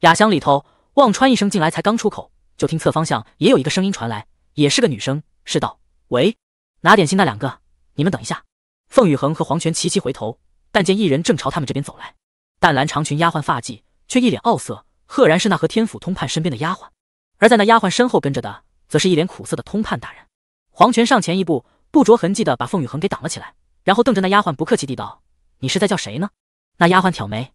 雅香里头，忘川一声进来，才刚出口，就听侧方向也有一个声音传来，也是个女生，是道：“喂，拿点心那两个，你们等一下。”凤雨恒和黄泉齐齐回头，但见一人正朝他们这边走来，淡蓝长裙丫鬟发髻，却一脸傲色，赫然是那和天府通判身边的丫鬟。而在那丫鬟身后跟着的，则是一脸苦涩的通判大人。黄泉上前一步，不着痕迹的把凤雨恒给挡了起来，然后瞪着那丫鬟不客气地道：“你是在叫谁呢？”那丫鬟挑眉：“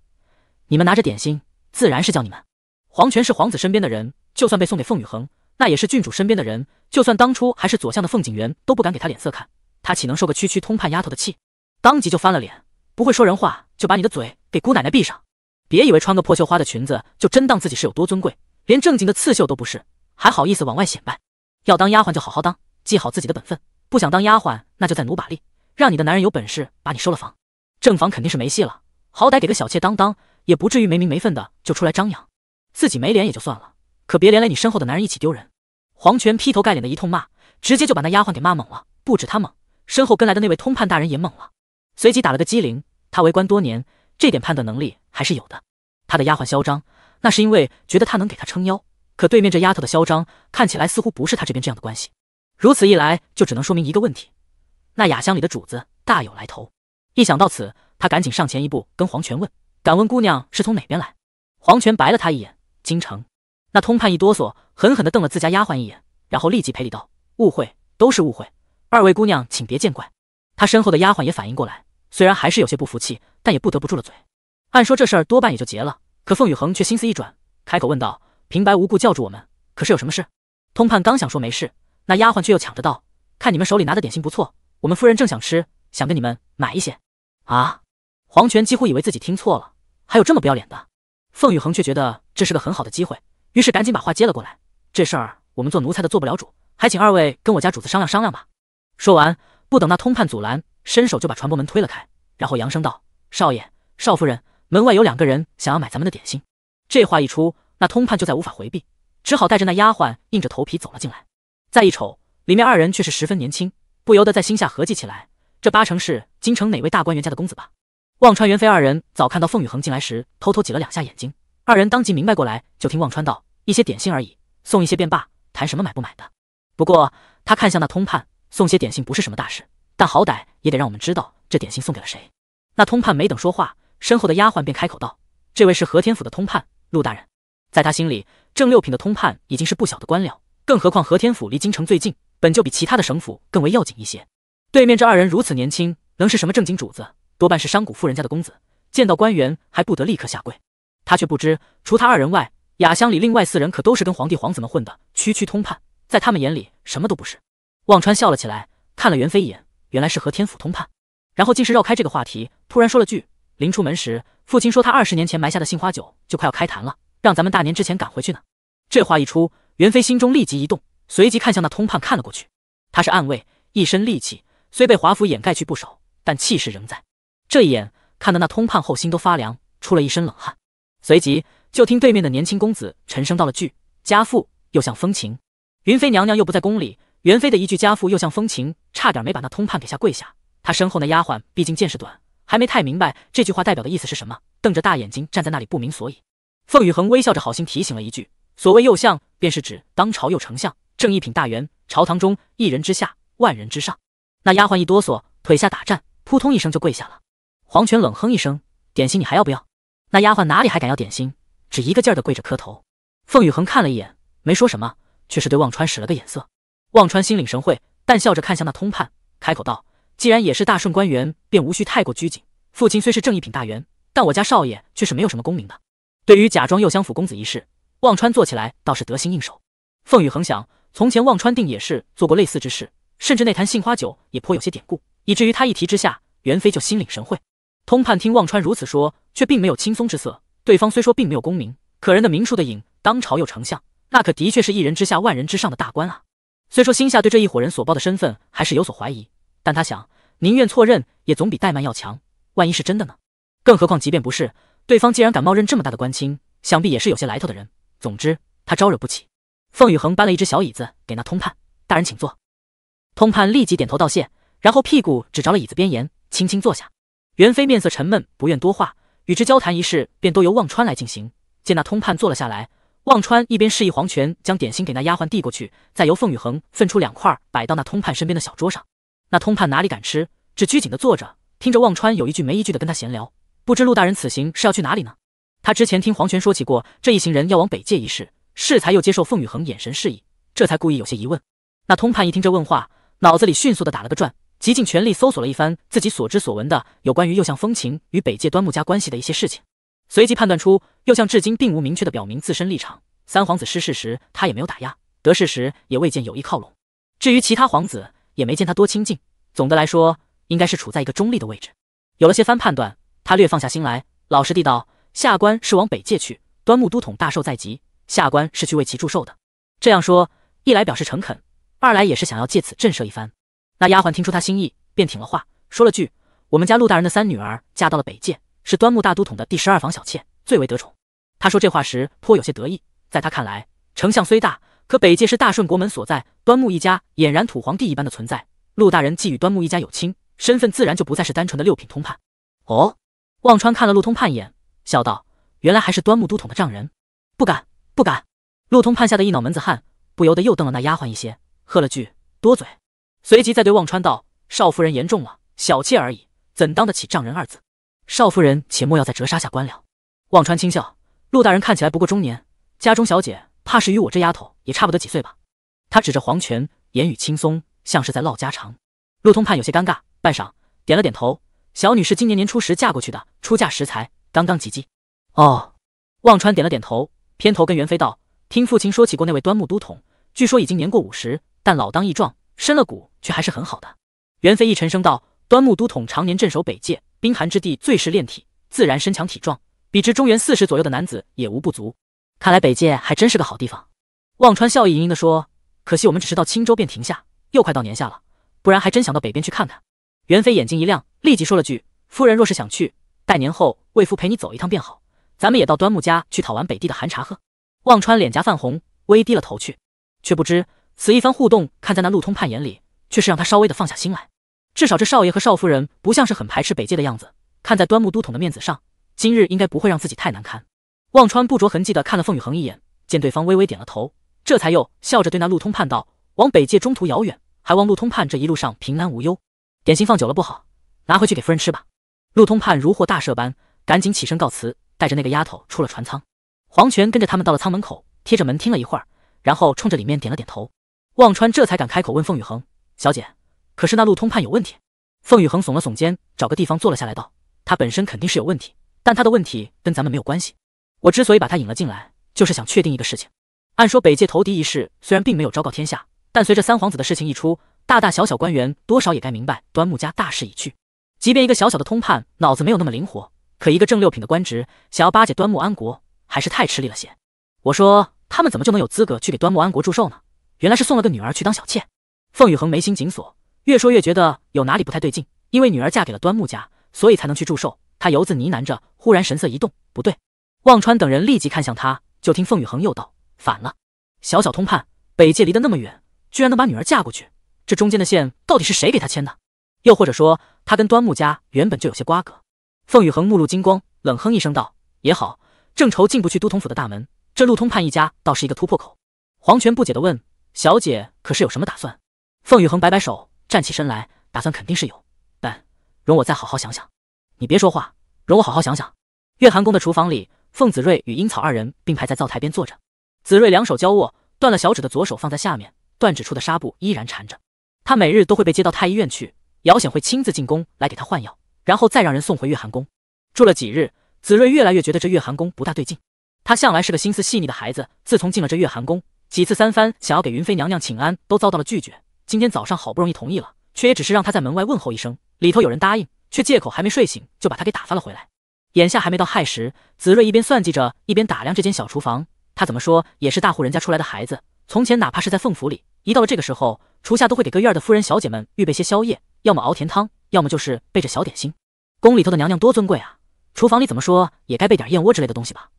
你们拿着点心。”自然是叫你们。黄泉是皇子身边的人，就算被送给凤雨恒，那也是郡主身边的人。就算当初还是左相的凤景元都不敢给他脸色看，他岂能受个区区通判丫头的气？当即就翻了脸，不会说人话就把你的嘴给姑奶奶闭上！别以为穿个破绣花的裙子就真当自己是有多尊贵，连正经的刺绣都不是，还好意思往外显摆？要当丫鬟就好好当，记好自己的本分。不想当丫鬟，那就再努把力，让你的男人有本事把你收了房。正房肯定是没戏了，好歹给个小妾当当。也不至于没名没分的就出来张扬，自己没脸也就算了，可别连累你身后的男人一起丢人。黄泉劈头盖脸的一通骂，直接就把那丫鬟给骂懵了。不止他懵，身后跟来的那位通判大人也懵了。随即打了个机灵，他为官多年，这点判断能力还是有的。他的丫鬟嚣张，那是因为觉得他能给他撑腰。可对面这丫头的嚣张，看起来似乎不是他这边这样的关系。如此一来，就只能说明一个问题：那雅香里的主子大有来头。一想到此，他赶紧上前一步，跟黄泉问。敢问姑娘是从哪边来？黄泉白了他一眼。京城那通判一哆嗦，狠狠的瞪了自家丫鬟一眼，然后立即赔礼道：“误会，都是误会，二位姑娘请别见怪。”他身后的丫鬟也反应过来，虽然还是有些不服气，但也不得不住了嘴。按说这事儿多半也就结了，可凤雨恒却心思一转，开口问道：“平白无故叫住我们，可是有什么事？”通判刚想说没事，那丫鬟却又抢着道：“看你们手里拿的点心不错，我们夫人正想吃，想跟你们买一些。”啊！黄泉几乎以为自己听错了。还有这么不要脸的，凤宇恒却觉得这是个很好的机会，于是赶紧把话接了过来。这事儿我们做奴才的做不了主，还请二位跟我家主子商量商量吧。说完，不等那通判阻拦，伸手就把传播门推了开，然后扬声道：“少爷、少夫人，门外有两个人想要买咱们的点心。”这话一出，那通判就再无法回避，只好带着那丫鬟硬着头皮走了进来。再一瞅，里面二人却是十分年轻，不由得在心下合计起来，这八成是京城哪位大官员家的公子吧。忘川、袁飞二人早看到凤雨恒进来时，偷偷挤了两下眼睛。二人当即明白过来，就听忘川道：“一些点心而已，送一些便罢，谈什么买不买的？”不过他看向那通判，送些点心不是什么大事，但好歹也得让我们知道这点心送给了谁。那通判没等说话，身后的丫鬟便开口道：“这位是和天府的通判陆大人。”在他心里，正六品的通判已经是不小的官僚，更何况和天府离京城最近，本就比其他的省府更为要紧一些。对面这二人如此年轻，能是什么正经主子？多半是商贾富人家的公子，见到官员还不得立刻下跪。他却不知，除他二人外，雅香里另外四人可都是跟皇帝皇子们混的。区区通判，在他们眼里什么都不是。忘川笑了起来，看了袁飞一眼，原来是和天府通判。然后竟是绕开这个话题，突然说了句：“临出门时，父亲说他二十年前埋下的杏花酒就快要开坛了，让咱们大年之前赶回去呢。”这话一出，袁飞心中立即一动，随即看向那通判，看了过去。他是暗卫，一身戾气，虽被华府掩盖去不少，但气势仍在。这一眼看得那通判后心都发凉，出了一身冷汗。随即就听对面的年轻公子沉声道了句：“家父又像风情，云妃娘娘又不在宫里，元妃的一句“家父又像风情”，差点没把那通判给吓跪下。他身后那丫鬟毕竟见识短，还没太明白这句话代表的意思是什么，瞪着大眼睛站在那里不明所以。凤雨恒微笑着，好心提醒了一句：“所谓右相，便是指当朝右丞相，正一品大员，朝堂中一人之下，万人之上。”那丫鬟一哆嗦，腿下打颤，扑通一声就跪下了。黄泉冷哼一声：“点心你还要不要？”那丫鬟哪里还敢要点心，只一个劲儿的跪着磕头。凤雨恒看了一眼，没说什么，却是对忘川使了个眼色。忘川心领神会，淡笑着看向那通判，开口道：“既然也是大顺官员，便无需太过拘谨。父亲虽是正一品大员，但我家少爷却是没有什么功名的。对于假装右相府公子一事，忘川做起来倒是得心应手。”凤雨恒想，从前忘川定也是做过类似之事，甚至那坛杏花酒也颇有些典故，以至于他一提之下，元妃就心领神会。通判听忘川如此说，却并没有轻松之色。对方虽说并没有功名，可人的名数的影，当朝又丞相，那可的确是一人之下万人之上的大官啊。虽说心下对这一伙人所报的身份还是有所怀疑，但他想宁愿错认也总比怠慢要强。万一是真的呢？更何况即便不是，对方既然敢冒认这么大的官亲，想必也是有些来头的人。总之，他招惹不起。凤宇恒搬了一只小椅子给那通判大人，请坐。通判立即点头道谢，然后屁股指着了椅子边沿，轻轻坐下。袁飞面色沉闷，不愿多话，与之交谈一事便都由忘川来进行。见那通判坐了下来，忘川一边示意黄泉将点心给那丫鬟递过去，再由凤雨恒分出两块摆到那通判身边的小桌上。那通判哪里敢吃，只拘谨的坐着，听着忘川有一句没一句的跟他闲聊。不知陆大人此行是要去哪里呢？他之前听黄泉说起过这一行人要往北界一事，适才又接受凤雨恒眼神示意，这才故意有些疑问。那通判一听这问话，脑子里迅速的打了个转。极尽全力搜索了一番自己所知所闻的有关于右相风情与北界端木家关系的一些事情，随即判断出右相至今并无明确的表明自身立场。三皇子失势时他也没有打压，得势时也未见有意靠拢。至于其他皇子，也没见他多亲近。总的来说，应该是处在一个中立的位置。有了些番判断，他略放下心来，老实地道：“下官是往北界去，端木都统大寿在即，下官是去为其祝寿的。”这样说，一来表示诚恳，二来也是想要借此震慑一番。那丫鬟听出他心意，便挺了话，说了句：“我们家陆大人的三女儿嫁到了北界，是端木大都统的第十二房小妾，最为得宠。”他说这话时颇有些得意。在他看来，丞相虽大，可北界是大顺国门所在，端木一家俨然土皇帝一般的存在。陆大人既与端木一家有亲，身份自然就不再是单纯的六品通判。哦，忘川看了陆通判一眼，笑道：“原来还是端木都统的丈人。”不敢，不敢。陆通判吓得一脑门子汗，不由得又瞪了那丫鬟一些，喝了句：“多嘴。”随即再对忘川道：“少夫人言重了，小妾而已，怎当得起丈人二字？少夫人且莫要再折杀下官了。”忘川轻笑：“陆大人看起来不过中年，家中小姐怕是与我这丫头也差不得几岁吧？”他指着黄泉，言语轻松，像是在唠家常。陆通判有些尴尬，半晌点了点头：“小女是今年年初时嫁过去的，出嫁时才刚刚及笄。”哦，忘川点了点头，偏头跟元妃道：“听父亲说起过那位端木都统，据说已经年过五十，但老当益壮。”深了骨，却还是很好的。元妃一沉声道：“端木都统常年镇守北界，冰寒之地最是炼体，自然身强体壮，比之中原四十左右的男子也无不足。看来北界还真是个好地方。”忘川笑意盈盈地说：“可惜我们只是到青州便停下，又快到年下了，不然还真想到北边去看看。”元妃眼睛一亮，立即说了句：“夫人若是想去，待年后为夫陪你走一趟便好，咱们也到端木家去讨碗北地的寒茶喝。”忘川脸颊泛红，微低了头去，却不知。此一番互动，看在那陆通判眼里，却是让他稍微的放下心来。至少这少爷和少夫人不像是很排斥北界的样子。看在端木都统的面子上，今日应该不会让自己太难堪。忘川不着痕迹的看了凤雨恒一眼，见对方微微点了头，这才又笑着对那陆通判道：“往北界中途遥远，还望陆通判这一路上平安无忧。”点心放久了不好，拿回去给夫人吃吧。陆通判如获大赦般，赶紧起身告辞，带着那个丫头出了船舱。黄泉跟着他们到了舱门口，贴着门听了一会儿，然后冲着里面点了点头。忘川这才敢开口问凤雨恒小姐：“可是那路通判有问题？”凤雨恒耸了耸肩，找个地方坐了下来，道：“他本身肯定是有问题，但他的问题跟咱们没有关系。我之所以把他引了进来，就是想确定一个事情。按说北界投敌一事虽然并没有昭告天下，但随着三皇子的事情一出，大大小小官员多少也该明白端木家大势已去。即便一个小小的通判脑子没有那么灵活，可一个正六品的官职，想要巴结端木安国还是太吃力了些。我说他们怎么就能有资格去给端木安国祝寿呢？”原来是送了个女儿去当小妾，凤雨恒眉心紧锁，越说越觉得有哪里不太对劲。因为女儿嫁给了端木家，所以才能去祝寿。他游自呢喃着，忽然神色一动，不对。忘川等人立即看向他，就听凤雨恒又道：“反了！小小通判，北界离得那么远，居然能把女儿嫁过去，这中间的线到底是谁给他牵的？又或者说，他跟端木家原本就有些瓜葛？”凤雨恒目露金光，冷哼一声道：“也好，正愁进不去都统府的大门，这陆通判一家倒是一个突破口。”黄泉不解的问。小姐可是有什么打算？凤雨恒摆摆手，站起身来，打算肯定是有，但容我再好好想想。你别说话，容我好好想想。月寒宫的厨房里，凤子睿与樱草二人并排在灶台边坐着。子睿两手交握，断了小指的左手放在下面，断指处的纱布依然缠着。他每日都会被接到太医院去，姚显会亲自进宫来给他换药，然后再让人送回月寒宫。住了几日，子睿越来越觉得这月寒宫不大对劲。他向来是个心思细腻的孩子，自从进了这月寒宫。几次三番想要给云妃娘娘请安，都遭到了拒绝。今天早上好不容易同意了，却也只是让她在门外问候一声，里头有人答应，却借口还没睡醒，就把她给打发了回来。眼下还没到亥时，子睿一边算计着，一边打量这间小厨房。他怎么说也是大户人家出来的孩子，从前哪怕是在凤府里，一到了这个时候，厨下都会给各院的夫人小姐们预备些宵夜，要么熬甜汤，要么就是备着小点心。宫里头的娘娘多尊贵啊，厨房里怎么说也该备点燕窝之类的东西吧？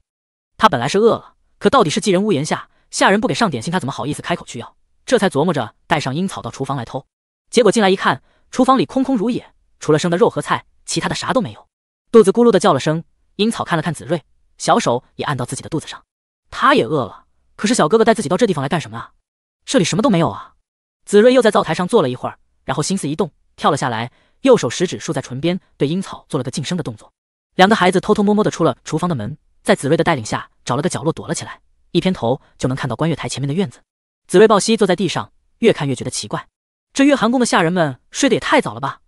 他本来是饿了，可到底是寄人屋檐下。下人不给上点心，他怎么好意思开口去要？这才琢磨着带上樱草到厨房来偷。结果进来一看，厨房里空空如也，除了生的肉和菜，其他的啥都没有。肚子咕噜的叫了声，樱草看了看子睿，小手也按到自己的肚子上，他也饿了。可是小哥哥带自己到这地方来干什么啊？这里什么都没有啊！子睿又在灶台上坐了一会儿，然后心思一动，跳了下来，右手食指竖在唇边，对樱草做了个噤声的动作。两个孩子偷偷摸摸的出了厨房的门，在子睿的带领下，找了个角落躲了起来。一偏头就能看到观月台前面的院子，紫薇抱膝坐在地上，越看越觉得奇怪。这月寒宫的下人们睡得也太早了吧？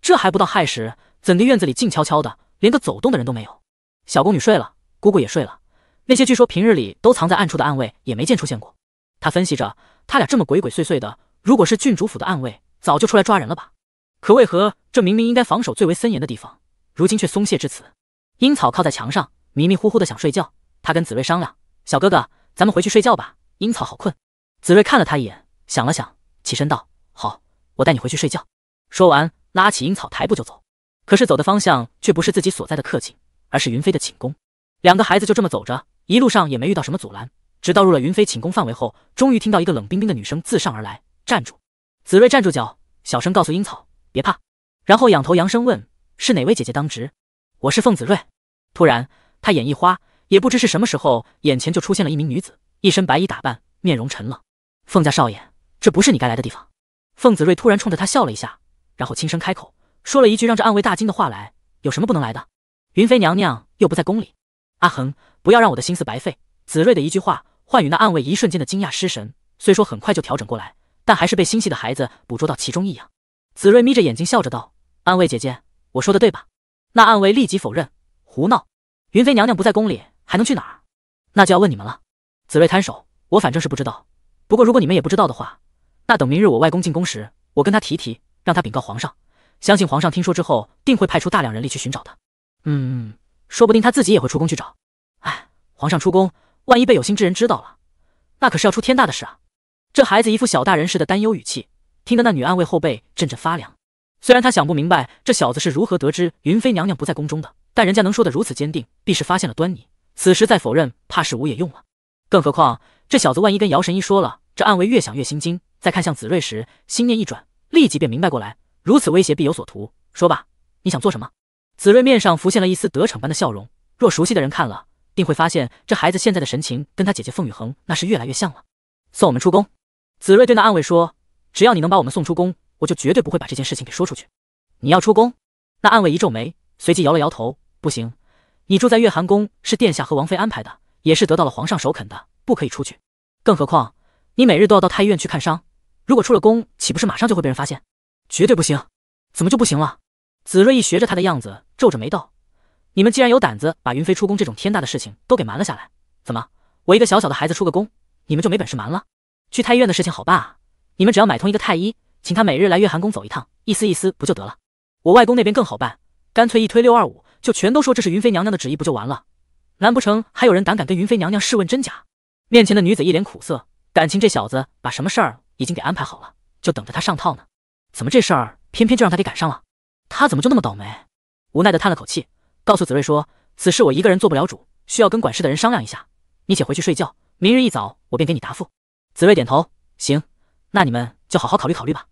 这还不到亥时，怎地院子里静悄悄的，连个走动的人都没有？小宫女睡了，姑姑也睡了，那些据说平日里都藏在暗处的暗卫也没见出现过。他分析着，他俩这么鬼鬼祟祟的，如果是郡主府的暗卫，早就出来抓人了吧？可为何这明明应该防守最为森严的地方，如今却松懈至此？樱草靠在墙上，迷迷糊糊的想睡觉。他跟紫薇商量。小哥哥，咱们回去睡觉吧，樱草好困。子睿看了他一眼，想了想，起身道：“好，我带你回去睡觉。”说完，拉起樱草，抬步就走。可是走的方向却不是自己所在的客寝，而是云飞的寝宫。两个孩子就这么走着，一路上也没遇到什么阻拦，直到入了云飞寝宫范围后，终于听到一个冷冰冰的女声自上而来：“站住！”子睿站住脚，小声告诉樱草：“别怕。”然后仰头扬声问：“是哪位姐姐当值？”“我是凤子睿。”突然，他眼一花。也不知是什么时候，眼前就出现了一名女子，一身白衣打扮，面容沉冷。凤家少爷，这不是你该来的地方。凤子睿突然冲着他笑了一下，然后轻声开口，说了一句让这暗卫大惊的话来：有什么不能来的？云妃娘娘又不在宫里。阿恒，不要让我的心思白费。子睿的一句话，唤与那暗卫一瞬间的惊讶失神，虽说很快就调整过来，但还是被心细的孩子捕捉到其中异样。子睿眯着眼睛笑着道：“暗卫姐姐，我说的对吧？”那暗卫立即否认：“胡闹，云妃娘娘不在宫里。”还能去哪儿？那就要问你们了。紫薇摊手，我反正是不知道。不过如果你们也不知道的话，那等明日我外公进宫时，我跟他提提，让他禀告皇上。相信皇上听说之后，定会派出大量人力去寻找的。嗯，说不定他自己也会出宫去找。哎，皇上出宫，万一被有心之人知道了，那可是要出天大的事啊！这孩子一副小大人似的担忧语气，听得那女暗卫后背阵阵发凉。虽然他想不明白这小子是如何得知云妃娘娘不在宫中的，但人家能说得如此坚定，必是发现了端倪。此时再否认，怕是无也用了。更何况这小子万一跟姚神医说了，这暗卫越想越心惊。再看向子睿时，心念一转，立即便明白过来，如此威胁必有所图。说吧，你想做什么？子睿面上浮现了一丝得逞般的笑容，若熟悉的人看了，定会发现这孩子现在的神情跟他姐姐凤雨恒那是越来越像了。送我们出宫。子睿对那暗卫说：“只要你能把我们送出宫，我就绝对不会把这件事情给说出去。”你要出宫？那暗卫一皱眉，随即摇了摇头：“不行。”你住在月寒宫是殿下和王妃安排的，也是得到了皇上首肯的，不可以出去。更何况你每日都要到太医院去看伤，如果出了宫，岂不是马上就会被人发现？绝对不行！怎么就不行了？子睿一学着他的样子，皱着眉道：“你们既然有胆子把云飞出宫这种天大的事情都给瞒了下来，怎么我一个小小的孩子出个宫，你们就没本事瞒了？去太医院的事情好办啊，你们只要买通一个太医，请他每日来月寒宫走一趟，一思一思不就得了？我外公那边更好办，干脆一推六二五。”就全都说这是云妃娘娘的旨意，不就完了？难不成还有人胆敢跟云妃娘娘试问真假？面前的女子一脸苦涩，感情这小子把什么事儿已经给安排好了，就等着他上套呢。怎么这事儿偏偏就让他给赶上了？他怎么就那么倒霉？无奈的叹了口气，告诉子睿说：“此事我一个人做不了主，需要跟管事的人商量一下。你且回去睡觉，明日一早我便给你答复。”子睿点头：“行，那你们就好好考虑考虑吧，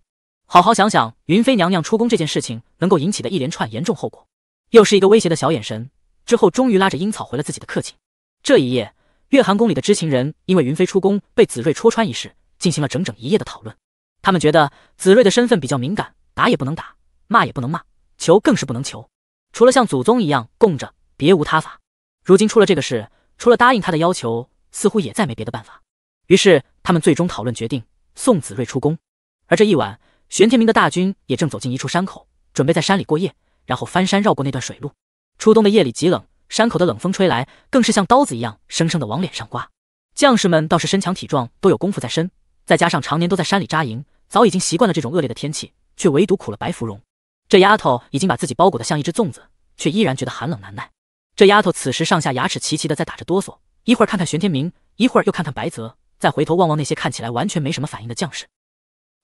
好好想想云妃娘娘出宫这件事情能够引起的一连串严重后果。”又是一个威胁的小眼神，之后终于拉着樱草回了自己的客寝。这一夜，月寒宫里的知情人因为云飞出宫被子睿戳穿一事，进行了整整一夜的讨论。他们觉得子睿的身份比较敏感，打也不能打，骂也不能骂，求更是不能求，除了像祖宗一样供着，别无他法。如今出了这个事，除了答应他的要求，似乎也再没别的办法。于是他们最终讨论决定送子睿出宫。而这一晚，玄天明的大军也正走进一处山口，准备在山里过夜。然后翻山绕过那段水路。初冬的夜里极冷，山口的冷风吹来，更是像刀子一样生生的往脸上刮。将士们倒是身强体壮，都有功夫在身，再加上常年都在山里扎营，早已经习惯了这种恶劣的天气，却唯独苦了白芙蓉。这丫头已经把自己包裹得像一只粽子，却依然觉得寒冷难耐。这丫头此时上下牙齿齐齐的在打着哆嗦，一会儿看看玄天明，一会儿又看看白泽，再回头望望那些看起来完全没什么反应的将士，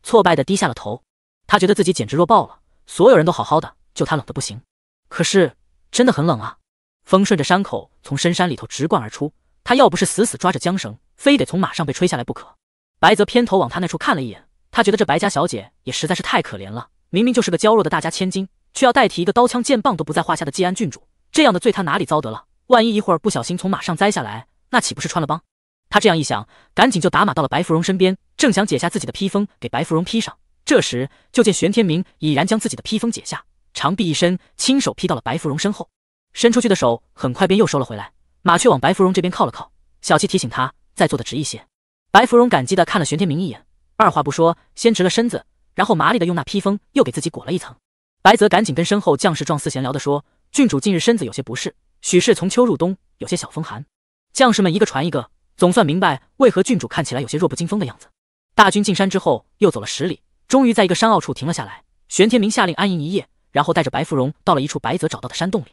挫败的低下了头。他觉得自己简直弱爆了，所有人都好好的。就他冷的不行，可是真的很冷啊！风顺着山口从深山里头直灌而出，他要不是死死抓着缰绳，非得从马上被吹下来不可。白泽偏头往他那处看了一眼，他觉得这白家小姐也实在是太可怜了，明明就是个娇弱的大家千金，却要代替一个刀枪剑棒都不在话下的季安郡主，这样的罪他哪里遭得了？万一一会儿不小心从马上栽下来，那岂不是穿了帮？他这样一想，赶紧就打马到了白芙蓉身边，正想解下自己的披风给白芙蓉披上，这时就见玄天明已然将自己的披风解下。长臂一伸，亲手劈到了白芙蓉身后，伸出去的手很快便又收了回来。马却往白芙蓉这边靠了靠，小七提醒他再坐的直一些。白芙蓉感激的看了玄天明一眼，二话不说，先直了身子，然后麻利的用那披风又给自己裹了一层。白泽赶紧跟身后将士壮似闲聊的说：“郡主近日身子有些不适，许是从秋入冬，有些小风寒。”将士们一个传一个，总算明白为何郡主看起来有些弱不禁风的样子。大军进山之后，又走了十里，终于在一个山坳处停了下来。玄天明下令安营一夜。然后带着白芙蓉到了一处白泽找到的山洞里，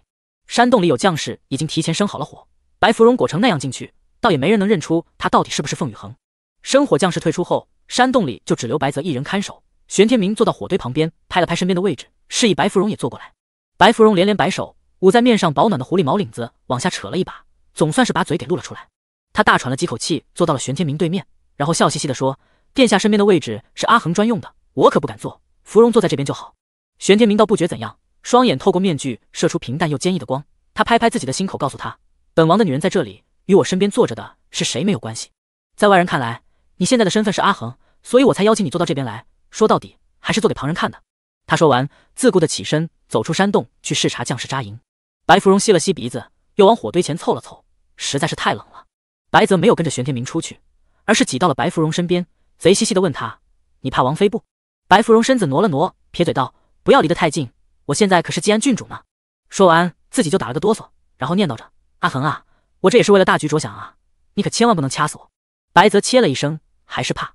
山洞里有将士已经提前生好了火，白芙蓉裹成那样进去，倒也没人能认出她到底是不是凤雨恒。生火将士退出后，山洞里就只留白泽一人看守。玄天明坐到火堆旁边，拍了拍身边的位置，示意白芙蓉也坐过来。白芙蓉连连摆手，捂在面上保暖的狐狸毛领子往下扯了一把，总算是把嘴给露了出来。他大喘了几口气，坐到了玄天明对面，然后笑嘻嘻地说：“殿下身边的位置是阿恒专用的，我可不敢坐。芙蓉坐在这边就好。”玄天明倒不觉怎样，双眼透过面具射出平淡又坚毅的光。他拍拍自己的心口，告诉他：“本王的女人在这里，与我身边坐着的是谁没有关系。在外人看来，你现在的身份是阿衡，所以我才邀请你坐到这边来。说到底，还是做给旁人看的。”他说完，自顾的起身，走出山洞去视察将士扎营。白芙蓉吸了吸鼻子，又往火堆前凑了凑，实在是太冷了。白泽没有跟着玄天明出去，而是挤到了白芙蓉身边，贼兮兮的问他：“你怕王妃不？”白芙蓉身子挪了挪，撇嘴道。不要离得太近，我现在可是晋安郡主呢。说完，自己就打了个哆嗦，然后念叨着：“阿恒啊，我这也是为了大局着想啊，你可千万不能掐死我。”白泽切了一声，还是怕。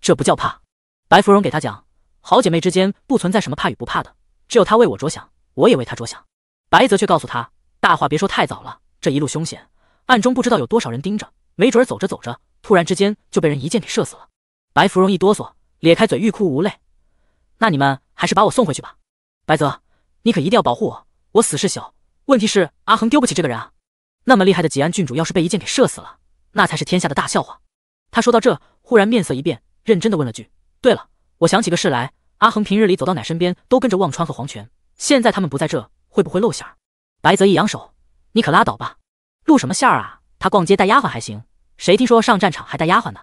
这不叫怕。白芙蓉给他讲，好姐妹之间不存在什么怕与不怕的，只有他为我着想，我也为他着想。白泽却告诉他，大话别说太早了，这一路凶险，暗中不知道有多少人盯着，没准走着走着，突然之间就被人一箭给射死了。白芙蓉一哆嗦，咧开嘴欲哭无泪。那你们还是把我送回去吧，白泽，你可一定要保护我。我死是小，问题是阿恒丢不起这个人啊。那么厉害的吉安郡主，要是被一箭给射死了，那才是天下的大笑话。他说到这，忽然面色一变，认真的问了句：“对了，我想起个事来。阿恒平日里走到奶身边，都跟着忘川和黄泉。现在他们不在这，会不会露馅儿？”白泽一扬手：“你可拉倒吧，露什么馅儿啊？他逛街带丫鬟还行，谁听说上战场还带丫鬟呢？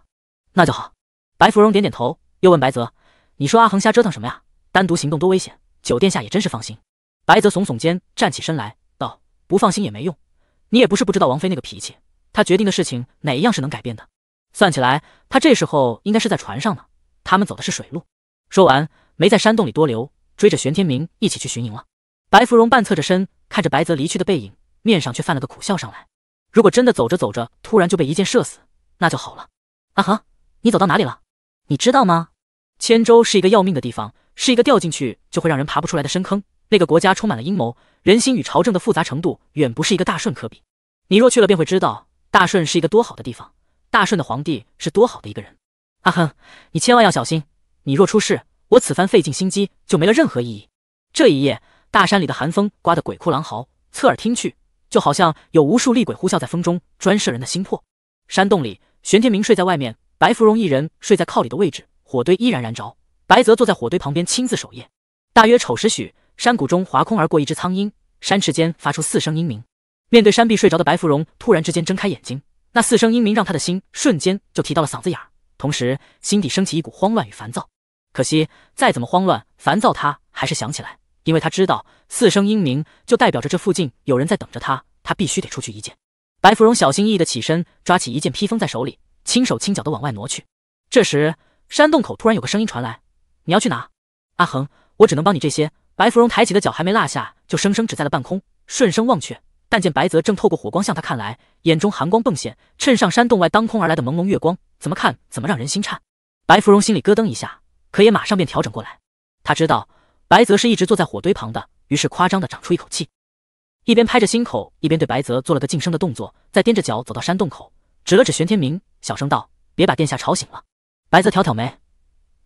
那就好。”白芙蓉点点头，又问白泽。你说阿恒瞎折腾什么呀？单独行动多危险！酒店下也真是放心。白泽耸耸肩，站起身来道：“不放心也没用，你也不是不知道王妃那个脾气，她决定的事情哪一样是能改变的？算起来，她这时候应该是在船上呢。他们走的是水路。”说完，没在山洞里多留，追着玄天明一起去巡营了。白芙蓉半侧着身，看着白泽离去的背影，面上却泛了个苦笑上来。如果真的走着走着，突然就被一箭射死，那就好了。阿恒，你走到哪里了？你知道吗？千州是一个要命的地方，是一个掉进去就会让人爬不出来的深坑。那个国家充满了阴谋，人心与朝政的复杂程度远不是一个大顺可比。你若去了，便会知道大顺是一个多好的地方，大顺的皇帝是多好的一个人。阿亨，你千万要小心，你若出事，我此番费尽心机就没了任何意义。这一夜，大山里的寒风刮得鬼哭狼嚎，侧耳听去，就好像有无数厉鬼呼啸在风中，专射人的心魄。山洞里，玄天明睡在外面，白芙蓉一人睡在靠里的位置。火堆依然燃着，白泽坐在火堆旁边亲自守夜。大约丑时许，山谷中划空而过一只苍鹰，山翅间发出四声鹰鸣。面对山壁睡着的白芙蓉，突然之间睁开眼睛，那四声鹰鸣让他的心瞬间就提到了嗓子眼儿，同时心底升起一股慌乱与烦躁。可惜再怎么慌乱烦躁，他还是想起来，因为他知道四声鹰鸣就代表着这附近有人在等着他，他必须得出去一见。白芙蓉小心翼翼地起身，抓起一件披风在手里，轻手轻脚地往外挪去。这时。山洞口突然有个声音传来：“你要去哪？”阿恒，我只能帮你这些。白芙蓉抬起的脚还没落下，就生生指在了半空。顺声望去，但见白泽正透过火光向他看来，眼中寒光迸现，衬上山洞外当空而来的朦胧月光，怎么看怎么让人心颤。白芙蓉心里咯噔一下，可也马上便调整过来。他知道白泽是一直坐在火堆旁的，于是夸张的长出一口气，一边拍着心口，一边对白泽做了个噤声的动作，再踮着脚走到山洞口，指了指玄天明，小声道：“别把殿下吵醒了。”白泽挑挑眉：“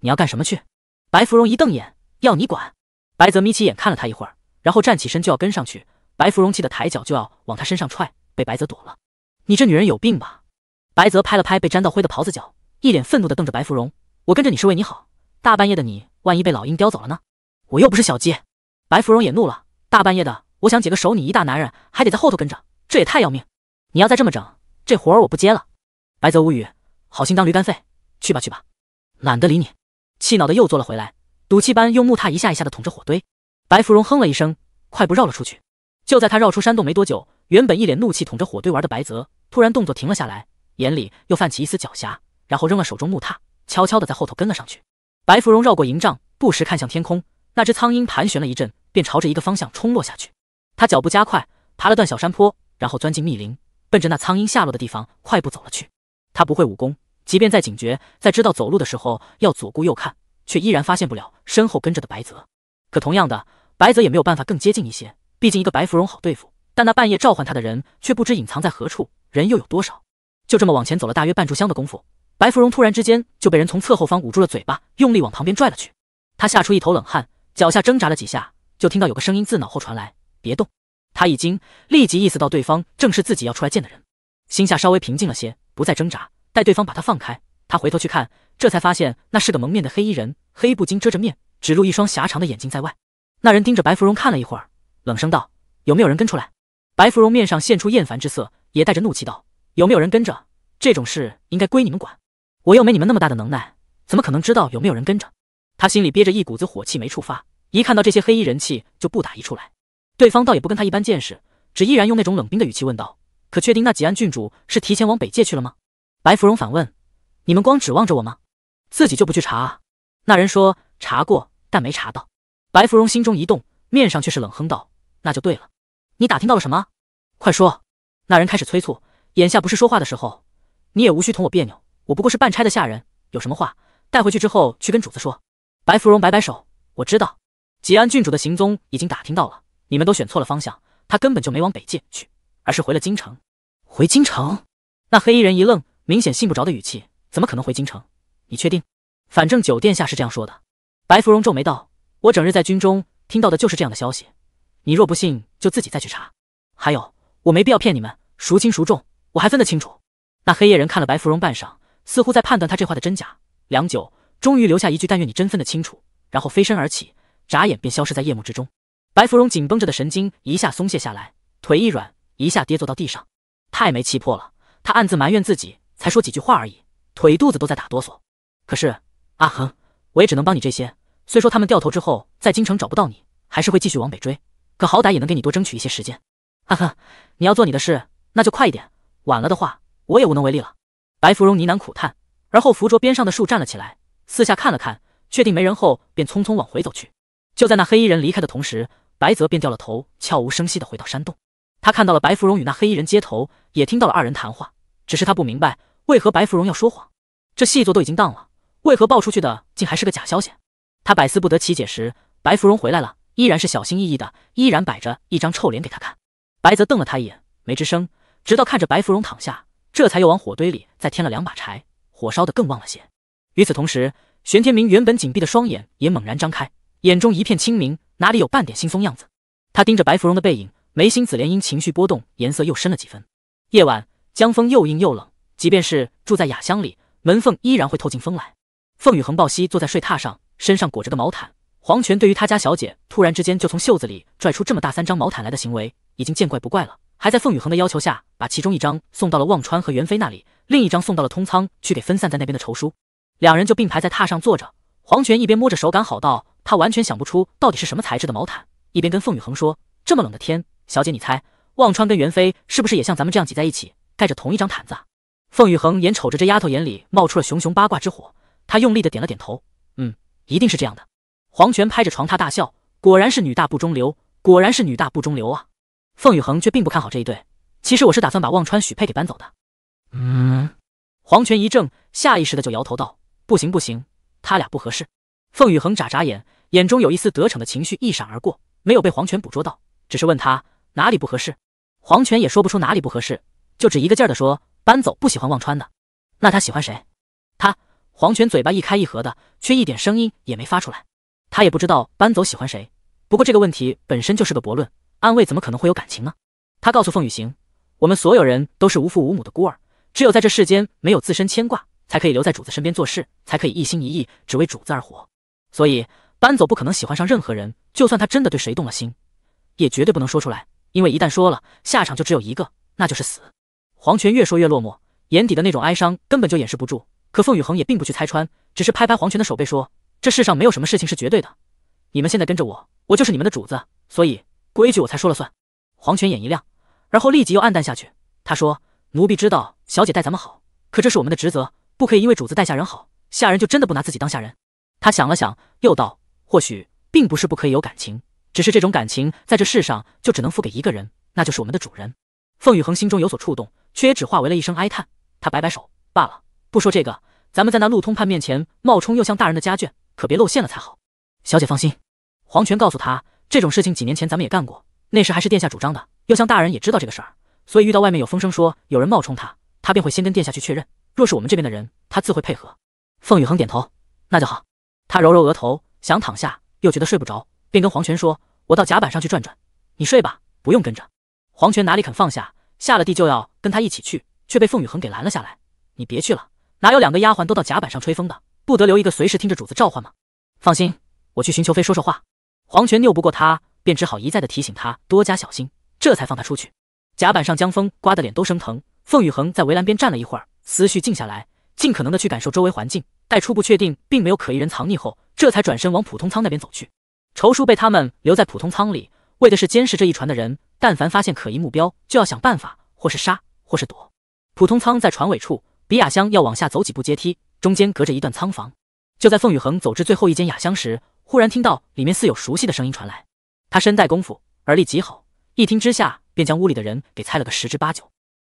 你要干什么去？”白芙蓉一瞪眼：“要你管！”白泽眯起眼看了他一会儿，然后站起身就要跟上去。白芙蓉气得抬脚就要往他身上踹，被白泽躲了。“你这女人有病吧？”白泽拍了拍被沾到灰的袍子脚，一脸愤怒地瞪着白芙蓉：“我跟着你是为你好，大半夜的你万一被老鹰叼走了呢？我又不是小鸡。”白芙蓉也怒了：“大半夜的，我想解个手，你一大男人还得在后头跟着，这也太要命！你要再这么整，这活儿我不接了。”白泽无语，好心当驴肝肺。去吧去吧，懒得理你！气恼的又坐了回来，赌气般用木榻一下一下的捅着火堆。白芙蓉哼了一声，快步绕了出去。就在他绕出山洞没多久，原本一脸怒气捅着火堆玩的白泽突然动作停了下来，眼里又泛起一丝狡黠，然后扔了手中木榻，悄悄的在后头跟了上去。白芙蓉绕过营帐，不时看向天空，那只苍鹰盘旋了一阵，便朝着一个方向冲落下去。他脚步加快，爬了段小山坡，然后钻进密林，奔着那苍鹰下落的地方快步走了去。他不会武功。即便再警觉，在知道走路的时候要左顾右看，却依然发现不了身后跟着的白泽。可同样的，白泽也没有办法更接近一些。毕竟一个白芙蓉好对付，但那半夜召唤他的人却不知隐藏在何处，人又有多少？就这么往前走了大约半炷香的功夫，白芙蓉突然之间就被人从侧后方捂住了嘴巴，用力往旁边拽了去。他吓出一头冷汗，脚下挣扎了几下，就听到有个声音自脑后传来：“别动。”他一惊，立即意识到对方正是自己要出来见的人，心下稍微平静了些，不再挣扎。待对方把他放开，他回头去看，这才发现那是个蒙面的黑衣人，黑布巾遮着面，只露一双狭长的眼睛在外。那人盯着白芙蓉看了一会儿，冷声道：“有没有人跟出来？”白芙蓉面上现出厌烦之色，也带着怒气道：“有没有人跟着？这种事应该归你们管，我又没你们那么大的能耐，怎么可能知道有没有人跟着？”他心里憋着一股子火气没触发，一看到这些黑衣人气就不打一处来。对方倒也不跟他一般见识，只依然用那种冷冰的语气问道：“可确定那吉安郡主是提前往北界去了吗？”白芙蓉反问：“你们光指望着我吗？自己就不去查？”那人说：“查过，但没查到。”白芙蓉心中一动，面上却是冷哼道：“那就对了，你打听到了什么？快说！”那人开始催促：“眼下不是说话的时候，你也无需同我别扭。我不过是半差的下人，有什么话带回去之后去跟主子说。”白芙蓉摆摆手：“我知道，吉安郡主的行踪已经打听到了，你们都选错了方向。他根本就没往北界去，而是回了京城。回京城？”那黑衣人一愣。明显信不着的语气，怎么可能回京城？你确定？反正九殿下是这样说的。白芙蓉皱眉道：“我整日在军中听到的就是这样的消息。你若不信，就自己再去查。还有，我没必要骗你们，孰轻孰重，我还分得清楚。”那黑夜人看了白芙蓉半晌，似乎在判断他这话的真假。良久，终于留下一句：“但愿你真分得清楚。”然后飞身而起，眨眼便消失在夜幕之中。白芙蓉紧绷着的神经一下松懈下来，腿一软，一下跌坐到地上。太没气魄了，他暗自埋怨自己。才说几句话而已，腿肚子都在打哆嗦。可是阿衡，我也只能帮你这些。虽说他们掉头之后在京城找不到你，还是会继续往北追，可好歹也能给你多争取一些时间。阿恒，你要做你的事，那就快一点。晚了的话，我也无能为力了。白芙蓉呢喃苦叹，而后扶着边上的树站了起来，四下看了看，确定没人后，便匆匆往回走去。就在那黑衣人离开的同时，白泽便掉了头，悄无声息地回到山洞。他看到了白芙蓉与那黑衣人接头，也听到了二人谈话，只是他不明白。为何白芙蓉要说谎？这细作都已经当了，为何爆出去的竟还是个假消息？他百思不得其解时，白芙蓉回来了，依然是小心翼翼的，依然摆着一张臭脸给他看。白泽瞪了他一眼，没吱声，直到看着白芙蓉躺下，这才又往火堆里再添了两把柴，火烧得更旺了些。与此同时，玄天明原本紧闭的双眼也猛然张开，眼中一片清明，哪里有半点惺忪样子？他盯着白芙蓉的背影，眉心紫莲因情绪波动，颜色又深了几分。夜晚，江风又硬又冷。即便是住在雅箱里，门缝依然会透进风来。凤羽恒抱膝坐在睡榻上，身上裹着个毛毯。黄泉对于他家小姐突然之间就从袖子里拽出这么大三张毛毯来的行为，已经见怪不怪了，还在凤羽恒的要求下，把其中一张送到了忘川和袁飞那里，另一张送到了通仓去给分散在那边的仇叔。两人就并排在榻上坐着，黄泉一边摸着手感好到他完全想不出到底是什么材质的毛毯，一边跟凤羽恒说：“这么冷的天，小姐你猜，忘川跟袁飞是不是也像咱们这样挤在一起，盖着同一张毯子？”凤宇恒眼瞅着这丫头眼里冒出了熊熊八卦之火，他用力的点了点头，嗯，一定是这样的。黄泉拍着床榻大笑，果然是女大不中留，果然是女大不中留啊！凤宇恒却并不看好这一对，其实我是打算把忘川许配给搬走的。嗯，黄泉一怔，下意识的就摇头道：“不行不行，他俩不合适。”凤宇恒眨眨眼，眼中有一丝得逞的情绪一闪而过，没有被黄泉捕捉到，只是问他哪里不合适。黄泉也说不出哪里不合适，就只一个劲儿的说。搬走不喜欢忘川的，那他喜欢谁？他黄泉嘴巴一开一合的，却一点声音也没发出来。他也不知道搬走喜欢谁。不过这个问题本身就是个驳论，安慰怎么可能会有感情呢？他告诉凤雨行：“我们所有人都是无父无母的孤儿，只有在这世间没有自身牵挂，才可以留在主子身边做事，才可以一心一意只为主子而活。所以搬走不可能喜欢上任何人。就算他真的对谁动了心，也绝对不能说出来，因为一旦说了，下场就只有一个，那就是死。”黄泉越说越落寞，眼底的那种哀伤根本就掩饰不住。可凤雨恒也并不去拆穿，只是拍拍黄泉的手背说：“这世上没有什么事情是绝对的，你们现在跟着我，我就是你们的主子，所以规矩我才说了算。”黄泉眼一亮，然后立即又暗淡下去。他说：“奴婢知道小姐待咱们好，可这是我们的职责，不可以因为主子待下人好，下人就真的不拿自己当下人。”他想了想，又道：“或许并不是不可以有感情，只是这种感情在这世上就只能付给一个人，那就是我们的主人。”凤雨恒心中有所触动，却也只化为了一声哀叹。他摆摆手，罢了，不说这个。咱们在那陆通判面前冒充又相大人的家眷，可别露馅了才好。小姐放心，黄泉告诉他，这种事情几年前咱们也干过，那时还是殿下主张的。又相大人也知道这个事儿，所以遇到外面有风声说有人冒充他，他便会先跟殿下去确认。若是我们这边的人，他自会配合。凤雨恒点头，那就好。他揉揉额头，想躺下，又觉得睡不着，便跟黄泉说：“我到甲板上去转转，你睡吧，不用跟着。”黄泉哪里肯放下，下了地就要跟他一起去，却被凤雨恒给拦了下来。你别去了，哪有两个丫鬟都到甲板上吹风的，不得留一个随时听着主子召唤吗？放心，我去寻求妃说说话。黄泉拗不过他，便只好一再的提醒他多加小心，这才放他出去。甲板上江风刮得脸都生疼，凤雨恒在围栏边站了一会儿，思绪静下来，尽可能的去感受周围环境。待初步确定并没有可疑人藏匿后，这才转身往普通舱那边走去。仇叔被他们留在普通舱里。为的是监视这一船的人，但凡发现可疑目标，就要想办法，或是杀，或是躲。普通舱在船尾处，比雅香要往下走几步阶梯，中间隔着一段仓房。就在凤雨恒走至最后一间雅香时，忽然听到里面似有熟悉的声音传来。他身带功夫，耳力极好，一听之下便将屋里的人给猜了个十之八九。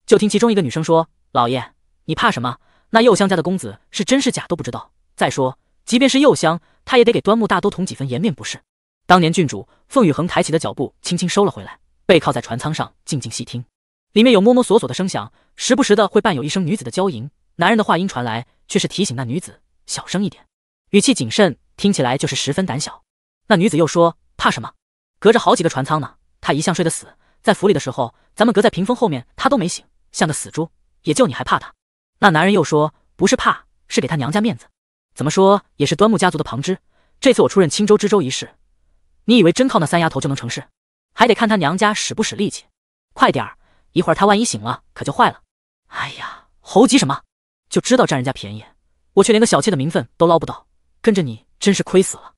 就听其中一个女生说：“老爷，你怕什么？那右香家的公子是真是假都不知道。再说，即便是右香，他也得给端木大都统几分颜面，不是？”当年郡主凤雨恒抬起的脚步轻轻收了回来，背靠在船舱上静静细听，里面有摸摸索索的声响，时不时的会伴有一声女子的娇吟，男人的话音传来，却是提醒那女子小声一点，语气谨慎，听起来就是十分胆小。那女子又说：“怕什么？隔着好几个船舱呢。他一向睡得死，在府里的时候，咱们隔在屏风后面，他都没醒，像个死猪。也就你还怕他。”那男人又说：“不是怕，是给他娘家面子。怎么说也是端木家族的旁支，这次我出任青州知州一事。”你以为真靠那三丫头就能成事？还得看她娘家使不使力气。快点儿，一会儿她万一醒了，可就坏了。哎呀，猴急什么？就知道占人家便宜，我却连个小妾的名分都捞不到，跟着你真是亏死了。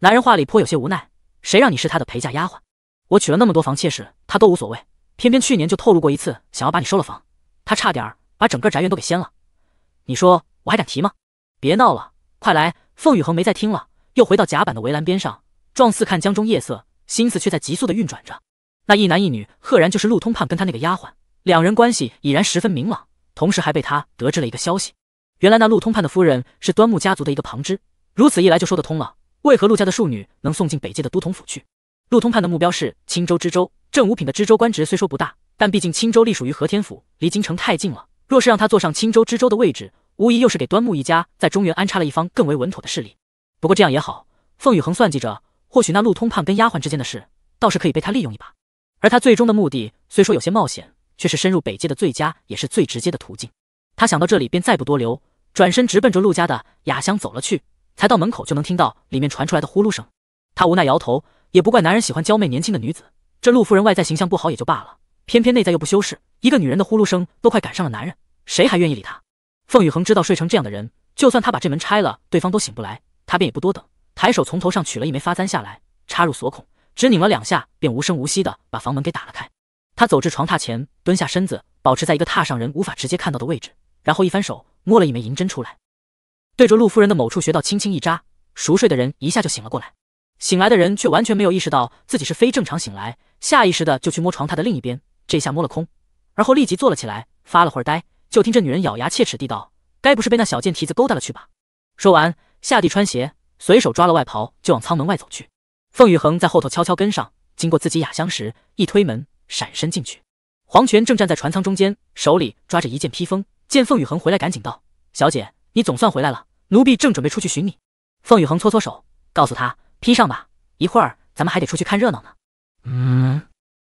男人话里颇有些无奈，谁让你是他的陪嫁丫鬟？我娶了那么多房妾室，他都无所谓，偏偏去年就透露过一次，想要把你收了房，他差点把整个宅院都给掀了。你说我还敢提吗？别闹了，快来！凤雨恒没再听了，又回到甲板的围栏边上。状似看江中夜色，心思却在急速的运转着。那一男一女赫然就是陆通判跟他那个丫鬟，两人关系已然十分明朗，同时还被他得知了一个消息。原来那陆通判的夫人是端木家族的一个旁支，如此一来就说得通了，为何陆家的庶女能送进北界的都统府去？陆通判的目标是青州知州，正五品的知州官职虽说不大，但毕竟青州隶属于和天府，离京城太近了。若是让他坐上青州知州的位置，无疑又是给端木一家在中原安插了一方更为稳妥的势力。不过这样也好，凤宇恒算计着。或许那陆通判跟丫鬟之间的事，倒是可以被他利用一把。而他最终的目的虽说有些冒险，却是深入北界的最佳也是最直接的途径。他想到这里，便再不多留，转身直奔着陆家的雅香走了去。才到门口，就能听到里面传出来的呼噜声。他无奈摇头，也不怪男人喜欢娇媚年轻的女子。这陆夫人外在形象不好也就罢了，偏偏内在又不修饰，一个女人的呼噜声都快赶上了男人，谁还愿意理她？凤雨恒知道睡成这样的人，就算他把这门拆了，对方都醒不来。他便也不多等。抬手从头上取了一枚发簪下来，插入锁孔，只拧了两下，便无声无息的把房门给打了开。他走至床榻前，蹲下身子，保持在一个榻上人无法直接看到的位置，然后一翻手摸了一枚银针出来，对着陆夫人的某处穴道轻轻一扎，熟睡的人一下就醒了过来。醒来的人却完全没有意识到自己是非正常醒来，下意识的就去摸床榻的另一边，这下摸了空，而后立即坐了起来，发了会儿呆，就听这女人咬牙切齿地道：“该不是被那小贱蹄子勾搭了去吧？”说完下地穿鞋。随手抓了外袍，就往舱门外走去。凤雨恒在后头悄悄跟上。经过自己雅香时，一推门，闪身进去。黄泉正站在船舱中间，手里抓着一件披风。见凤雨恒回来，赶紧道：“小姐，你总算回来了。奴婢正准备出去寻你。”凤雨恒搓搓手，告诉他：“披上吧，一会儿咱们还得出去看热闹呢。”嗯。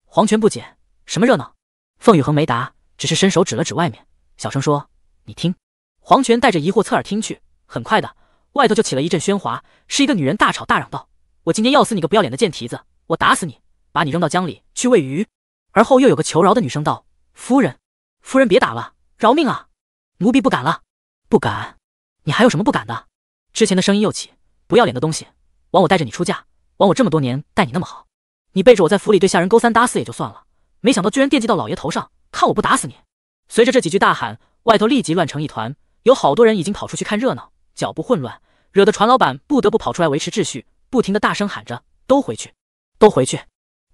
黄泉不解，什么热闹？凤雨恒没答，只是伸手指了指外面，小声说：“你听。”黄泉带着疑惑侧耳听去，很快的。外头就起了一阵喧哗，是一个女人大吵大嚷道：“我今天要死你个不要脸的贱蹄子，我打死你，把你扔到江里去喂鱼。”而后又有个求饶的女生道：“夫人，夫人别打了，饶命啊！奴婢不敢了，不敢。你还有什么不敢的？”之前的声音又起：“不要脸的东西，枉我带着你出嫁，枉我这么多年待你那么好，你背着我在府里对下人勾三搭四也就算了，没想到居然惦记到老爷头上，看我不打死你！”随着这几句大喊，外头立即乱成一团，有好多人已经跑出去看热闹，脚步混乱。惹得船老板不得不跑出来维持秩序，不停的大声喊着：“都回去，都回去，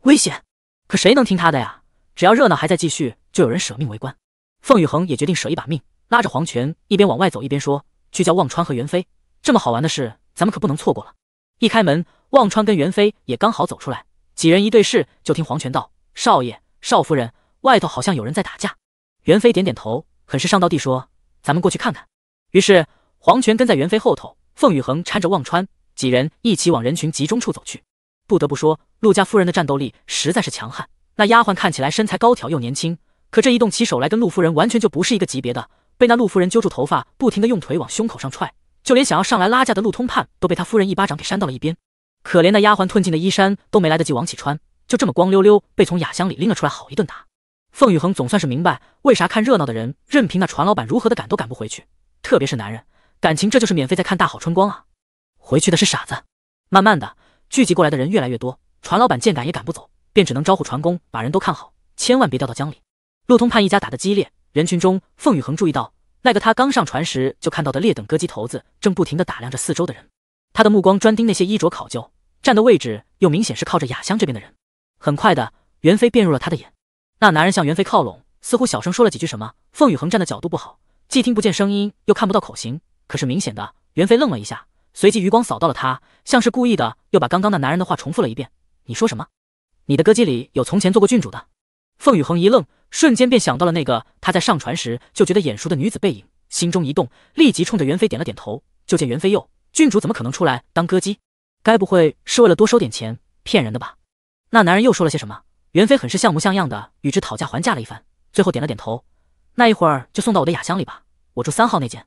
危险！”可谁能听他的呀？只要热闹还在继续，就有人舍命围观。凤雨恒也决定舍一把命，拉着黄泉一边往外走，一边说：“去叫忘川和袁飞，这么好玩的事，咱们可不能错过了。”一开门，忘川跟袁飞也刚好走出来，几人一对视，就听黄泉道：“少爷，少夫人，外头好像有人在打架。”袁飞点点头，很是上道地说：“咱们过去看看。”于是黄泉跟在袁飞后头。凤雨恒搀着忘川，几人一起往人群集中处走去。不得不说，陆家夫人的战斗力实在是强悍。那丫鬟看起来身材高挑又年轻，可这一动起手来，跟陆夫人完全就不是一个级别的。被那陆夫人揪住头发，不停的用腿往胸口上踹，就连想要上来拉架的陆通判都被他夫人一巴掌给扇到了一边。可怜那丫鬟褪进的衣衫都没来得及往起穿，就这么光溜溜被从雅箱里拎了出来，好一顿打。凤雨恒总算是明白，为啥看热闹的人任凭那船老板如何的赶都赶不回去，特别是男人。感情这就是免费在看大好春光啊！回去的是傻子。慢慢的，聚集过来的人越来越多，船老板见赶也赶不走，便只能招呼船工把人都看好，千万别掉到江里。陆通判一家打得激烈，人群中，凤雨恒注意到那个他刚上船时就看到的劣等歌姬头子，正不停的打量着四周的人，他的目光专盯那些衣着考究、站的位置又明显是靠着雅香这边的人。很快的，袁飞便入了他的眼。那男人向袁飞靠拢，似乎小声说了几句什么。凤雨恒站的角度不好，既听不见声音，又看不到口型。可是明显的，袁飞愣了一下，随即余光扫到了他，像是故意的，又把刚刚那男人的话重复了一遍：“你说什么？你的歌姬里有从前做过郡主的？”凤雨恒一愣，瞬间便想到了那个他在上船时就觉得眼熟的女子背影，心中一动，立即冲着袁飞点了点头。就见袁飞又：“郡主怎么可能出来当歌姬？该不会是为了多收点钱骗人的吧？”那男人又说了些什么？袁飞很是像模像样的与之讨价还价了一番，最后点了点头：“那一会儿就送到我的雅香里吧，我住三号那间。”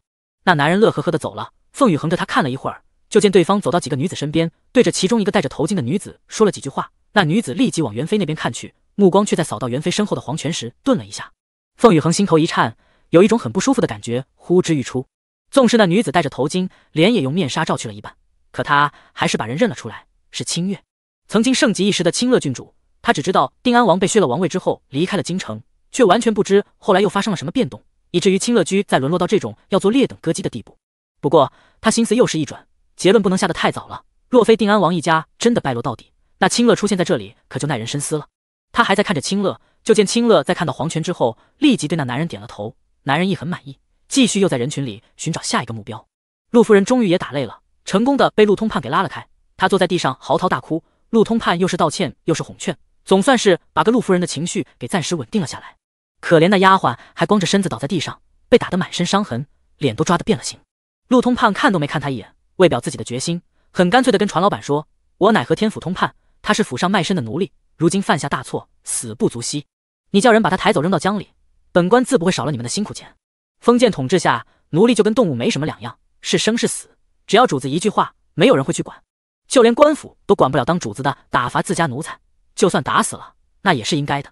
那男人乐呵呵的走了，凤羽横着他看了一会儿，就见对方走到几个女子身边，对着其中一个戴着头巾的女子说了几句话。那女子立即往元妃那边看去，目光却在扫到元妃身后的黄泉时顿了一下。凤羽恒心头一颤，有一种很不舒服的感觉呼之欲出。纵使那女子戴着头巾，脸也用面纱罩去了一半，可他还是把人认了出来，是清月，曾经盛极一时的清乐郡主。他只知道定安王被削了王位之后离开了京城，却完全不知后来又发生了什么变动。以至于清乐居再沦落到这种要做劣等歌姬的地步。不过他心思又是一转，结论不能下得太早了。若非定安王一家真的败落到底，那清乐出现在这里可就耐人深思了。他还在看着清乐，就见清乐在看到黄泉之后，立即对那男人点了头。男人亦很满意，继续又在人群里寻找下一个目标。陆夫人终于也打累了，成功的被陆通判给拉了开。她坐在地上嚎啕大哭。陆通判又是道歉又是哄劝，总算是把个陆夫人的情绪给暂时稳定了下来。可怜那丫鬟还光着身子倒在地上，被打得满身伤痕，脸都抓得变了形。陆通判看都没看他一眼，为表自己的决心，很干脆的跟船老板说：“我乃和天府通判，他是府上卖身的奴隶，如今犯下大错，死不足惜。你叫人把他抬走，扔到江里，本官自不会少了你们的辛苦钱。”封建统治下，奴隶就跟动物没什么两样，是生是死，只要主子一句话，没有人会去管，就连官府都管不了。当主子的打罚自家奴才，就算打死了，那也是应该的。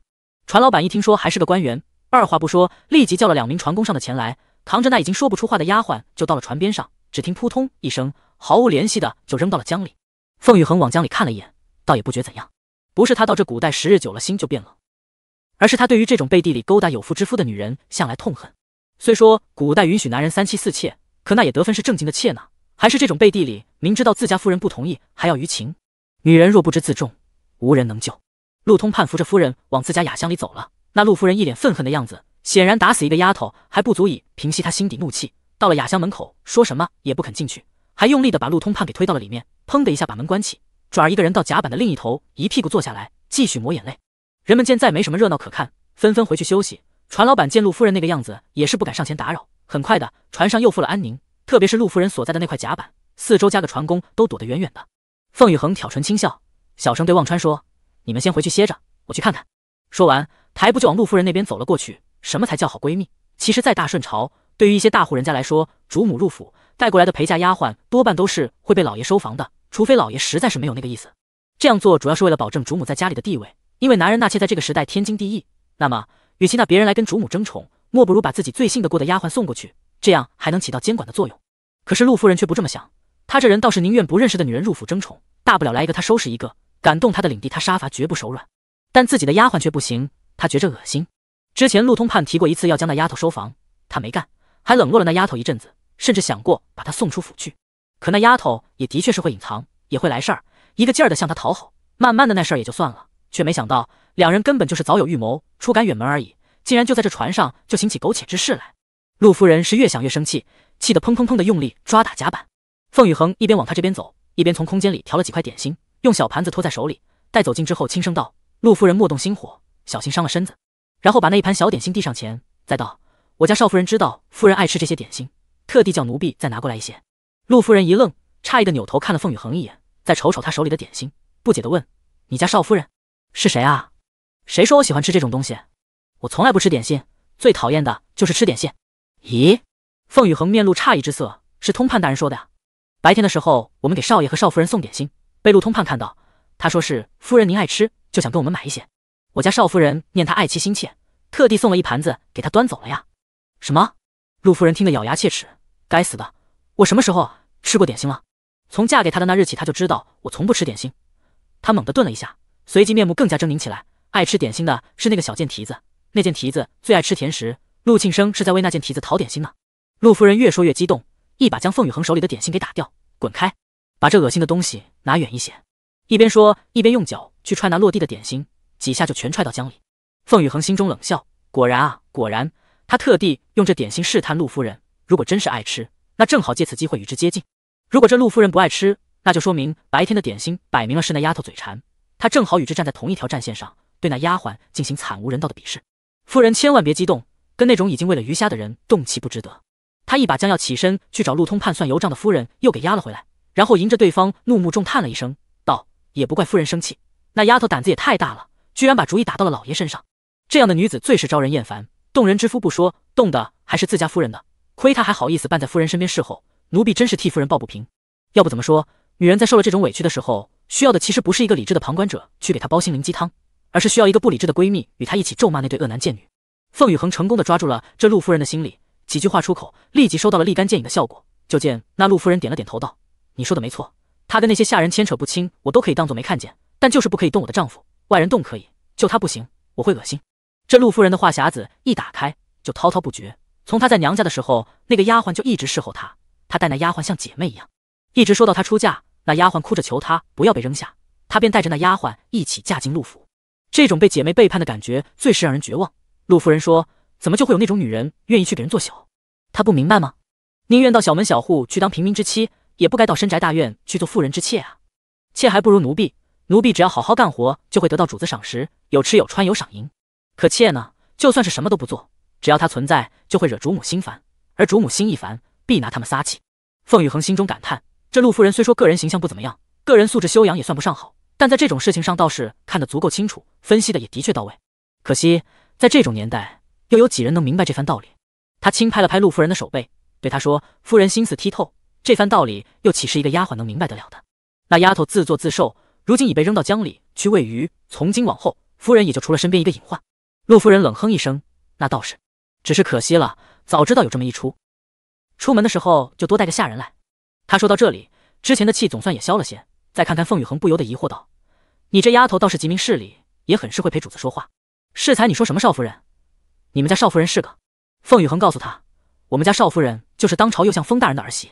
船老板一听说还是个官员，二话不说，立即叫了两名船工上的前来，扛着那已经说不出话的丫鬟就到了船边上。只听扑通一声，毫无怜惜的就扔到了江里。凤玉恒往江里看了一眼，倒也不觉怎样。不是他到这古代时日久了心就变冷，而是他对于这种背地里勾搭有夫之夫的女人向来痛恨。虽说古代允许男人三妻四妾，可那也得分是正经的妾呢，还是这种背地里明知道自家夫人不同意还要于情？女人若不知自重，无人能救。陆通判扶着夫人往自家雅香里走了，那陆夫人一脸愤恨的样子，显然打死一个丫头还不足以平息她心底怒气。到了雅香门口，说什么也不肯进去，还用力的把陆通判给推到了里面，砰的一下把门关起，转而一个人到甲板的另一头，一屁股坐下来继续抹眼泪。人们见再没什么热闹可看，纷纷回去休息。船老板见陆夫人那个样子，也是不敢上前打扰。很快的，船上又复了安宁，特别是陆夫人所在的那块甲板，四周加个船工都躲得远远的。凤雨恒挑唇轻笑，小声对忘川说。你们先回去歇着，我去看看。说完，抬步就往陆夫人那边走了过去。什么才叫好闺蜜？其实，在大顺朝，对于一些大户人家来说，主母入府带过来的陪嫁丫鬟，多半都是会被老爷收房的，除非老爷实在是没有那个意思。这样做主要是为了保证主母在家里的地位，因为男人纳妾在这个时代天经地义。那么，与其那别人来跟主母争宠，莫不如把自己最信得过的丫鬟送过去，这样还能起到监管的作用。可是陆夫人却不这么想，她这人倒是宁愿不认识的女人入府争宠，大不了来一个她收拾一个。敢动他的领地，他杀伐绝不手软。但自己的丫鬟却不行，他觉着恶心。之前陆通判提过一次要将那丫头收房，他没干，还冷落了那丫头一阵子，甚至想过把她送出府去。可那丫头也的确是会隐藏，也会来事儿，一个劲儿的向他讨好。慢慢的那事儿也就算了，却没想到两人根本就是早有预谋，出赶远门而已，竟然就在这船上就行起苟且之事来。陆夫人是越想越生气，气得砰砰砰的用力抓打甲板。凤雨恒一边往他这边走，一边从空间里调了几块点心。用小盘子托在手里，待走近之后轻声道：“陆夫人莫动心火，小心伤了身子。”然后把那一盘小点心递上前，再道：“我家少夫人知道夫人爱吃这些点心，特地叫奴婢再拿过来一些。”陆夫人一愣，诧异的扭头看了凤雨恒一眼，再瞅瞅他手里的点心，不解的问：“你家少夫人是谁啊？谁说我喜欢吃这种东西？我从来不吃点心，最讨厌的就是吃点心。”咦？凤雨恒面露诧异之色：“是通判大人说的呀，白天的时候我们给少爷和少夫人送点心。”被陆通判看到，他说是夫人您爱吃，就想跟我们买一些。我家少夫人念他爱妻心切，特地送了一盘子给他端走了呀。什么？陆夫人听得咬牙切齿，该死的，我什么时候吃过点心了？从嫁给他的那日起，他就知道我从不吃点心。他猛地顿了一下，随即面目更加狰狞起来。爱吃点心的是那个小贱蹄子，那贱蹄子最爱吃甜食。陆庆生是在为那贱蹄子讨点心呢。陆夫人越说越激动，一把将凤雨恒手里的点心给打掉，滚开。把这恶心的东西拿远一些！一边说，一边用脚去踹那落地的点心，几下就全踹到江里。凤雨恒心中冷笑：果然啊，果然！他特地用这点心试探陆夫人，如果真是爱吃，那正好借此机会与之接近；如果这陆夫人不爱吃，那就说明白天的点心摆明了是那丫头嘴馋，他正好与之站在同一条战线上，对那丫鬟进行惨无人道的鄙视。夫人千万别激动，跟那种已经为了鱼虾的人动气不值得。他一把将要起身去找陆通判算油账的夫人又给压了回来。然后迎着对方怒目重叹了一声，道：“也不怪夫人生气，那丫头胆子也太大了，居然把主意打到了老爷身上。这样的女子最是招人厌烦，动人之夫不说，动的还是自家夫人的。亏她还好意思伴在夫人身边侍候，奴婢真是替夫人抱不平。要不怎么说，女人在受了这种委屈的时候，需要的其实不是一个理智的旁观者去给她煲心灵鸡汤，而是需要一个不理智的闺蜜与她一起咒骂那对恶男贱女。”凤雨恒成功的抓住了这陆夫人的心里，几句话出口，立即收到了立竿见影的效果。就见那陆夫人点了点头，道。你说的没错，她跟那些下人牵扯不清，我都可以当做没看见，但就是不可以动我的丈夫，外人动可以，就她不行，我会恶心。这陆夫人的话匣子一打开就滔滔不绝，从她在娘家的时候，那个丫鬟就一直侍候她，她待那丫鬟像姐妹一样，一直说到她出嫁，那丫鬟哭着求她不要被扔下，她便带着那丫鬟一起嫁进陆府。这种被姐妹背叛的感觉最是让人绝望。陆夫人说：“怎么就会有那种女人愿意去给人做小？她不明白吗？宁愿到小门小户去当平民之妻。”也不该到深宅大院去做妇人之妾啊，妾还不如奴婢，奴婢只要好好干活就会得到主子赏识，有吃有穿有赏银。可妾呢，就算是什么都不做，只要她存在，就会惹主母心烦，而主母心一烦，必拿他们撒气。凤雨恒心中感叹，这陆夫人虽说个人形象不怎么样，个人素质修养也算不上好，但在这种事情上倒是看得足够清楚，分析的也的确到位。可惜，在这种年代，又有几人能明白这番道理？他轻拍了拍陆夫人的手背，对她说：“夫人心思剔透。”这番道理又岂是一个丫鬟能明白得了的？那丫头自作自受，如今已被扔到江里去喂鱼。从今往后，夫人也就除了身边一个隐患。陆夫人冷哼一声：“那倒是，只是可惜了。早知道有这么一出，出门的时候就多带个下人来。”她说到这里，之前的气总算也消了些。再看看凤雨恒，不由得疑惑道：“你这丫头倒是极明事理，也很是会陪主子说话。适才你说什么少夫人？你们家少夫人是个？”凤雨恒告诉他：“我们家少夫人就是当朝右相封大人的儿媳。”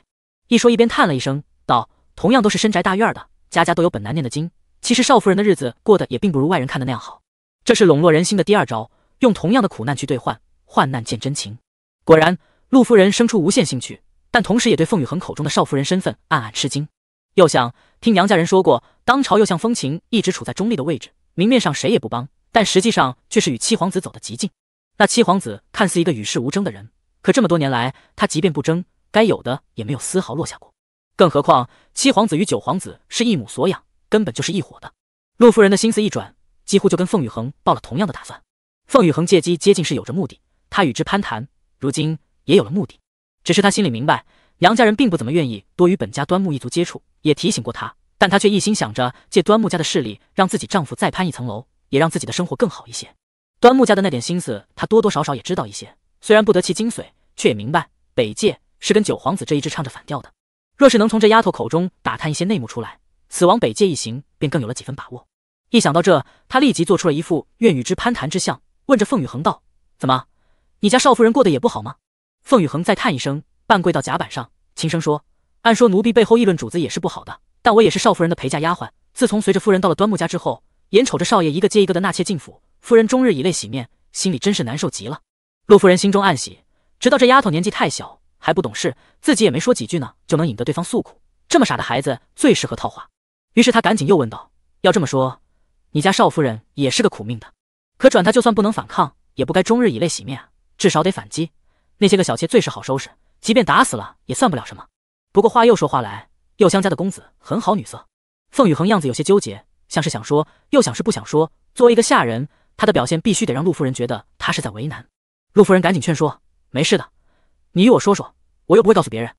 一说一边叹了一声，道：“同样都是深宅大院的，家家都有本难念的经。其实少夫人的日子过得也并不如外人看的那样好。这是笼络人心的第二招，用同样的苦难去兑换，患难见真情。”果然，陆夫人生出无限兴趣，但同时也对凤宇恒口中的少夫人身份暗暗吃惊。又想听娘家人说过，当朝又像风情一直处在中立的位置，明面上谁也不帮，但实际上却是与七皇子走得极近。那七皇子看似一个与世无争的人，可这么多年来，他即便不争。”该有的也没有丝毫落下过，更何况七皇子与九皇子是一母所养，根本就是一伙的。陆夫人的心思一转，几乎就跟凤雨恒抱了同样的打算。凤雨恒借机接近是有着目的，他与之攀谈，如今也有了目的。只是他心里明白，杨家人并不怎么愿意多与本家端木一族接触，也提醒过他，但他却一心想着借端木家的势力，让自己丈夫再攀一层楼，也让自己的生活更好一些。端木家的那点心思，他多多少少也知道一些，虽然不得其精髓，却也明白北界。是跟九皇子这一支唱着反调的。若是能从这丫头口中打探一些内幕出来，此亡北界一行便更有了几分把握。一想到这，他立即做出了一副愿与之攀谈之相，问着凤雨恒道：“怎么，你家少夫人过得也不好吗？”凤雨恒再叹一声，半跪到甲板上，轻声说：“按说奴婢背后议论主子也是不好的，但我也是少夫人的陪嫁丫鬟。自从随着夫人到了端木家之后，眼瞅着少爷一个接一个的纳妾进府，夫人终日以泪洗面，心里真是难受极了。”陆夫人心中暗喜，直到这丫头年纪太小。还不懂事，自己也没说几句呢，就能引得对方诉苦。这么傻的孩子最适合套话。于是他赶紧又问道：“要这么说，你家少夫人也是个苦命的。可转他就算不能反抗，也不该终日以泪洗面啊，至少得反击。那些个小妾最是好收拾，即便打死了也算不了什么。不过话又说回来，右香家的公子很好女色。”凤雨恒样子有些纠结，像是想说又想是不想说。作为一个下人，他的表现必须得让陆夫人觉得他是在为难。陆夫人赶紧劝说：“没事的。”你与我说说，我又不会告诉别人。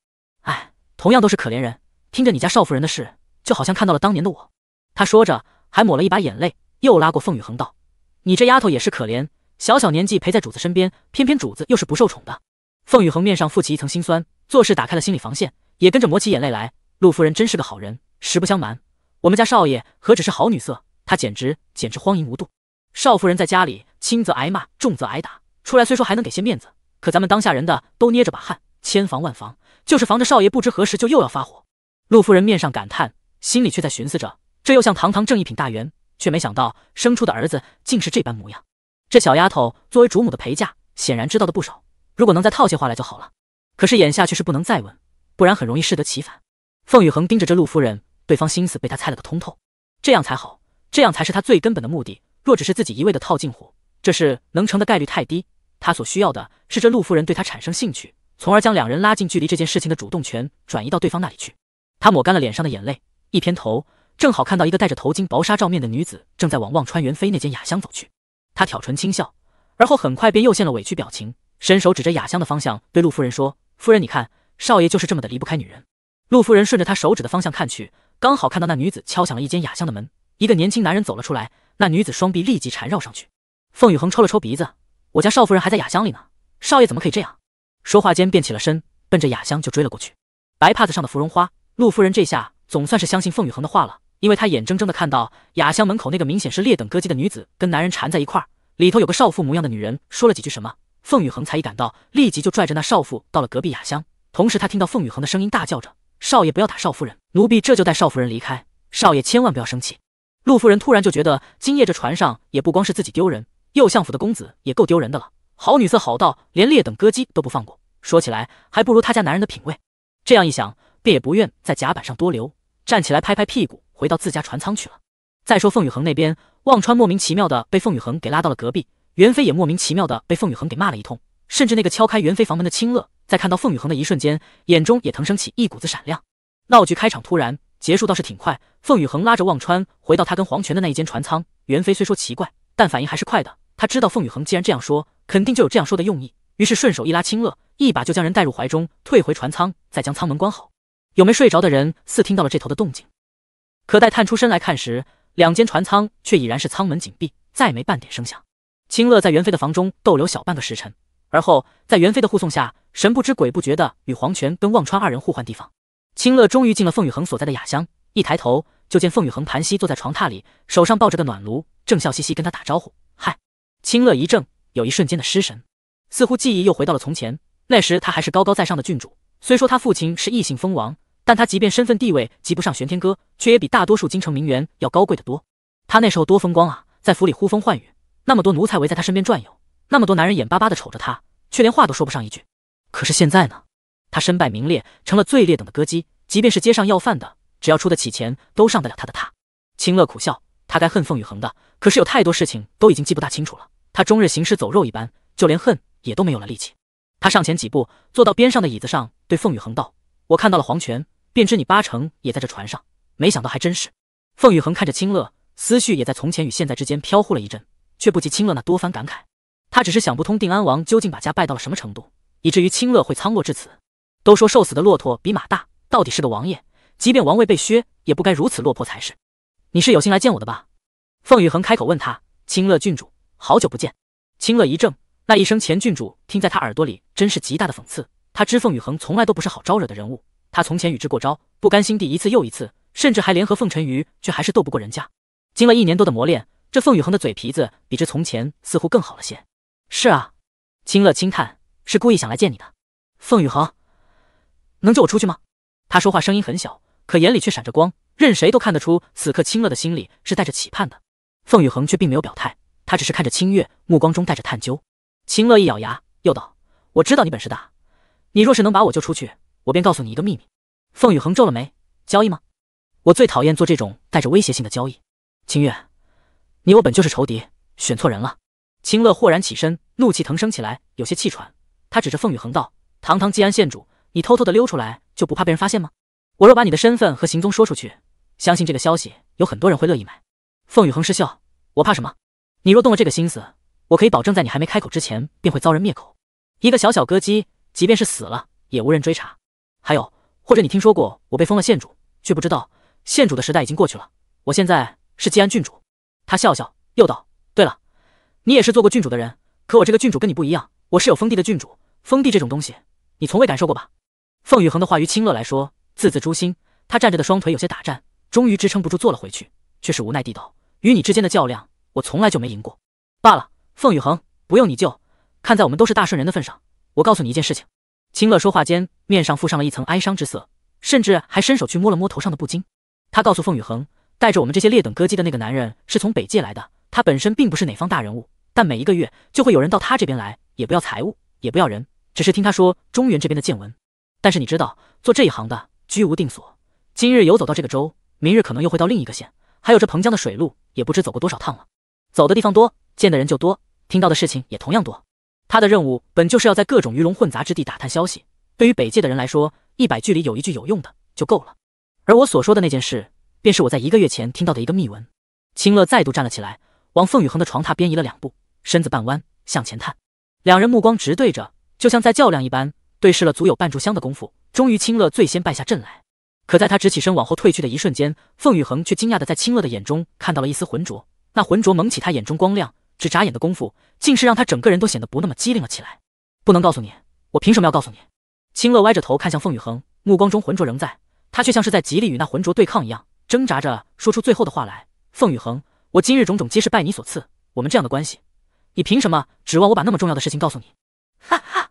哎，同样都是可怜人，听着你家少夫人的事，就好像看到了当年的我。他说着，还抹了一把眼泪，又拉过凤雨恒道：“你这丫头也是可怜，小小年纪陪在主子身边，偏偏主子又是不受宠的。”凤雨恒面上浮起一层心酸，做事打开了心理防线，也跟着抹起眼泪来。陆夫人真是个好人，实不相瞒，我们家少爷何止是好女色，他简直简直荒淫无度。少夫人在家里轻则挨骂，重则挨打，出来虽说还能给些面子。可咱们当下人的都捏着把汗，千防万防，就是防着少爷不知何时就又要发火。陆夫人面上感叹，心里却在寻思着，这又像堂堂正一品大员，却没想到生出的儿子竟是这般模样。这小丫头作为主母的陪嫁，显然知道的不少。如果能再套些话来就好了，可是眼下却是不能再问，不然很容易适得其反。凤雨恒盯着这陆夫人，对方心思被他猜了个通透，这样才好，这样才是他最根本的目的。若只是自己一味的套近乎，这事能成的概率太低。他所需要的是这陆夫人对他产生兴趣，从而将两人拉近距离。这件事情的主动权转移到对方那里去。他抹干了脸上的眼泪，一偏头，正好看到一个戴着头巾、薄纱罩面的女子正在往忘川元妃那间雅香走去。他挑唇轻笑，而后很快便又现了委屈表情，伸手指着雅香的方向对陆夫人说：“夫人，你看，少爷就是这么的离不开女人。”陆夫人顺着他手指的方向看去，刚好看到那女子敲响了一间雅香的门，一个年轻男人走了出来，那女子双臂立即缠绕上去。凤雨恒抽了抽鼻子。我家少夫人还在雅香里呢，少爷怎么可以这样？说话间便起了身，奔着雅香就追了过去。白帕子上的芙蓉花，陆夫人这下总算是相信凤雨恒的话了，因为她眼睁睁的看到雅香门口那个明显是劣等歌姬的女子跟男人缠在一块儿，里头有个少妇模样的女人说了几句什么，凤雨恒才一赶到，立即就拽着那少妇到了隔壁雅香。同时，他听到凤雨恒的声音，大叫着：“少爷不要打少夫人，奴婢这就带少夫人离开，少爷千万不要生气。”陆夫人突然就觉得今夜这船上也不光是自己丢人。右相府的公子也够丢人的了，好女色好到连劣等歌姬都不放过。说起来还不如他家男人的品味。这样一想，便也不愿在甲板上多留，站起来拍拍屁股，回到自家船舱去了。再说凤雨恒那边，忘川莫名其妙的被凤雨恒给拉到了隔壁，袁飞也莫名其妙的被凤雨恒给骂了一通。甚至那个敲开袁飞房门的清乐，在看到凤雨恒的一瞬间，眼中也腾升起一股子闪亮。闹剧开场突然结束倒是挺快，凤雨恒拉着忘川回到他跟黄泉的那一间船舱。袁飞虽说奇怪，但反应还是快的。他知道凤雨恒既然这样说，肯定就有这样说的用意，于是顺手一拉青乐，一把就将人带入怀中，退回船舱，再将舱门关好。有没睡着的人似听到了这头的动静，可待探出身来看时，两间船舱却已然是舱门紧闭，再没半点声响。青乐在袁飞的房中逗留小半个时辰，而后在袁飞的护送下，神不知鬼不觉的与黄泉跟忘川二人互换地方。青乐终于进了凤雨恒所在的雅香，一抬头就见凤雨恒盘膝坐在床榻里，手上抱着个暖炉，正笑嘻嘻跟他打招呼。清乐一怔，有一瞬间的失神，似乎记忆又回到了从前。那时他还是高高在上的郡主，虽说他父亲是异姓封王，但他即便身份地位及不上玄天哥，却也比大多数京城名媛要高贵得多。他那时候多风光啊，在府里呼风唤雨，那么多奴才围在他身边转悠，那么多男人眼巴巴地瞅着他，却连话都说不上一句。可是现在呢？他身败名裂，成了最劣等的歌姬，即便是街上要饭的，只要出得起钱，都上得了他的榻。清乐苦笑，他该恨凤雨恒的，可是有太多事情都已经记不大清楚了。他终日行尸走肉一般，就连恨也都没有了力气。他上前几步，坐到边上的椅子上，对凤宇恒道：“我看到了黄泉，便知你八成也在这船上。没想到还真是。”凤宇恒看着清乐，思绪也在从前与现在之间飘忽了一阵，却不及清乐那多番感慨。他只是想不通定安王究竟把家败到了什么程度，以至于清乐会仓落至此。都说瘦死的骆驼比马大，到底是个王爷，即便王位被削，也不该如此落魄才是。你是有心来见我的吧？凤宇恒开口问他：“清乐郡主。”好久不见，清乐一怔，那一声前郡主听在他耳朵里，真是极大的讽刺。他知凤雨恒从来都不是好招惹的人物，他从前与之过招，不甘心地一次又一次，甚至还联合凤沉鱼，却还是斗不过人家。经了一年多的磨练，这凤雨恒的嘴皮子比之从前似乎更好了些。是啊，清乐轻叹，是故意想来见你的。凤雨恒，能救我出去吗？他说话声音很小，可眼里却闪着光，任谁都看得出此刻清乐的心里是带着期盼的。凤雨恒却并没有表态。他只是看着清月，目光中带着探究。清乐一咬牙，又道：“我知道你本事大，你若是能把我救出去，我便告诉你一个秘密。”凤雨恒皱了眉：“交易吗？我最讨厌做这种带着威胁性的交易。”清月，你我本就是仇敌，选错人了。清乐豁然起身，怒气腾升起来，有些气喘。他指着凤雨恒道：“堂堂济安县主，你偷偷的溜出来，就不怕被人发现吗？我若把你的身份和行踪说出去，相信这个消息有很多人会乐意买。”凤雨恒失笑：“我怕什么？”你若动了这个心思，我可以保证在你还没开口之前便会遭人灭口。一个小小歌姬，即便是死了，也无人追查。还有，或者你听说过我被封了县主，却不知道县主的时代已经过去了。我现在是季安郡主。他笑笑，又道：“对了，你也是做过郡主的人，可我这个郡主跟你不一样，我是有封地的郡主。封地这种东西，你从未感受过吧？”凤宇恒的话于清乐来说，字字诛心。他站着的双腿有些打颤，终于支撑不住坐了回去，却是无奈地道：“与你之间的较量。”我从来就没赢过。罢了，凤雨恒，不用你救。看在我们都是大顺人的份上，我告诉你一件事情。清乐说话间，面上附上了一层哀伤之色，甚至还伸手去摸了摸头上的布巾。他告诉凤雨恒，带着我们这些劣等歌姬的那个男人是从北界来的。他本身并不是哪方大人物，但每一个月就会有人到他这边来，也不要财物，也不要人，只是听他说中原这边的见闻。但是你知道，做这一行的居无定所，今日游走到这个州，明日可能又会到另一个县，还有这彭江的水路，也不知走过多少趟了。走的地方多，见的人就多，听到的事情也同样多。他的任务本就是要在各种鱼龙混杂之地打探消息。对于北界的人来说，一百句里有一句有用的就够了。而我所说的那件事，便是我在一个月前听到的一个秘闻。清乐再度站了起来，往凤雨恒的床榻边移了两步，身子半弯向前探。两人目光直对着，就像在较量一般，对视了足有半炷香的功夫。终于，清乐最先败下阵来。可在他直起身往后退去的一瞬间，凤雨恒却惊讶的在清乐的眼中看到了一丝浑浊。那浑浊蒙起他眼中光亮，只眨眼的功夫，竟是让他整个人都显得不那么机灵了起来。不能告诉你，我凭什么要告诉你？清乐歪着头看向凤雨恒，目光中浑浊仍在，他却像是在极力与那浑浊对抗一样，挣扎着说出最后的话来：“凤雨恒，我今日种种皆是拜你所赐，我们这样的关系，你凭什么指望我把那么重要的事情告诉你？”哈哈，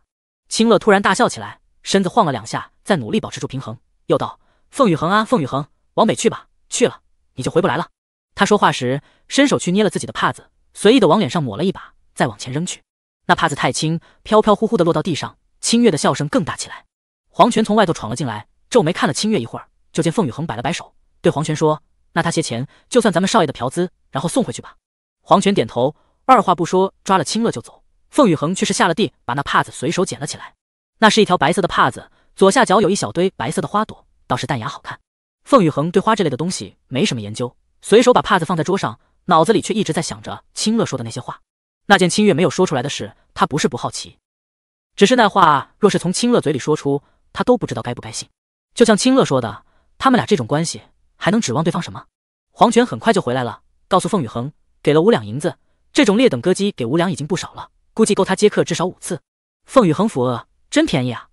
清乐突然大笑起来，身子晃了两下，再努力保持住平衡，又道：“凤雨恒啊，凤雨恒，往北去吧，去了你就回不来了。”他说话时，伸手去捏了自己的帕子，随意的往脸上抹了一把，再往前扔去。那帕子太轻，飘飘忽忽的落到地上。清月的笑声更大起来。黄泉从外头闯了进来，皱眉看了清月一会儿，就见凤雨恒摆了摆手，对黄泉说：“那他些钱，就算咱们少爷的嫖资，然后送回去吧。”黄泉点头，二话不说抓了清乐就走。凤雨恒却是下了地，把那帕子随手捡了起来。那是一条白色的帕子，左下角有一小堆白色的花朵，倒是淡雅好看。凤雨恒对花这类的东西没什么研究。随手把帕子放在桌上，脑子里却一直在想着清乐说的那些话，那件清月没有说出来的事。他不是不好奇，只是那话若是从清乐嘴里说出，他都不知道该不该信。就像清乐说的，他们俩这种关系还能指望对方什么？黄泉很快就回来了，告诉凤雨恒给了五两银子。这种劣等歌姬给五两已经不少了，估计够他接客至少五次。凤雨恒抚额，真便宜啊！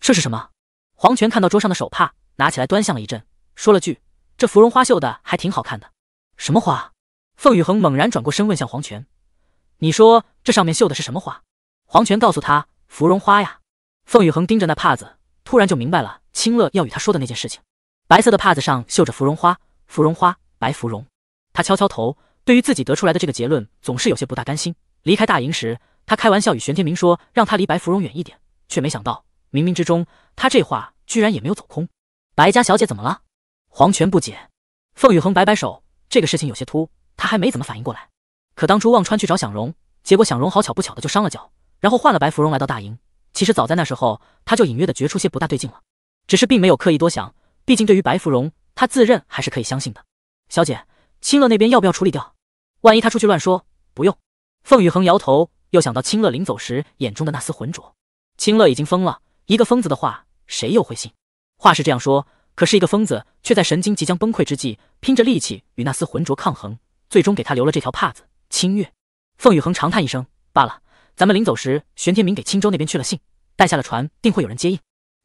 这是什么？黄泉看到桌上的手帕，拿起来端详了一阵，说了句。这芙蓉花绣的还挺好看的，什么花？凤雨恒猛然转过身问向黄泉：“你说这上面绣的是什么花？”黄泉告诉他：“芙蓉花呀。”凤雨恒盯着那帕子，突然就明白了清乐要与他说的那件事情。白色的帕子上绣着芙蓉花，芙蓉花，白芙蓉。他敲敲头，对于自己得出来的这个结论，总是有些不大甘心。离开大营时，他开玩笑与玄天明说，让他离白芙蓉远一点，却没想到冥冥之中，他这话居然也没有走空。白家小姐怎么了？黄泉不解，凤雨恒摆摆手，这个事情有些突，他还没怎么反应过来。可当初忘川去找想荣，结果想荣好巧不巧的就伤了脚，然后换了白芙蓉来到大营。其实早在那时候，他就隐约的觉出些不大对劲了，只是并没有刻意多想，毕竟对于白芙蓉，他自认还是可以相信的。小姐，清乐那边要不要处理掉？万一他出去乱说？不用。凤雨恒摇头，又想到清乐临走时眼中的那丝浑浊。清乐已经疯了，一个疯子的话，谁又会信？话是这样说。可是，一个疯子却在神经即将崩溃之际，拼着力气与那丝浑浊抗衡，最终给他留了这条帕子。清月，凤雨恒长叹一声，罢了，咱们临走时，玄天明给青州那边去了信，带下了船，定会有人接应。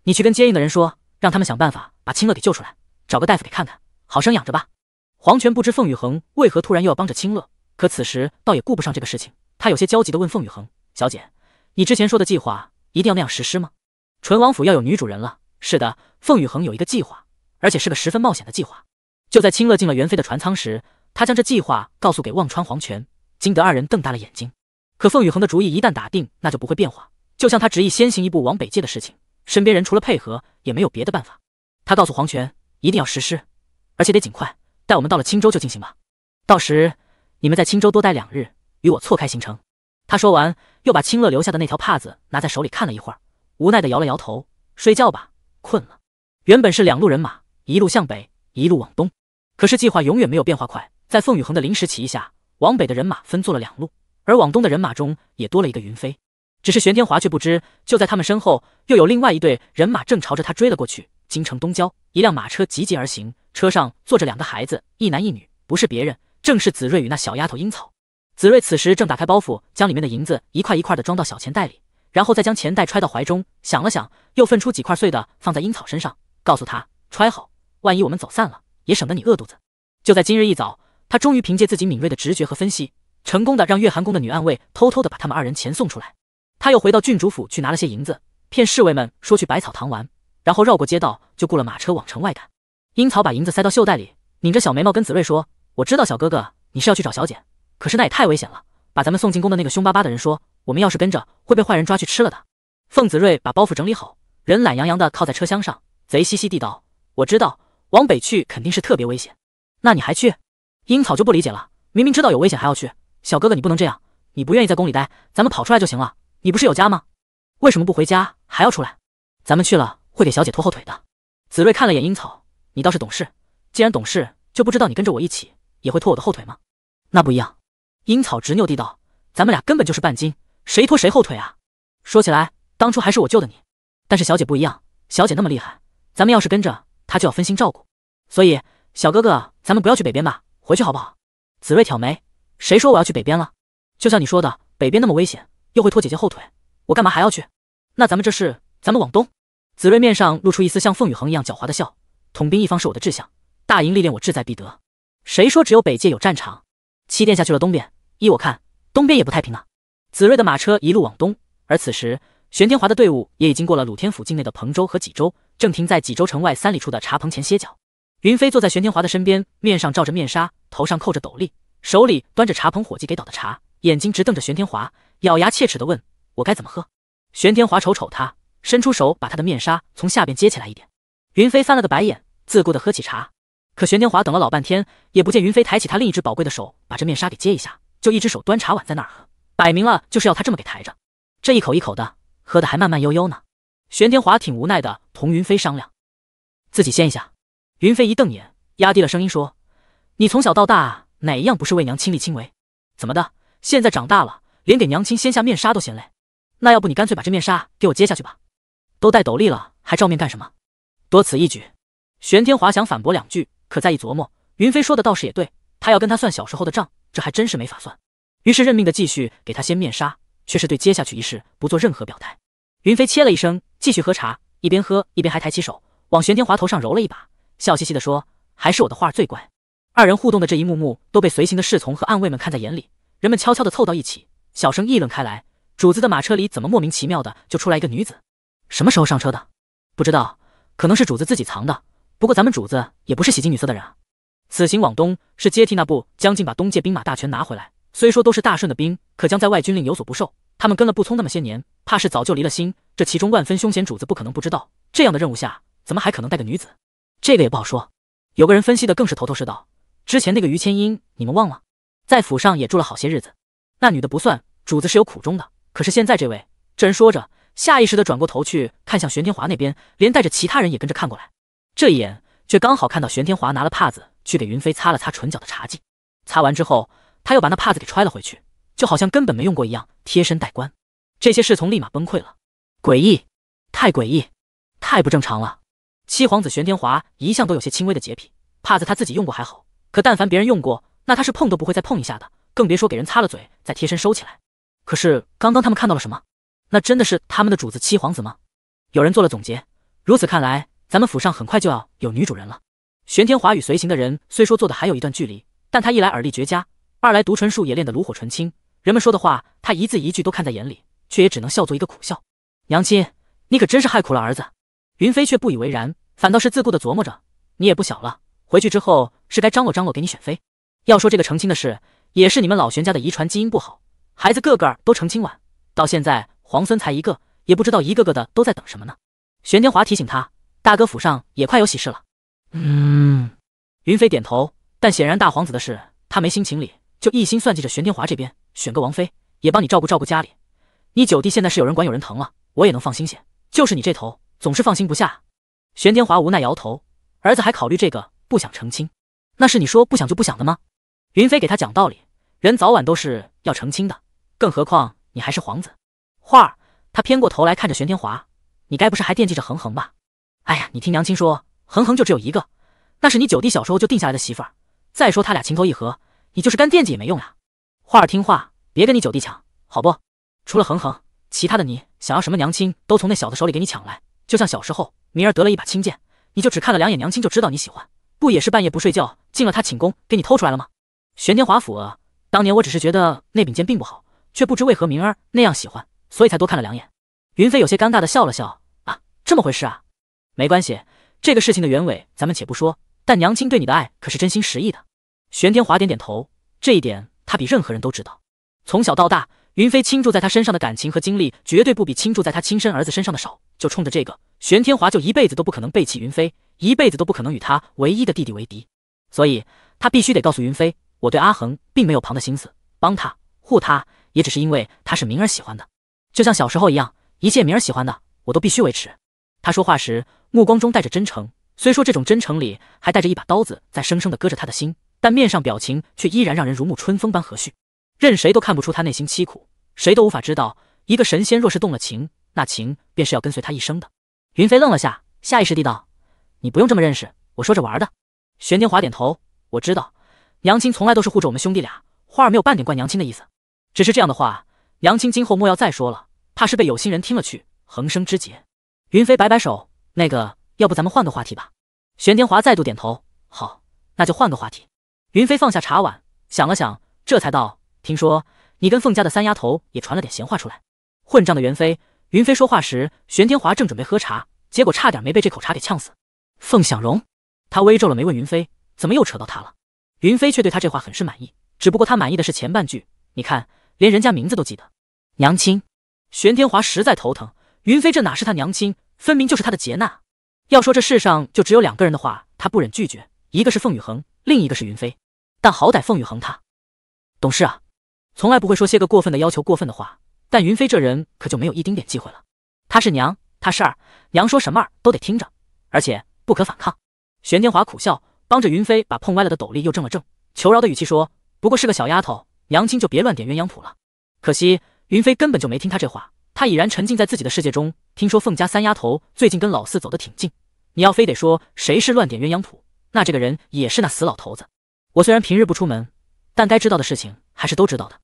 你去跟接应的人说，让他们想办法把清乐给救出来，找个大夫给看看，好生养着吧。黄泉不知凤雨恒为何突然又要帮着清乐，可此时倒也顾不上这个事情。他有些焦急地问凤雨恒小姐：“你之前说的计划，一定要那样实施吗？淳王府要有女主人了。”是的，凤宇恒有一个计划，而且是个十分冒险的计划。就在清乐进了元妃的船舱时，他将这计划告诉给忘川黄泉，惊得二人瞪大了眼睛。可凤宇恒的主意一旦打定，那就不会变化。就像他执意先行一步往北界的事情，身边人除了配合，也没有别的办法。他告诉黄泉，一定要实施，而且得尽快。待我们到了青州就进行吧，到时你们在青州多待两日，与我错开行程。他说完，又把清乐留下的那条帕子拿在手里看了一会儿，无奈的摇了摇头，睡觉吧。困了。原本是两路人马，一路向北，一路往东。可是计划永远没有变化快，在凤雨恒的临时起意下，往北的人马分做了两路，而往东的人马中也多了一个云飞。只是玄天华却不知，就在他们身后，又有另外一队人马正朝着他追了过去。京城东郊，一辆马车急急而行，车上坐着两个孩子，一男一女，不是别人，正是子睿与那小丫头樱草。子睿此时正打开包袱，将里面的银子一块一块的装到小钱袋里。然后再将钱袋揣到怀中，想了想，又分出几块碎的放在樱草身上，告诉他揣好，万一我们走散了，也省得你饿肚子。就在今日一早，他终于凭借自己敏锐的直觉和分析，成功的让月寒宫的女暗卫偷偷的把他们二人钱送出来。他又回到郡主府去拿了些银子，骗侍卫们说去百草堂玩，然后绕过街道就雇了马车往城外赶。樱草把银子塞到袖袋里，拧着小眉毛跟紫瑞说：“我知道小哥哥你是要去找小姐，可是那也太危险了。把咱们送进宫的那个凶巴巴的人说。”我们要是跟着会被坏人抓去吃了的。凤子睿把包袱整理好，人懒洋洋地靠在车厢上，贼兮兮地道：“我知道，往北去肯定是特别危险。那你还去？”樱草就不理解了，明明知道有危险还要去。小哥哥，你不能这样，你不愿意在宫里待，咱们跑出来就行了。你不是有家吗？为什么不回家，还要出来？咱们去了会给小姐拖后腿的。子睿看了眼樱草，你倒是懂事。既然懂事，就不知道你跟着我一起也会拖我的后腿吗？那不一样。樱草执拗地道：“咱们俩根本就是半斤。”谁拖谁后腿啊？说起来，当初还是我救的你。但是小姐不一样，小姐那么厉害，咱们要是跟着她，就要分心照顾。所以，小哥哥，咱们不要去北边吧，回去好不好？紫瑞挑眉，谁说我要去北边了？就像你说的，北边那么危险，又会拖姐姐后腿，我干嘛还要去？那咱们这是，咱们往东。紫瑞面上露出一丝像凤雨恒一样狡猾的笑。统兵一方是我的志向，大营历练我志在必得。谁说只有北界有战场？七殿下去了东边，依我看，东边也不太平呢。子睿的马车一路往东，而此时玄天华的队伍也已经过了鲁天府境内的彭州和济州，正停在济州城外三里处的茶棚前歇脚。云飞坐在玄天华的身边，面上罩着面纱，头上扣着斗笠，手里端着茶棚伙计给倒的茶，眼睛直瞪着玄天华，咬牙切齿地问：“我该怎么喝？”玄天华瞅瞅他，伸出手把他的面纱从下边接起来一点。云飞翻了个白眼，自顾地喝起茶。可玄天华等了老半天，也不见云飞抬起他另一只宝贵的手把这面纱给接一下，就一只手端茶碗在那儿喝。摆明了就是要他这么给抬着，这一口一口的，喝的还慢慢悠悠呢。玄天华挺无奈的，同云飞商量，自己先一下。云飞一瞪眼，压低了声音说：“你从小到大哪一样不是为娘亲力亲为？怎么的，现在长大了，连给娘亲掀下面纱都嫌累？那要不你干脆把这面纱给我揭下去吧，都戴斗笠了，还照面干什么？多此一举。”玄天华想反驳两句，可再一琢磨，云飞说的倒是也对，他要跟他算小时候的账，这还真是没法算。于是认命的继续给他掀面纱，却是对接下去一事不做任何表态。云飞切了一声，继续喝茶，一边喝一边还抬起手往玄天华头上揉了一把，笑嘻嘻的说：“还是我的画最乖。”二人互动的这一幕幕都被随行的侍从和暗卫们看在眼里，人们悄悄的凑到一起，小声议论开来：“主子的马车里怎么莫名其妙的就出来一个女子？什么时候上车的？不知道，可能是主子自己藏的。不过咱们主子也不是喜近女色的人啊。”此行往东是接替那部将近把东界兵马大权拿回来。虽说都是大顺的兵，可将在外军令有所不受。他们跟了步聪那么些年，怕是早就离了心。这其中万分凶险，主子不可能不知道。这样的任务下，怎么还可能带个女子？这个也不好说。有个人分析的更是头头是道。之前那个于千英，你们忘了，在府上也住了好些日子。那女的不算，主子是有苦衷的。可是现在这位……这人说着，下意识的转过头去，看向玄天华那边，连带着其他人也跟着看过来。这一眼，却刚好看到玄天华拿了帕子去给云飞擦了擦唇角的茶迹。擦完之后。他又把那帕子给揣了回去，就好像根本没用过一样，贴身带冠。这些侍从立马崩溃了，诡异，太诡异，太不正常了。七皇子玄天华一向都有些轻微的洁癖，帕子他自己用过还好，可但凡别人用过，那他是碰都不会再碰一下的，更别说给人擦了嘴再贴身收起来。可是刚刚他们看到了什么？那真的是他们的主子七皇子吗？有人做了总结，如此看来，咱们府上很快就要有女主人了。玄天华与随行的人虽说坐的还有一段距离，但他一来耳力绝佳。二来，读唇术也练得炉火纯青，人们说的话，他一字一句都看在眼里，却也只能笑作一个苦笑。娘亲，你可真是害苦了儿子。云飞却不以为然，反倒是自顾的琢磨着：你也不小了，回去之后是该张罗张罗给你选妃。要说这个成亲的事，也是你们老玄家的遗传基因不好，孩子个个都成亲晚，到现在皇孙才一个，也不知道一个个的都在等什么呢。玄天华提醒他：大哥府上也快有喜事了。嗯。云飞点头，但显然大皇子的事，他没心情理。就一心算计着玄天华这边选个王妃，也帮你照顾照顾家里。你九弟现在是有人管有人疼了，我也能放心些。就是你这头总是放心不下。玄天华无奈摇头，儿子还考虑这个，不想成亲？那是你说不想就不想的吗？云飞给他讲道理，人早晚都是要成亲的，更何况你还是皇子。画儿，他偏过头来看着玄天华，你该不是还惦记着恒恒吧？哎呀，你听娘亲说，恒恒就只有一个，那是你九弟小时候就定下来的媳妇。再说他俩情投意合。你就是干惦记也没用呀，花儿听话，别跟你九弟抢，好不？除了恒恒，其他的你想要什么，娘亲都从那小子手里给你抢来。就像小时候，明儿得了一把青剑，你就只看了两眼，娘亲就知道你喜欢，不也是半夜不睡觉进了他寝宫给你偷出来了吗？玄天华府，当年我只是觉得那柄剑并不好，却不知为何明儿那样喜欢，所以才多看了两眼。云飞有些尴尬的笑了笑，啊，这么回事啊？没关系，这个事情的原委咱们且不说，但娘亲对你的爱可是真心实意的。玄天华点点头，这一点他比任何人都知道。从小到大，云飞倾注在他身上的感情和精力，绝对不比倾注在他亲生儿子身上的少。就冲着这个，玄天华就一辈子都不可能背弃云飞，一辈子都不可能与他唯一的弟弟为敌。所以，他必须得告诉云飞，我对阿恒并没有旁的心思，帮他护他，也只是因为他是明儿喜欢的，就像小时候一样，一切明儿喜欢的，我都必须维持。他说话时，目光中带着真诚，虽说这种真诚里还带着一把刀子，在生生的割着他的心。但面上表情却依然让人如沐春风般和煦，任谁都看不出他内心凄苦，谁都无法知道，一个神仙若是动了情，那情便是要跟随他一生的。云飞愣了下，下意识地道：“你不用这么认识，我说着玩的。”玄天华点头：“我知道，娘亲从来都是护着我们兄弟俩，花儿没有半点怪娘亲的意思。只是这样的话，娘亲今后莫要再说了，怕是被有心人听了去，横生枝节。”云飞摆摆手：“那个，要不咱们换个话题吧？”玄天华再度点头：“好，那就换个话题。”云飞放下茶碗，想了想，这才道：“听说你跟凤家的三丫头也传了点闲话出来。”混账的云飞！云飞说话时，玄天华正准备喝茶，结果差点没被这口茶给呛死。凤小荣，他微皱了眉，问云飞：“怎么又扯到他了？”云飞却对他这话很是满意，只不过他满意的是前半句。你看，连人家名字都记得。娘亲，玄天华实在头疼，云飞这哪是他娘亲，分明就是他的劫难。要说这世上就只有两个人的话，他不忍拒绝，一个是凤雨恒，另一个是云飞。但好歹凤雨恒他懂事啊，从来不会说些个过分的要求、过分的话。但云飞这人可就没有一丁点机会了。他是娘，他是儿，娘说什么儿都得听着，而且不可反抗。玄天华苦笑，帮着云飞把碰歪了的斗笠又正了正，求饶的语气说：“不过是个小丫头，娘亲就别乱点鸳鸯谱了。”可惜云飞根本就没听他这话，他已然沉浸在自己的世界中。听说凤家三丫头最近跟老四走得挺近，你要非得说谁是乱点鸳鸯谱，那这个人也是那死老头子。我虽然平日不出门，但该知道的事情还是都知道的。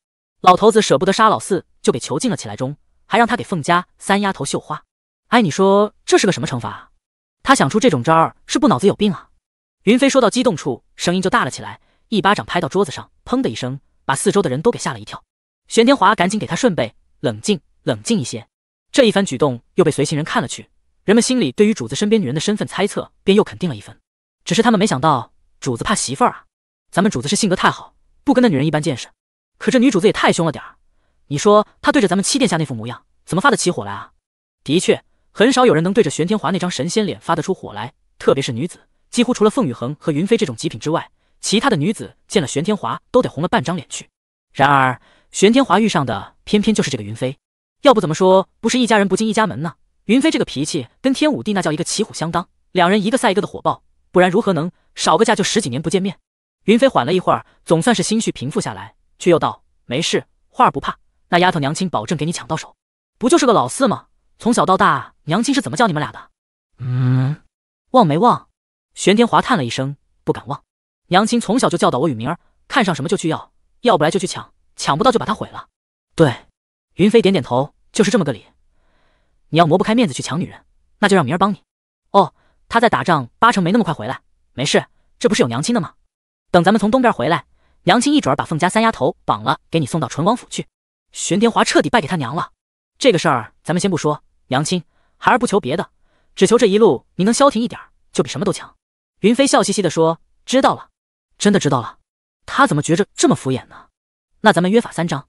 老头子舍不得杀老四，就给囚禁了起来中，还让他给凤家三丫头绣花。哎，你说这是个什么惩罚？他想出这种招儿是不脑子有病啊？云飞说到激动处，声音就大了起来，一巴掌拍到桌子上，砰的一声，把四周的人都给吓了一跳。玄天华赶紧给他顺背，冷静，冷静一些。这一番举动又被随行人看了去，人们心里对于主子身边女人的身份猜测便又肯定了一分。只是他们没想到主子怕媳妇儿啊。咱们主子是性格太好，不跟那女人一般见识。可这女主子也太凶了点儿。你说她对着咱们七殿下那副模样，怎么发得起火来啊？的确，很少有人能对着玄天华那张神仙脸发得出火来，特别是女子，几乎除了凤雨恒和云飞这种极品之外，其他的女子见了玄天华都得红了半张脸去。然而，玄天华遇上的偏偏就是这个云飞。要不怎么说不是一家人不进一家门呢？云飞这个脾气跟天武帝那叫一个旗虎相当，两人一个赛一个的火爆，不然如何能少个架就十几年不见面？云飞缓了一会儿，总算是心绪平复下来，却又道：“没事，花儿不怕。那丫头娘亲保证给你抢到手。不就是个老四吗？从小到大，娘亲是怎么叫你们俩的？”“嗯，忘没忘？”玄天华叹了一声，不敢忘。娘亲从小就教导我与明儿，看上什么就去要，要不来就去抢，抢不到就把它毁了。对，云飞点点头，就是这么个理。你要磨不开面子去抢女人，那就让明儿帮你。哦，他在打仗，八成没那么快回来。没事，这不是有娘亲的吗？等咱们从东边回来，娘亲一准儿把凤家三丫头绑了，给你送到淳王府去。玄天华彻底败给他娘了。这个事儿咱们先不说，娘亲，孩儿不求别的，只求这一路你能消停一点儿，就比什么都强。云飞笑嘻嘻地说：“知道了，真的知道了。”他怎么觉着这么敷衍呢？那咱们约法三章。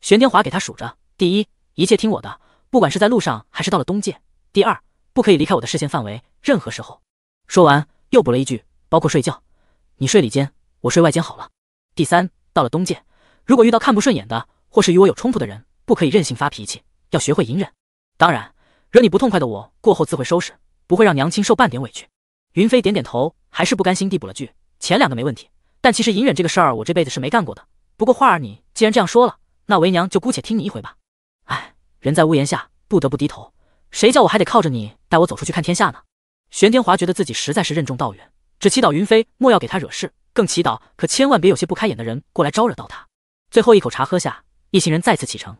玄天华给他数着：第一，一切听我的，不管是在路上还是到了东界；第二，不可以离开我的视线范围，任何时候。说完又补了一句：“包括睡觉，你睡里间。”我睡外间好了。第三，到了东界，如果遇到看不顺眼的，或是与我有冲突的人，不可以任性发脾气，要学会隐忍。当然，惹你不痛快的我过后自会收拾，不会让娘亲受半点委屈。云飞点点头，还是不甘心地补了句：前两个没问题，但其实隐忍这个事儿我这辈子是没干过的。不过话儿，你既然这样说了，那为娘就姑且听你一回吧。唉，人在屋檐下，不得不低头。谁叫我还得靠着你带我走出去看天下呢？玄天华觉得自己实在是任重道远，只祈祷云飞莫要给他惹事。更祈祷，可千万别有些不开眼的人过来招惹到他。最后一口茶喝下，一行人再次启程。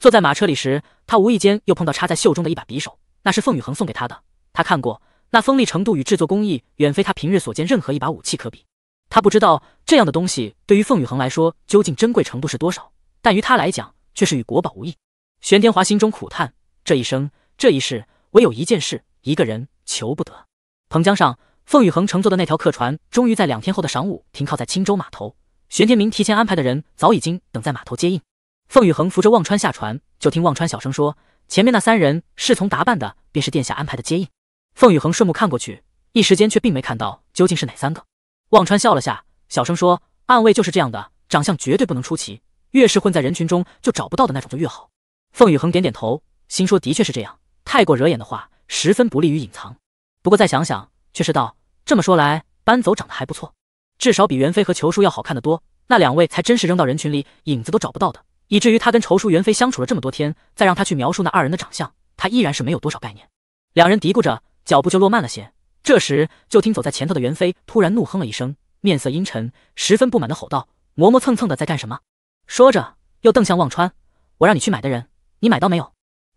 坐在马车里时，他无意间又碰到插在袖中的一把匕首，那是凤宇恒送给他的。他看过，那锋利程度与制作工艺远非他平日所见任何一把武器可比。他不知道这样的东西对于凤宇恒来说究竟珍贵程度是多少，但于他来讲却是与国宝无异。玄天华心中苦叹，这一生，这一世，唯有一件事，一个人，求不得。彭江上。凤宇恒乘坐的那条客船，终于在两天后的晌午停靠在青州码头。玄天明提前安排的人早已经等在码头接应。凤宇恒扶着忘川下船，就听忘川小声说：“前面那三人侍从打扮的，便是殿下安排的接应。”凤宇恒顺目看过去，一时间却并没看到究竟是哪三个。忘川笑了下，小声说：“暗卫就是这样的，长相绝对不能出奇，越是混在人群中就找不到的那种就越好。”凤宇恒点点头，心说：“的确是这样，太过惹眼的话，十分不利于隐藏。不过再想想。”却是道：“这么说来，班走长得还不错，至少比袁飞和裘叔要好看得多。那两位才真是扔到人群里，影子都找不到的，以至于他跟仇叔袁飞相处了这么多天，再让他去描述那二人的长相，他依然是没有多少概念。”两人嘀咕着，脚步就落慢了些。这时，就听走在前头的袁飞突然怒哼了一声，面色阴沉，十分不满的吼道：“磨磨蹭蹭的在干什么？”说着，又瞪向忘川：“我让你去买的人，你买到没有？”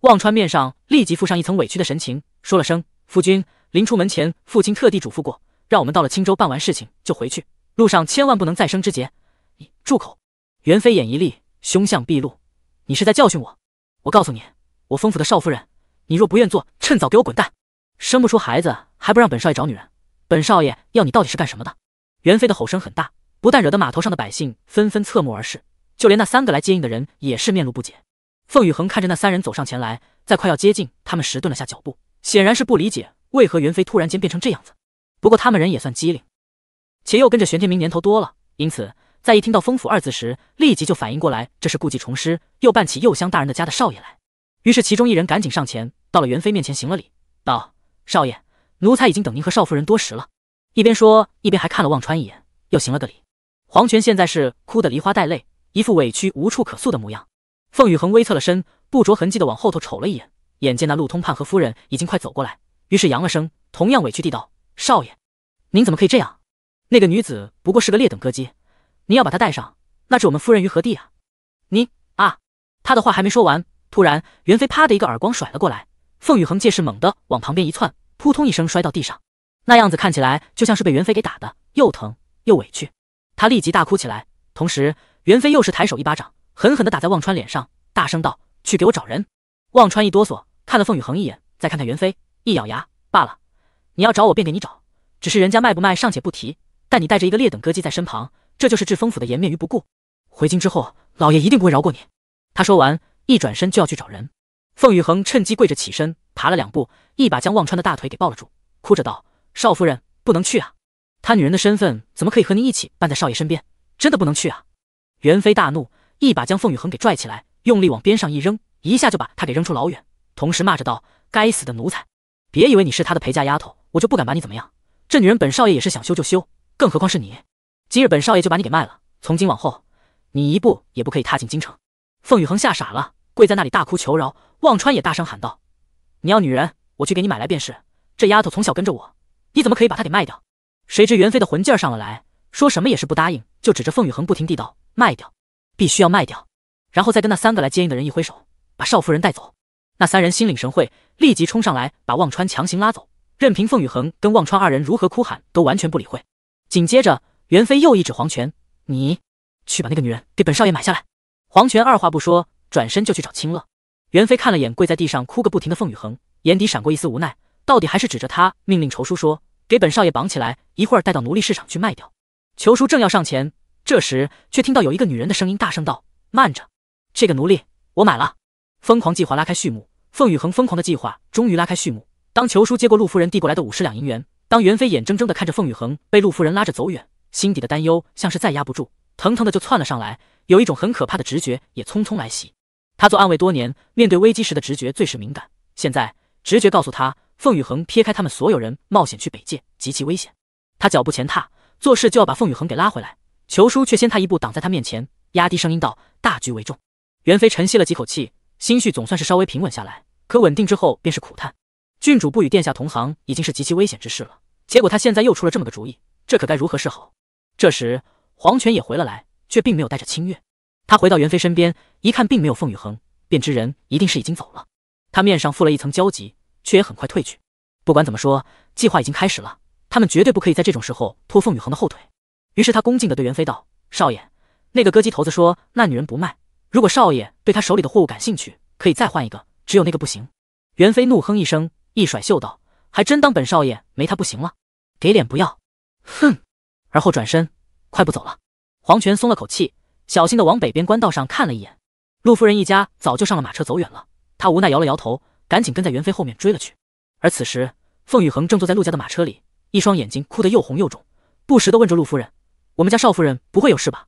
忘川面上立即附上一层委屈的神情，说了声。夫君临出门前，父亲特地嘱咐过，让我们到了青州办完事情就回去，路上千万不能再生枝节。你住口！袁飞眼一厉，凶相毕露。你是在教训我？我告诉你，我封府的少夫人，你若不愿做，趁早给我滚蛋！生不出孩子还不让本少爷找女人？本少爷要你到底是干什么的？袁飞的吼声很大，不但惹得码头上的百姓纷纷侧目而视，就连那三个来接应的人也是面露不解。凤雨恒看着那三人走上前来，在快要接近他们时顿了下脚步。显然是不理解为何云飞突然间变成这样子，不过他们人也算机灵，且又跟着玄天明年头多了，因此在一听到“封府”二字时，立即就反应过来，这是故技重施，又扮起右香大人的家的少爷来。于是其中一人赶紧上前，到了袁飞面前行了礼，道：“少爷，奴才已经等您和少夫人多时了。”一边说，一边还看了忘川一眼，又行了个礼。黄泉现在是哭得梨花带泪，一副委屈无处可诉的模样。凤雨恒微侧了身，不着痕迹的往后头瞅了一眼。眼见那陆通判和夫人已经快走过来，于是扬了声，同样委屈地道：“少爷，您怎么可以这样？那个女子不过是个劣等歌姬，您要把她带上，那置我们夫人于何地啊？你啊！”他的话还没说完，突然袁飞啪的一个耳光甩了过来，凤雨恒借势猛地往旁边一窜，扑通一声摔到地上，那样子看起来就像是被袁飞给打的，又疼又委屈。他立即大哭起来，同时袁飞又是抬手一巴掌，狠狠地打在忘川脸上，大声道：“去给我找人！”忘川一哆嗦。看了凤雨恒一眼，再看看袁飞，一咬牙，罢了。你要找我便给你找，只是人家卖不卖尚且不提，但你带着一个劣等歌姬在身旁，这就是置风府的颜面于不顾。回京之后，老爷一定不会饶过你。他说完，一转身就要去找人。凤雨恒趁机跪着起身，爬了两步，一把将忘川的大腿给抱了住，哭着道：“少夫人不能去啊！他女人的身份怎么可以和您一起伴在少爷身边？真的不能去啊！”袁飞大怒，一把将凤雨恒给拽起来，用力往边上一扔，一下就把他给扔出老远。同时骂着道：“该死的奴才！别以为你是他的陪嫁丫头，我就不敢把你怎么样。这女人，本少爷也是想休就休，更何况是你。今日本少爷就把你给卖了。从今往后，你一步也不可以踏进京城。”凤雨恒吓傻了，跪在那里大哭求饶。忘川也大声喊道：“你要女人，我去给你买来便是。这丫头从小跟着我，你怎么可以把她给卖掉？”谁知元飞的魂劲儿上了来，说什么也是不答应，就指着凤雨恒不停地道：“卖掉，必须要卖掉。”然后再跟那三个来接应的人一挥手，把少夫人带走。那三人心领神会，立即冲上来把忘川强行拉走，任凭凤雨恒跟忘川二人如何哭喊，都完全不理会。紧接着，袁飞又一指黄泉：“你去把那个女人给本少爷买下来。”黄泉二话不说，转身就去找青乐。袁飞看了眼跪在地上哭个不停的凤雨恒，眼底闪过一丝无奈，到底还是指着他命令仇叔说：“给本少爷绑起来，一会儿带到奴隶市场去卖掉。”仇叔正要上前，这时却听到有一个女人的声音大声道：“慢着，这个奴隶我买了。”疯狂计划拉开序幕，凤雨恒疯狂的计划终于拉开序幕。当裘叔接过陆夫人递过来的五十两银元，当袁飞眼睁睁的看着凤雨恒被陆夫人拉着走远，心底的担忧像是再压不住，腾腾的就窜了上来。有一种很可怕的直觉也匆匆来袭。他做暗卫多年，面对危机时的直觉最是敏感。现在直觉告诉他，凤雨恒撇开他们所有人，冒险去北界，极其危险。他脚步前踏，做事就要把凤雨恒给拉回来。裘叔却先他一步挡在他面前，压低声音道：“大局为重。”袁飞沉吸了几口气。心绪总算是稍微平稳下来，可稳定之后便是苦叹。郡主不与殿下同行，已经是极其危险之事了。结果他现在又出了这么个主意，这可该如何是好？这时黄泉也回了来，却并没有带着清月。他回到元妃身边，一看并没有凤雨恒，便知人一定是已经走了。他面上附了一层焦急，却也很快退去。不管怎么说，计划已经开始了，他们绝对不可以在这种时候拖凤雨恒的后腿。于是他恭敬地对元妃道：“少爷，那个歌姬头子说那女人不卖。”如果少爷对他手里的货物感兴趣，可以再换一个，只有那个不行。袁飞怒哼一声，一甩袖道：“还真当本少爷没他不行了？给脸不要？”哼！而后转身快步走了。黄泉松了口气，小心的往北边官道上看了一眼，陆夫人一家早就上了马车走远了。他无奈摇了摇头，赶紧跟在袁飞后面追了去。而此时，凤雨恒正坐在陆家的马车里，一双眼睛哭得又红又肿，不时的问着陆夫人：“我们家少夫人不会有事吧？”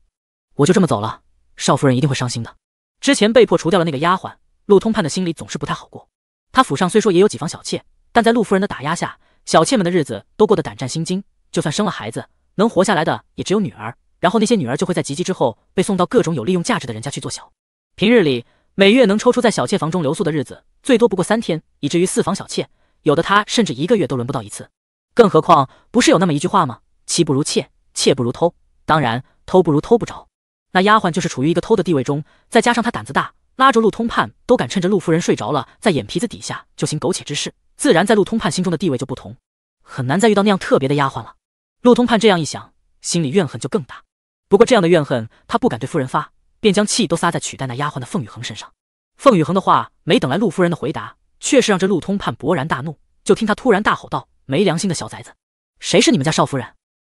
我就这么走了。少夫人一定会伤心的。之前被迫除掉了那个丫鬟，陆通判的心里总是不太好过。他府上虽说也有几房小妾，但在陆夫人的打压下，小妾们的日子都过得胆战心惊。就算生了孩子，能活下来的也只有女儿，然后那些女儿就会在及笄之后被送到各种有利用价值的人家去做小。平日里每月能抽出在小妾房中留宿的日子，最多不过三天，以至于四房小妾有的她甚至一个月都轮不到一次。更何况，不是有那么一句话吗？妻不如妾，妾不如偷，当然偷不如偷不着。那丫鬟就是处于一个偷的地位中，再加上她胆子大，拉着陆通判都敢趁着陆夫人睡着了，在眼皮子底下就行苟且之事，自然在陆通判心中的地位就不同，很难再遇到那样特别的丫鬟了。陆通判这样一想，心里怨恨就更大。不过这样的怨恨他不敢对夫人发，便将气都撒在取代那丫鬟的凤雨恒身上。凤雨恒的话没等来陆夫人的回答，却是让这陆通判勃然大怒。就听他突然大吼道：“没良心的小崽子，谁是你们家少夫人？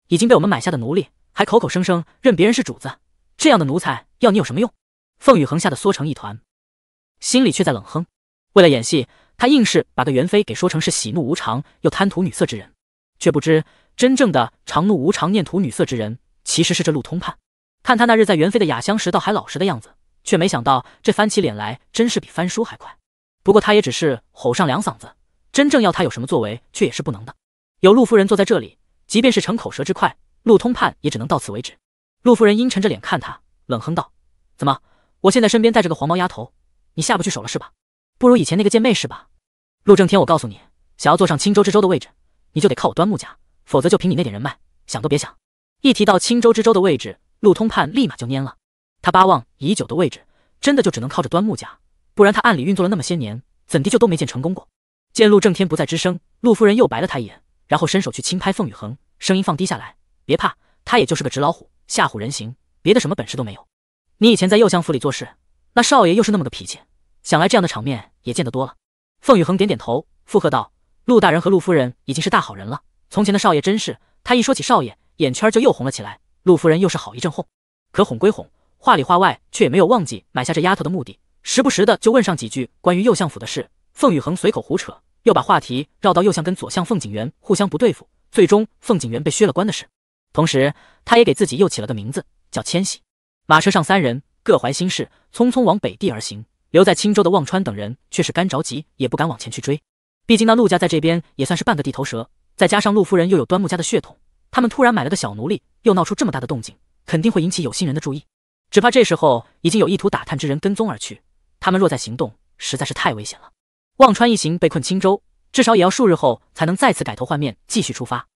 已经被我们买下的奴隶，还口口声声认别人是主子！”这样的奴才要你有什么用？凤羽恒吓得缩成一团，心里却在冷哼。为了演戏，他硬是把个元妃给说成是喜怒无常又贪图女色之人，却不知真正的长怒无常、念图女色之人，其实是这陆通判。看他那日在元妃的雅香时，倒还老实的样子，却没想到这翻起脸来，真是比翻书还快。不过他也只是吼上两嗓子，真正要他有什么作为，却也是不能的。有陆夫人坐在这里，即便是逞口舌之快，陆通判也只能到此为止。陆夫人阴沉着脸看他，冷哼道：“怎么？我现在身边带着个黄毛丫头，你下不去手了是吧？不如以前那个贱妹是吧？”陆正天，我告诉你，想要坐上青州知州的位置，你就得靠我端木家，否则就凭你那点人脉，想都别想。一提到青州知州的位置，陆通判立马就蔫了。他巴望已久的位置，真的就只能靠着端木家，不然他暗里运作了那么些年，怎地就都没见成功过。见陆正天不再吱声，陆夫人又白了他一眼，然后伸手去轻拍凤雨恒，声音放低下来：“别怕，他也就是个纸老虎。”吓唬人行，别的什么本事都没有。你以前在右相府里做事，那少爷又是那么个脾气，想来这样的场面也见得多了。凤雨恒点点头，附和道：“陆大人和陆夫人已经是大好人了。从前的少爷真是……”他一说起少爷，眼圈就又红了起来。陆夫人又是好一阵哄，可哄归哄，话里话外却也没有忘记买下这丫头的目的，时不时的就问上几句关于右相府的事。凤雨恒随口胡扯，又把话题绕到右相跟左相凤景元互相不对付，最终凤景元被削了官的事。同时，他也给自己又起了个名字，叫千玺。马车上三人各怀心事，匆匆往北地而行。留在青州的忘川等人却是干着急，也不敢往前去追。毕竟那陆家在这边也算是半个地头蛇，再加上陆夫人又有端木家的血统，他们突然买了个小奴隶，又闹出这么大的动静，肯定会引起有心人的注意。只怕这时候已经有意图打探之人跟踪而去，他们若再行动，实在是太危险了。忘川一行被困青州，至少也要数日后才能再次改头换面，继续出发。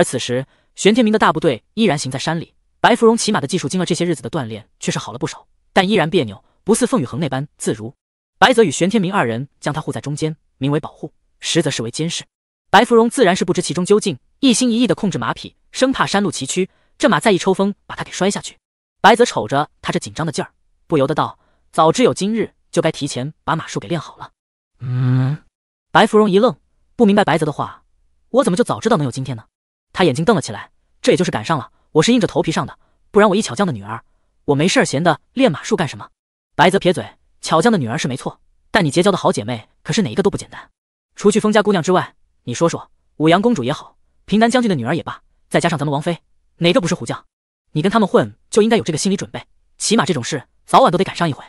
而此时，玄天明的大部队依然行在山里。白芙蓉骑马的技术，经了这些日子的锻炼，却是好了不少，但依然别扭，不似凤宇恒那般自如。白泽与玄天明二人将他护在中间，名为保护，实则视为监视。白芙蓉自然是不知其中究竟，一心一意的控制马匹，生怕山路崎岖，这马再一抽风把他给摔下去。白泽瞅着他这紧张的劲儿，不由得道：“早知有今日，就该提前把马术给练好了。”嗯。白芙蓉一愣，不明白白泽的话：“我怎么就早知道能有今天呢？”他眼睛瞪了起来，这也就是赶上了。我是硬着头皮上的，不然我一巧匠的女儿，我没事儿闲的练马术干什么？白泽撇嘴，巧匠的女儿是没错，但你结交的好姐妹可是哪一个都不简单。除去封家姑娘之外，你说说，武阳公主也好，平南将军的女儿也罢，再加上咱们王妃，哪个不是虎将？你跟他们混就应该有这个心理准备，起码这种事早晚都得赶上一回。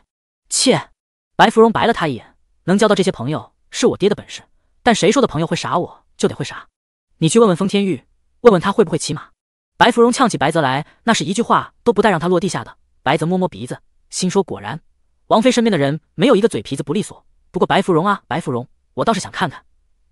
切！白芙蓉白了他一眼，能交到这些朋友是我爹的本事，但谁说的朋友会傻我就得会傻。你去问问封天玉。问问他会不会骑马？白芙蓉呛起白泽来，那是一句话都不带让他落地下的。白泽摸摸鼻子，心说果然，王妃身边的人没有一个嘴皮子不利索。不过白芙蓉啊，白芙蓉，我倒是想看看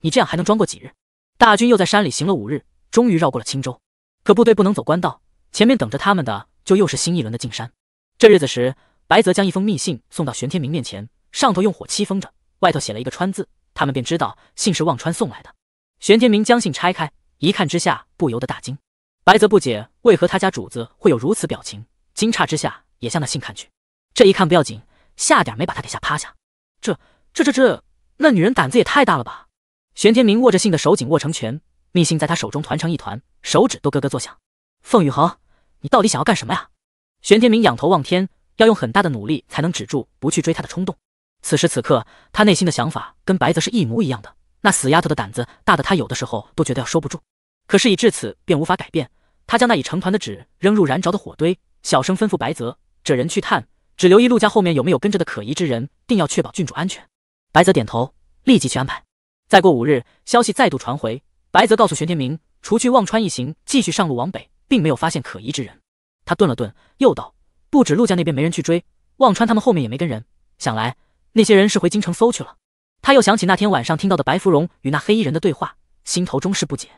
你这样还能装过几日。大军又在山里行了五日，终于绕过了青州，可部队不能走官道，前面等着他们的就又是新一轮的进山。这日子时，白泽将一封密信送到玄天明面前，上头用火漆封着，外头写了一个川字，他们便知道信是忘川送来的。玄天明将信拆开。一看之下不由得大惊，白泽不解为何他家主子会有如此表情，惊诧之下也向那信看去。这一看不要紧，下点没把他给吓趴下。这、这、这、这，那女人胆子也太大了吧！玄天明握着信的手紧握成拳，密信在他手中团成一团，手指都咯咯作响。凤雨恒，你到底想要干什么呀？玄天明仰头望天，要用很大的努力才能止住不去追他的冲动。此时此刻，他内心的想法跟白泽是一模一样的。那死丫头的胆子大的她有的时候都觉得要收不住。可事已至此，便无法改变。他将那已成团的纸扔入燃着的火堆，小声吩咐白泽：“这人去探，只留意陆家后面有没有跟着的可疑之人，定要确保郡主安全。”白泽点头，立即去安排。再过五日，消息再度传回，白泽告诉玄天明：“除去忘川一行，继续上路往北，并没有发现可疑之人。”他顿了顿，又道：“不止陆家那边没人去追，忘川他们后面也没跟人。想来那些人是回京城搜去了。”他又想起那天晚上听到的白芙蓉与那黑衣人的对话，心头终是不解。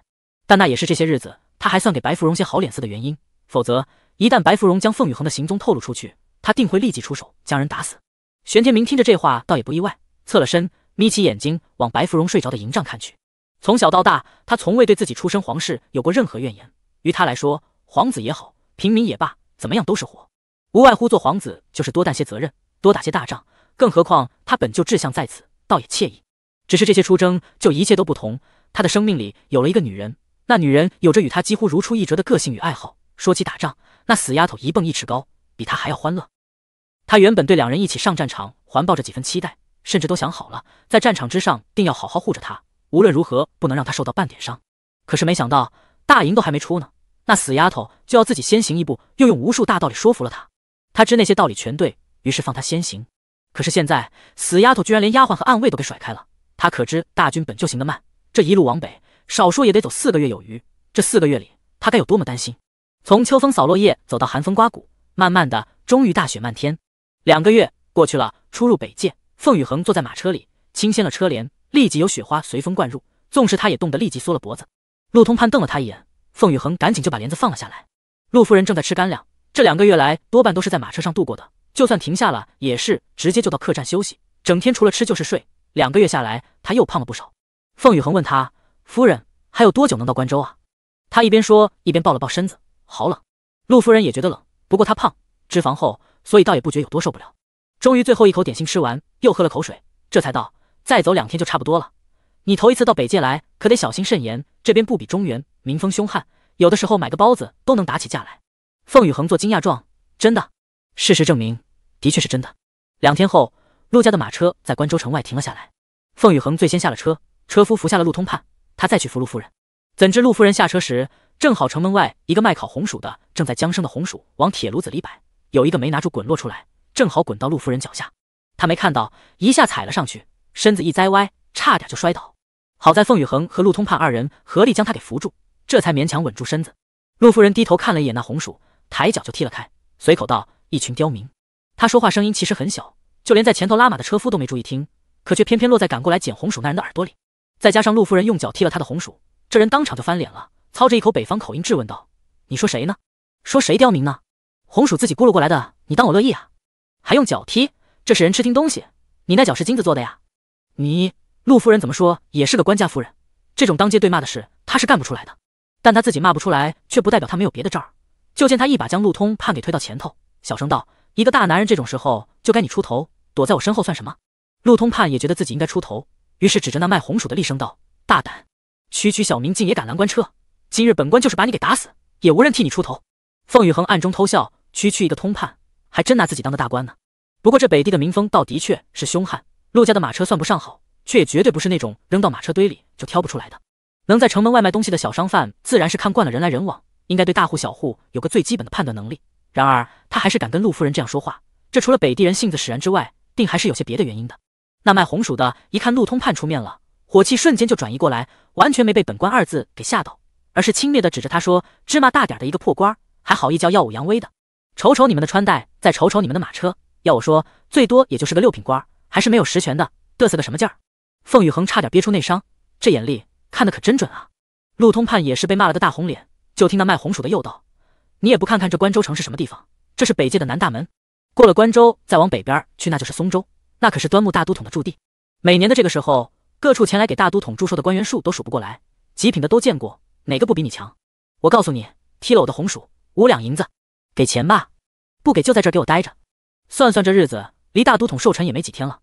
但那也是这些日子他还算给白芙蓉些好脸色的原因。否则，一旦白芙蓉将凤雨恒的行踪透露出去，他定会立即出手将人打死。玄天明听着这话，倒也不意外，侧了身，眯起眼睛往白芙蓉睡着的营帐看去。从小到大，他从未对自己出身皇室有过任何怨言。于他来说，皇子也好，平民也罢，怎么样都是活。无外乎做皇子就是多担些责任，多打些大仗。更何况他本就志向在此。倒也惬意，只是这些出征就一切都不同。他的生命里有了一个女人，那女人有着与他几乎如出一辙的个性与爱好。说起打仗，那死丫头一蹦一尺高，比他还要欢乐。他原本对两人一起上战场，怀抱着几分期待，甚至都想好了，在战场之上定要好好护着她，无论如何不能让她受到半点伤。可是没想到，大营都还没出呢，那死丫头就要自己先行一步，又用无数大道理说服了他。他知那些道理全对，于是放他先行。可是现在，死丫头居然连丫鬟和暗卫都给甩开了。他可知大军本就行得慢，这一路往北，少说也得走四个月有余。这四个月里，他该有多么担心？从秋风扫落叶走到寒风刮骨，慢慢的，终于大雪漫天。两个月过去了，出入北界，凤雨恒坐在马车里，轻掀了车帘，立即有雪花随风灌入，纵使他也冻得立即缩了脖子。陆通判瞪了他一眼，凤雨恒赶紧就把帘子放了下来。陆夫人正在吃干粮，这两个月来多半都是在马车上度过的。就算停下了，也是直接就到客栈休息。整天除了吃就是睡，两个月下来，他又胖了不少。凤雨恒问他：“夫人，还有多久能到关州啊？”他一边说，一边抱了抱身子，好冷。陆夫人也觉得冷，不过她胖，脂肪厚，所以倒也不觉有多受不了。终于最后一口点心吃完，又喝了口水，这才道：“再走两天就差不多了。你头一次到北界来，可得小心慎言。这边不比中原，民风凶悍，有的时候买个包子都能打起架来。”凤雨恒做惊讶状：“真的？”事实证明，的确是真的。两天后，陆家的马车在关州城外停了下来。凤雨恒最先下了车，车夫扶下了陆通判，他再去扶陆夫人。怎知陆夫人下车时，正好城门外一个卖烤红薯的正在将生的红薯往铁炉子里摆，有一个没拿住，滚落出来，正好滚到陆夫人脚下。她没看到，一下踩了上去，身子一栽歪，差点就摔倒。好在凤雨恒和陆通判二人合力将他给扶住，这才勉强稳住身子。陆夫人低头看了一眼那红薯，抬脚就踢了开，随口道。一群刁民，他说话声音其实很小，就连在前头拉马的车夫都没注意听，可却偏偏落在赶过来捡红薯那人的耳朵里。再加上陆夫人用脚踢了他的红薯，这人当场就翻脸了，操着一口北方口音质问道：“你说谁呢？说谁刁民呢？红薯自己咕噜过来的，你当我乐意啊？还用脚踢？这是人吃听东西？你那脚是金子做的呀？你陆夫人怎么说也是个官家夫人，这种当街对骂的事她是干不出来的。但她自己骂不出来，却不代表她没有别的招儿。就见他一把将陆通判给推到前头。”小声道：“一个大男人，这种时候就该你出头，躲在我身后算什么？”陆通判也觉得自己应该出头，于是指着那卖红薯的厉声道：“大胆！区区小民竟也敢拦官车！今日本官就是把你给打死，也无人替你出头。”凤雨恒暗中偷笑：“区区一个通判，还真拿自己当个大官呢。”不过这北地的民风倒的确是凶悍。陆家的马车算不上好，却也绝对不是那种扔到马车堆里就挑不出来的。能在城门外卖东西的小商贩，自然是看惯了人来人往，应该对大户小户有个最基本的判断能力。然而他还是敢跟陆夫人这样说话，这除了北地人性子使然之外，定还是有些别的原因的。那卖红薯的一看陆通判出面了，火气瞬间就转移过来，完全没被“本官”二字给吓到，而是轻蔑的指着他说：“芝麻大点的一个破官，还好意叫耀武扬威的，瞅瞅你们的穿戴，再瞅瞅你们的马车，要我说，最多也就是个六品官，还是没有实权的，嘚瑟个什么劲儿？”凤宇恒差点憋出内伤，这眼力看得可真准啊！陆通判也是被骂了个大红脸，就听那卖红薯的又道。你也不看看这关州城是什么地方？这是北界的南大门。过了关州再往北边去，那就是松州，那可是端木大都统的驻地。每年的这个时候，各处前来给大都统祝寿的官员数都数不过来，极品的都见过，哪个不比你强？我告诉你，踢了我的红薯，五两银子，给钱吧，不给就在这儿给我待着。算算这日子，离大都统寿辰也没几天了，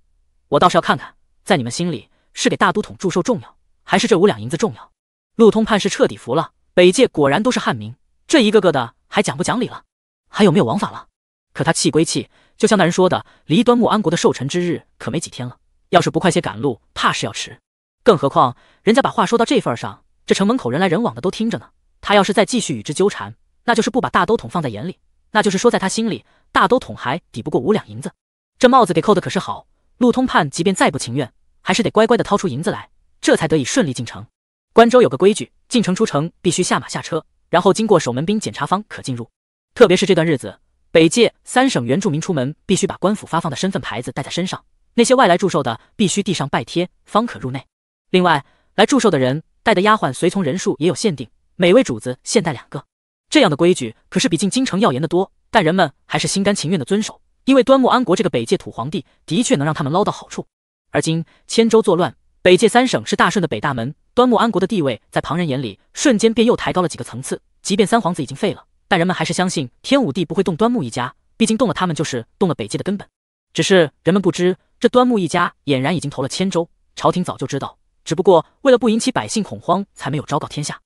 我倒是要看看，在你们心里是给大都统祝寿重要，还是这五两银子重要？陆通判是彻底服了，北界果然都是汉民，这一个个的。还讲不讲理了？还有没有王法了？可他气归气，就像那人说的，离端木安国的寿辰之日可没几天了，要是不快些赶路，怕是要迟。更何况人家把话说到这份上，这城门口人来人往的都听着呢，他要是再继续与之纠缠，那就是不把大都统放在眼里，那就是说在他心里大都统还抵不过五两银子。这帽子给扣的可是好，陆通判即便再不情愿，还是得乖乖的掏出银子来，这才得以顺利进城。关州有个规矩，进城出城必须下马下车。然后经过守门兵检查，方可进入。特别是这段日子，北界三省原住民出门必须把官府发放的身份牌子带在身上；那些外来祝寿的，必须递上拜贴，方可入内。另外，来祝寿的人带的丫鬟随从人数也有限定，每位主子限带两个。这样的规矩可是比进京城要严得多，但人们还是心甘情愿的遵守，因为端木安国这个北界土皇帝的确能让他们捞到好处。而今，千州作乱。北界三省是大顺的北大门，端木安国的地位在旁人眼里瞬间便又抬高了几个层次。即便三皇子已经废了，但人们还是相信天武帝不会动端木一家，毕竟动了他们就是动了北界的根本。只是人们不知，这端木一家俨然已经投了千州朝廷，早就知道，只不过为了不引起百姓恐慌，才没有昭告天下。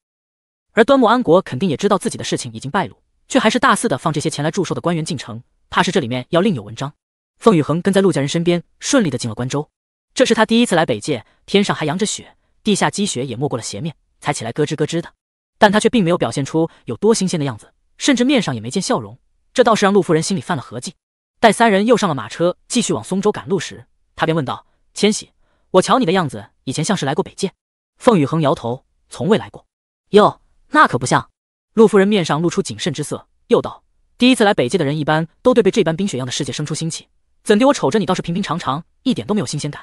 而端木安国肯定也知道自己的事情已经败露，却还是大肆的放这些前来祝寿的官员进城，怕是这里面要另有文章。凤雨恒跟在陆家人身边，顺利的进了关州。这是他第一次来北界，天上还扬着雪，地下积雪也没过了鞋面，踩起来咯吱咯吱的。但他却并没有表现出有多新鲜的样子，甚至面上也没见笑容。这倒是让陆夫人心里犯了合计。待三人又上了马车，继续往松州赶路时，她便问道：“千玺，我瞧你的样子，以前像是来过北界？”凤雨恒摇头，从未来过。哟，那可不像。陆夫人面上露出谨慎之色，又道：“第一次来北界的人，一般都对被这般冰雪样的世界生出新奇。怎地我瞅着你倒是平平常常，一点都没有新鲜感？”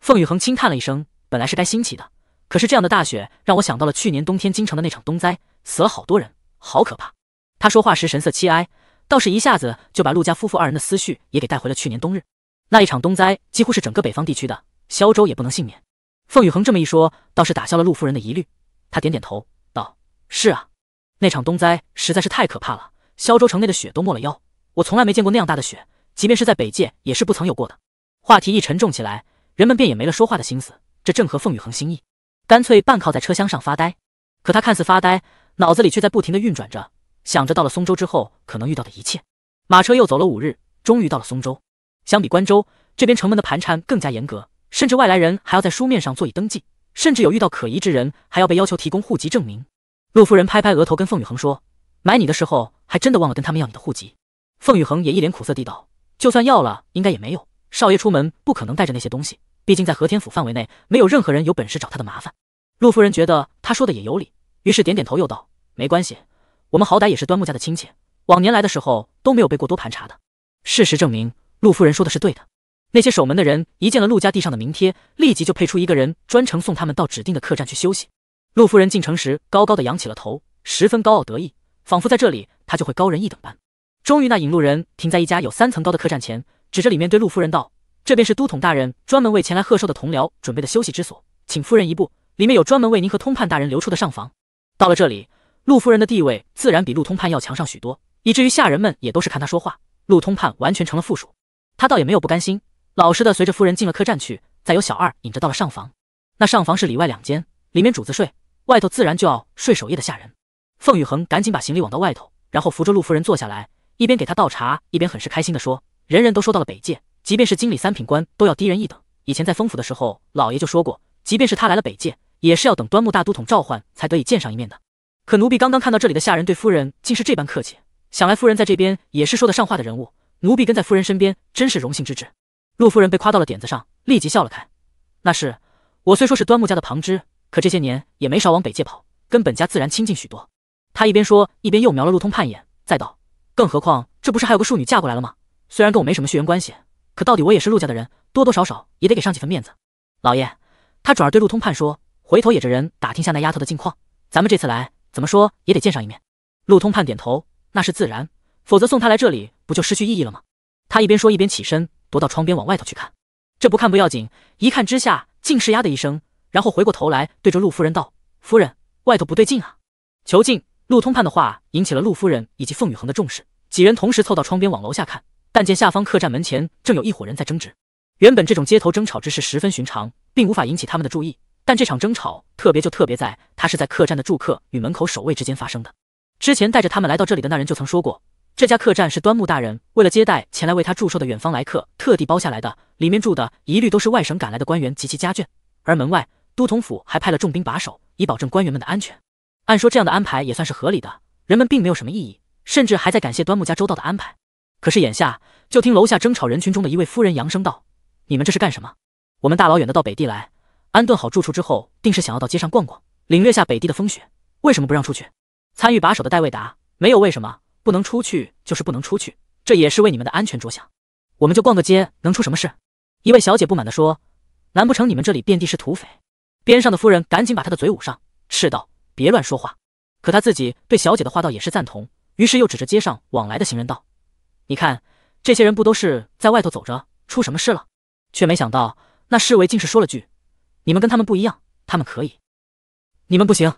凤雨恒轻叹了一声，本来是该兴起的，可是这样的大雪让我想到了去年冬天京城的那场冬灾，死了好多人，好可怕。他说话时神色凄哀，倒是一下子就把陆家夫妇二人的思绪也给带回了去年冬日那一场冬灾，几乎是整个北方地区的萧州也不能幸免。凤雨恒这么一说，倒是打消了陆夫人的疑虑。他点点头道：“是啊，那场冬灾实在是太可怕了，萧州城内的雪都没了腰，我从来没见过那样大的雪，即便是在北界也是不曾有过的。”话题一沉重起来。人们便也没了说话的心思，这正合凤雨恒心意，干脆半靠在车厢上发呆。可他看似发呆，脑子里却在不停的运转着，想着到了松州之后可能遇到的一切。马车又走了五日，终于到了松州。相比关州，这边城门的盘缠更加严格，甚至外来人还要在书面上做以登记，甚至有遇到可疑之人还要被要求提供户籍证明。陆夫人拍拍额头，跟凤雨恒说：“买你的时候还真的忘了跟他们要你的户籍。”凤雨恒也一脸苦涩地道：“就算要了，应该也没有。少爷出门不可能带着那些东西。”毕竟在和天府范围内，没有任何人有本事找他的麻烦。陆夫人觉得她说的也有理，于是点点头，又道：“没关系，我们好歹也是端木家的亲戚，往年来的时候都没有被过多盘查的。”事实证明，陆夫人说的是对的。那些守门的人一见了陆家地上的名帖，立即就配出一个人专程送他们到指定的客栈去休息。陆夫人进城时，高高的扬起了头，十分高傲得意，仿佛在这里她就会高人一等般。终于，那引路人停在一家有三层高的客栈前，指着里面对陆夫人道。这便是都统大人专门为前来贺寿的同僚准备的休息之所，请夫人一步，里面有专门为您和通判大人留出的上房。到了这里，陆夫人的地位自然比陆通判要强上许多，以至于下人们也都是看她说话，陆通判完全成了附属。他倒也没有不甘心，老实的随着夫人进了客栈去，再由小二引着到了上房。那上房是里外两间，里面主子睡，外头自然就要睡守夜的下人。凤宇恒赶紧把行李往到外头，然后扶着陆夫人坐下来，一边给她倒茶，一边很是开心的说：“人人都说到了北界。”即便是经理三品官都要低人一等。以前在丰府的时候，老爷就说过，即便是他来了北界，也是要等端木大都统召唤才得以见上一面的。可奴婢刚刚看到这里的下人对夫人竟是这般客气，想来夫人在这边也是说得上话的人物。奴婢跟在夫人身边，真是荣幸之至。陆夫人被夸到了点子上，立即笑了开。那是我虽说是端木家的旁支，可这些年也没少往北界跑，跟本家自然亲近许多。他一边说，一边又瞄了陆通判眼，再道：“更何况，这不是还有个庶女嫁过来了吗？虽然跟我没什么血缘关系。”可到底我也是陆家的人，多多少少也得给上几分面子。老爷，他转而对陆通判说：“回头也着人打听下那丫头的近况，咱们这次来，怎么说也得见上一面。”陆通判点头：“那是自然，否则送她来这里不就失去意义了吗？”他一边说，一边起身踱到窗边往外头去看。这不看不要紧，一看之下竟是呀的一声，然后回过头来对着陆夫人道：“夫人，外头不对劲啊！”囚禁。陆通判的话引起了陆夫人以及凤宇恒的重视，几人同时凑到窗边往楼下看。但见下方客栈门前正有一伙人在争执。原本这种街头争吵之事十分寻常，并无法引起他们的注意。但这场争吵特别就特别在，他是在客栈的住客与门口守卫之间发生的。之前带着他们来到这里的那人就曾说过，这家客栈是端木大人为了接待前来为他祝寿的远方来客，特地包下来的。里面住的一律都是外省赶来的官员及其家眷，而门外都统府还派了重兵把守，以保证官员们的安全。按说这样的安排也算是合理的，人们并没有什么异议，甚至还在感谢端木家周到的安排。可是眼下，就听楼下争吵人群中的一位夫人扬声道：“你们这是干什么？我们大老远的到北地来，安顿好住处之后，定是想要到街上逛逛，领略下北地的风雪。为什么不让出去？”参与把守的戴卫达：“没有，为什么不能出去？就是不能出去，这也是为你们的安全着想。我们就逛个街，能出什么事？”一位小姐不满地说：“难不成你们这里遍地是土匪？”边上的夫人赶紧把她的嘴捂上，斥道：“别乱说话！”可她自己对小姐的话倒也是赞同，于是又指着街上往来的行人道。你看，这些人不都是在外头走着？出什么事了？却没想到那侍卫竟是说了句：“你们跟他们不一样，他们可以，你们不行。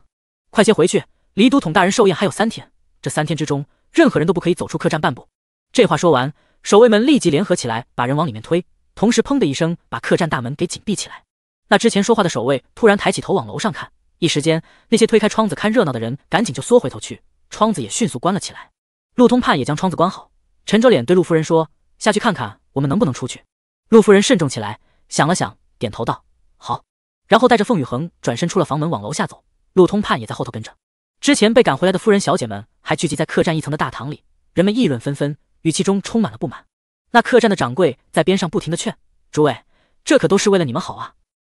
快些回去，离都统大人寿宴还有三天，这三天之中，任何人都不可以走出客栈半步。”这话说完，守卫们立即联合起来把人往里面推，同时砰的一声把客栈大门给紧闭起来。那之前说话的守卫突然抬起头往楼上看，一时间，那些推开窗子看热闹的人赶紧就缩回头去，窗子也迅速关了起来。陆通判也将窗子关好。沉着脸对陆夫人说：“下去看看，我们能不能出去。”陆夫人慎重起来，想了想，点头道：“好。”然后带着凤雨恒转身出了房门，往楼下走。陆通判也在后头跟着。之前被赶回来的夫人小姐们还聚集在客栈一层的大堂里，人们议论纷纷，语气中充满了不满。那客栈的掌柜在边上不停地劝：“诸位，这可都是为了你们好啊！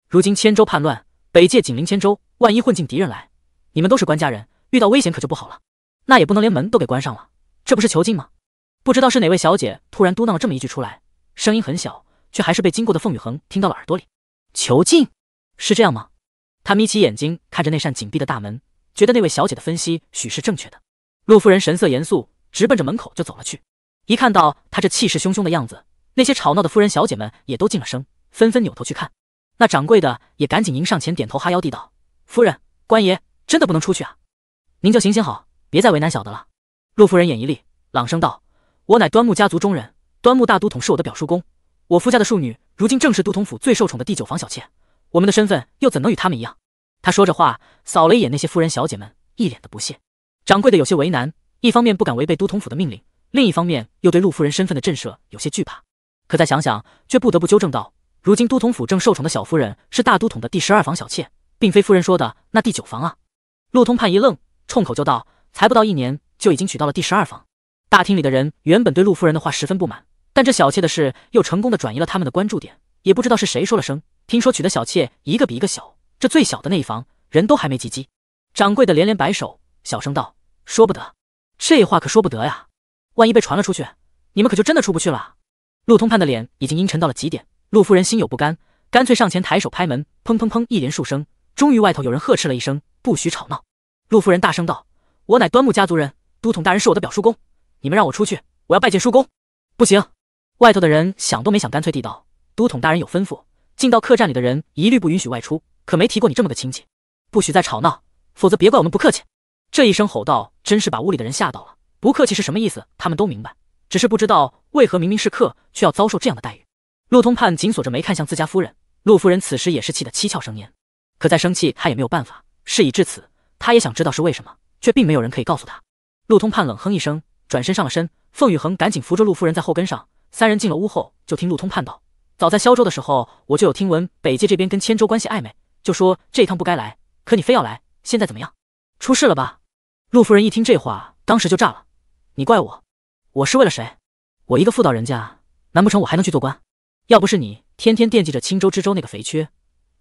如今千州叛乱，北界紧邻千州，万一混进敌人来，你们都是官家人，遇到危险可就不好了。那也不能连门都给关上了，这不是囚禁吗？”不知道是哪位小姐突然嘟囔了这么一句出来，声音很小，却还是被经过的凤雨恒听到了耳朵里。囚禁？是这样吗？他眯起眼睛看着那扇紧闭的大门，觉得那位小姐的分析许是正确的。陆夫人神色严肃，直奔着门口就走了去。一看到她这气势汹汹的样子，那些吵闹的夫人小姐们也都静了声，纷纷扭头去看。那掌柜的也赶紧迎上前，点头哈腰地道：“夫人、官爷，真的不能出去啊！您就行行好，别再为难小的了。”陆夫人眼一立，朗声道。我乃端木家族中人，端木大都统是我的表叔公，我夫家的庶女如今正是都统府最受宠的第九房小妾，我们的身份又怎能与他们一样？他说着话，扫了一眼那些夫人小姐们，一脸的不屑。掌柜的有些为难，一方面不敢违背都统府的命令，另一方面又对陆夫人身份的震慑有些惧怕。可再想想，却不得不纠正道：如今都统府正受宠的小夫人是大都统的第十二房小妾，并非夫人说的那第九房啊。陆通判一愣，冲口就道：才不到一年，就已经娶到了第十二房。大厅里的人原本对陆夫人的话十分不满，但这小妾的事又成功的转移了他们的关注点。也不知道是谁说了声：“听说娶的小妾一个比一个小，这最小的那一房人都还没及笄。”掌柜的连连摆手，小声道：“说不得，这话可说不得呀！万一被传了出去，你们可就真的出不去了。”陆通判的脸已经阴沉到了极点。陆夫人心有不甘，干脆上前抬手拍门，砰砰砰一连数声，终于外头有人呵斥了一声：“不许吵闹！”陆夫人大声道：“我乃端木家族人，都统大人是我的表叔公。”你们让我出去，我要拜见叔公。不行，外头的人想都没想，干脆地道：“都统大人有吩咐，进到客栈里的人一律不允许外出，可没提过你这么个亲戚。不许再吵闹，否则别怪我们不客气。”这一声吼道，真是把屋里的人吓到了。不客气是什么意思？他们都明白，只是不知道为何明明是客，却要遭受这样的待遇。陆通判紧锁着眉看向自家夫人，陆夫人此时也是气得七窍生烟。可再生气，他也没有办法。事已至此，他也想知道是为什么，却并没有人可以告诉他。陆通判冷哼一声。转身上了身，凤雨恒赶紧扶着陆夫人在后跟上。三人进了屋后，就听陆通判道：“早在萧州的时候，我就有听闻北界这边跟千州关系暧昧，就说这一趟不该来。可你非要来，现在怎么样？出事了吧？”陆夫人一听这话，当时就炸了：“你怪我？我是为了谁？我一个妇道人家，难不成我还能去做官？要不是你天天惦记着青州知州那个肥缺，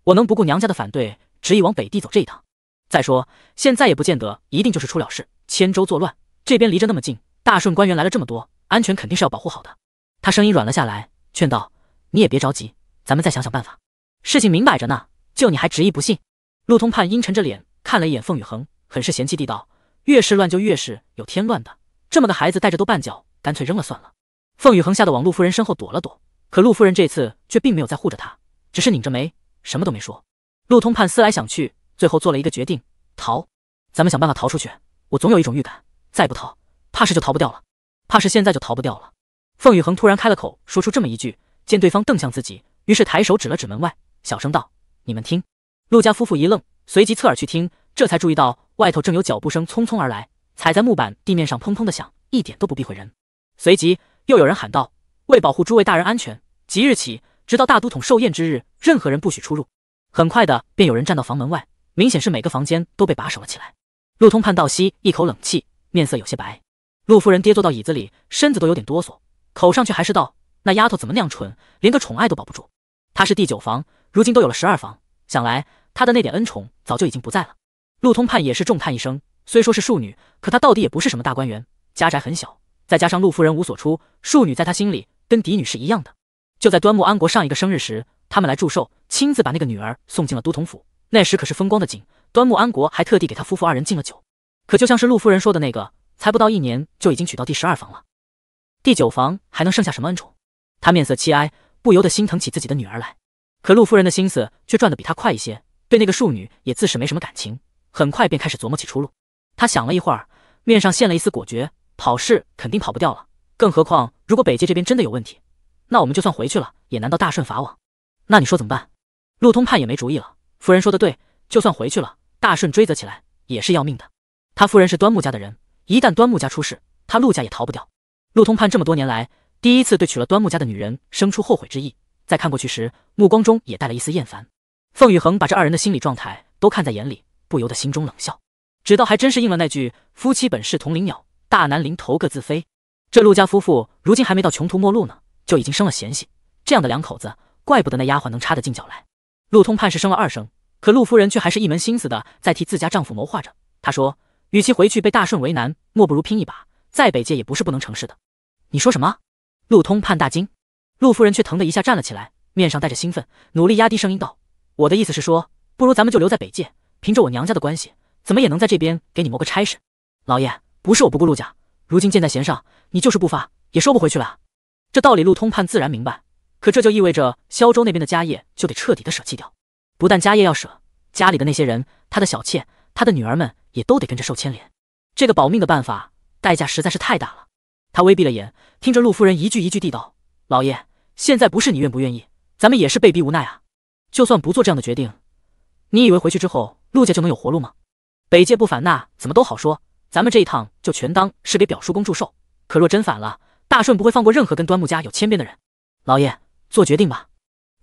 我能不顾娘家的反对，执意往北地走这一趟？再说，现在也不见得一定就是出了事，千州作乱，这边离着那么近。”大顺官员来了这么多，安全肯定是要保护好的。他声音软了下来，劝道：“你也别着急，咱们再想想办法。事情明摆着呢，就你还执意不信。”陆通判阴沉着脸看了一眼凤雨恒，很是嫌弃地道：“越是乱，就越是有添乱的。这么个孩子带着都绊脚，干脆扔了算了。”凤雨恒吓得往陆夫人身后躲了躲，可陆夫人这次却并没有再护着他，只是拧着眉，什么都没说。陆通判思来想去，最后做了一个决定：逃。咱们想办法逃出去。我总有一种预感，再不逃。怕是就逃不掉了，怕是现在就逃不掉了。凤雨恒突然开了口，说出这么一句。见对方瞪向自己，于是抬手指了指门外，小声道：“你们听。”陆家夫妇一愣，随即侧耳去听，这才注意到外头正有脚步声匆匆而来，踩在木板地面上砰砰的响，一点都不避讳人。随即又有人喊道：“为保护诸位大人安全，即日起直到大都统寿宴之日，任何人不许出入。”很快的便有人站到房门外，明显是每个房间都被把守了起来。陆通判倒吸一口冷气，面色有些白。陆夫人跌坐到椅子里，身子都有点哆嗦，口上却还是道：“那丫头怎么那样蠢，连个宠爱都保不住。她是第九房，如今都有了十二房，想来她的那点恩宠早就已经不在了。”陆通判也是重叹一声：“虽说是庶女，可她到底也不是什么大官员，家宅很小，再加上陆夫人无所出，庶女在她心里跟嫡女是一样的。”就在端木安国上一个生日时，他们来祝寿，亲自把那个女儿送进了都统府。那时可是风光的紧，端木安国还特地给他夫妇二人敬了酒。可就像是陆夫人说的那个。才不到一年，就已经娶到第十二房了，第九房还能剩下什么恩宠？他面色凄哀，不由得心疼起自己的女儿来。可陆夫人的心思却转得比他快一些，对那个庶女也自是没什么感情。很快便开始琢磨起出路。他想了一会儿，面上现了一丝果决：“跑是肯定跑不掉了，更何况如果北界这边真的有问题，那我们就算回去了，也难道大顺法网。那你说怎么办？”陆通判也没主意了。夫人说的对，就算回去了，大顺追责起来也是要命的。他夫人是端木家的人。一旦端木家出事，他陆家也逃不掉。陆通判这么多年来，第一次对娶了端木家的女人生出后悔之意，在看过去时，目光中也带了一丝厌烦。凤宇恒把这二人的心理状态都看在眼里，不由得心中冷笑，直道还真是应了那句“夫妻本是同林鸟，大难临头各自飞”。这陆家夫妇如今还没到穷途末路呢，就已经生了嫌隙，这样的两口子，怪不得那丫鬟能插得进脚来。陆通判是生了二声，可陆夫人却还是一门心思的在替自家丈夫谋划着。她说。与其回去被大顺为难，莫不如拼一把，在北界也不是不能成事的。你说什么？陆通判大惊，陆夫人却疼得一下站了起来，面上带着兴奋，努力压低声音道：“我的意思是说，不如咱们就留在北界，凭着我娘家的关系，怎么也能在这边给你谋个差事。老爷，不是我不顾陆家，如今箭在弦上，你就是不发，也收不回去了。这道理陆通判自然明白，可这就意味着萧州那边的家业就得彻底的舍弃掉。不但家业要舍，家里的那些人，他的小妾，他的女儿们。”也都得跟着受牵连，这个保命的办法代价实在是太大了。他微闭了眼，听着陆夫人一句一句地道：“老爷，现在不是你愿不愿意，咱们也是被逼无奈啊。就算不做这样的决定，你以为回去之后陆家就能有活路吗？北界不反，那怎么都好说。咱们这一趟就全当是给表叔公祝寿。可若真反了，大顺不会放过任何跟端木家有牵连的人。老爷，做决定吧。”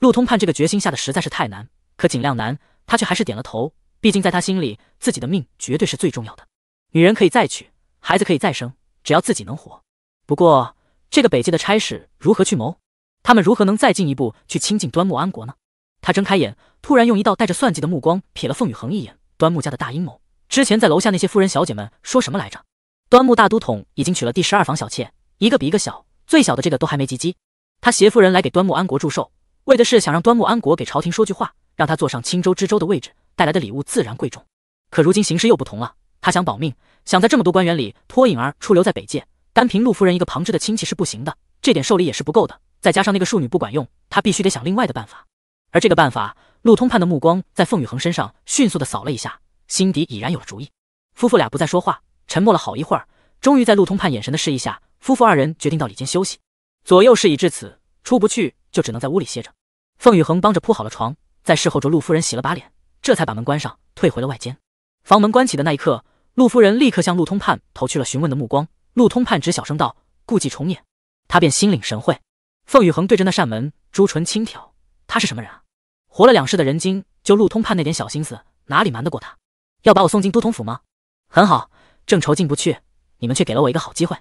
陆通判这个决心下的实在是太难，可尽量难，他却还是点了头。毕竟，在他心里，自己的命绝对是最重要的。女人可以再娶，孩子可以再生，只要自己能活。不过，这个北界的差事如何去谋？他们如何能再进一步去亲近端木安国呢？他睁开眼，突然用一道带着算计的目光瞥了凤雨恒一眼。端木家的大阴谋，之前在楼下那些夫人小姐们说什么来着？端木大都统已经娶了第十二房小妾，一个比一个小，最小的这个都还没及笄。他携夫人来给端木安国祝寿，为的是想让端木安国给朝廷说句话，让他坐上青州知州的位置。带来的礼物自然贵重，可如今形势又不同了。他想保命，想在这么多官员里脱颖而出留在北界，单凭陆夫人一个旁支的亲戚是不行的，这点寿礼也是不够的。再加上那个庶女不管用，他必须得想另外的办法。而这个办法，陆通判的目光在凤雨恒身上迅速的扫了一下，心底已然有了主意。夫妇俩不再说话，沉默了好一会儿，终于在陆通判眼神的示意下，夫妇二人决定到里间休息。左右事已至此，出不去就只能在屋里歇着。凤雨恒帮着铺好了床，再侍候着陆夫人洗了把脸。这才把门关上，退回了外间。房门关起的那一刻，陆夫人立刻向陆通判投去了询问的目光。陆通判只小声道：“故伎重演。”他便心领神会。凤雨恒对着那扇门，朱唇轻挑：“他是什么人啊？活了两世的人精，就陆通判那点小心思，哪里瞒得过他？要把我送进都统府吗？很好，正愁进不去，你们却给了我一个好机会。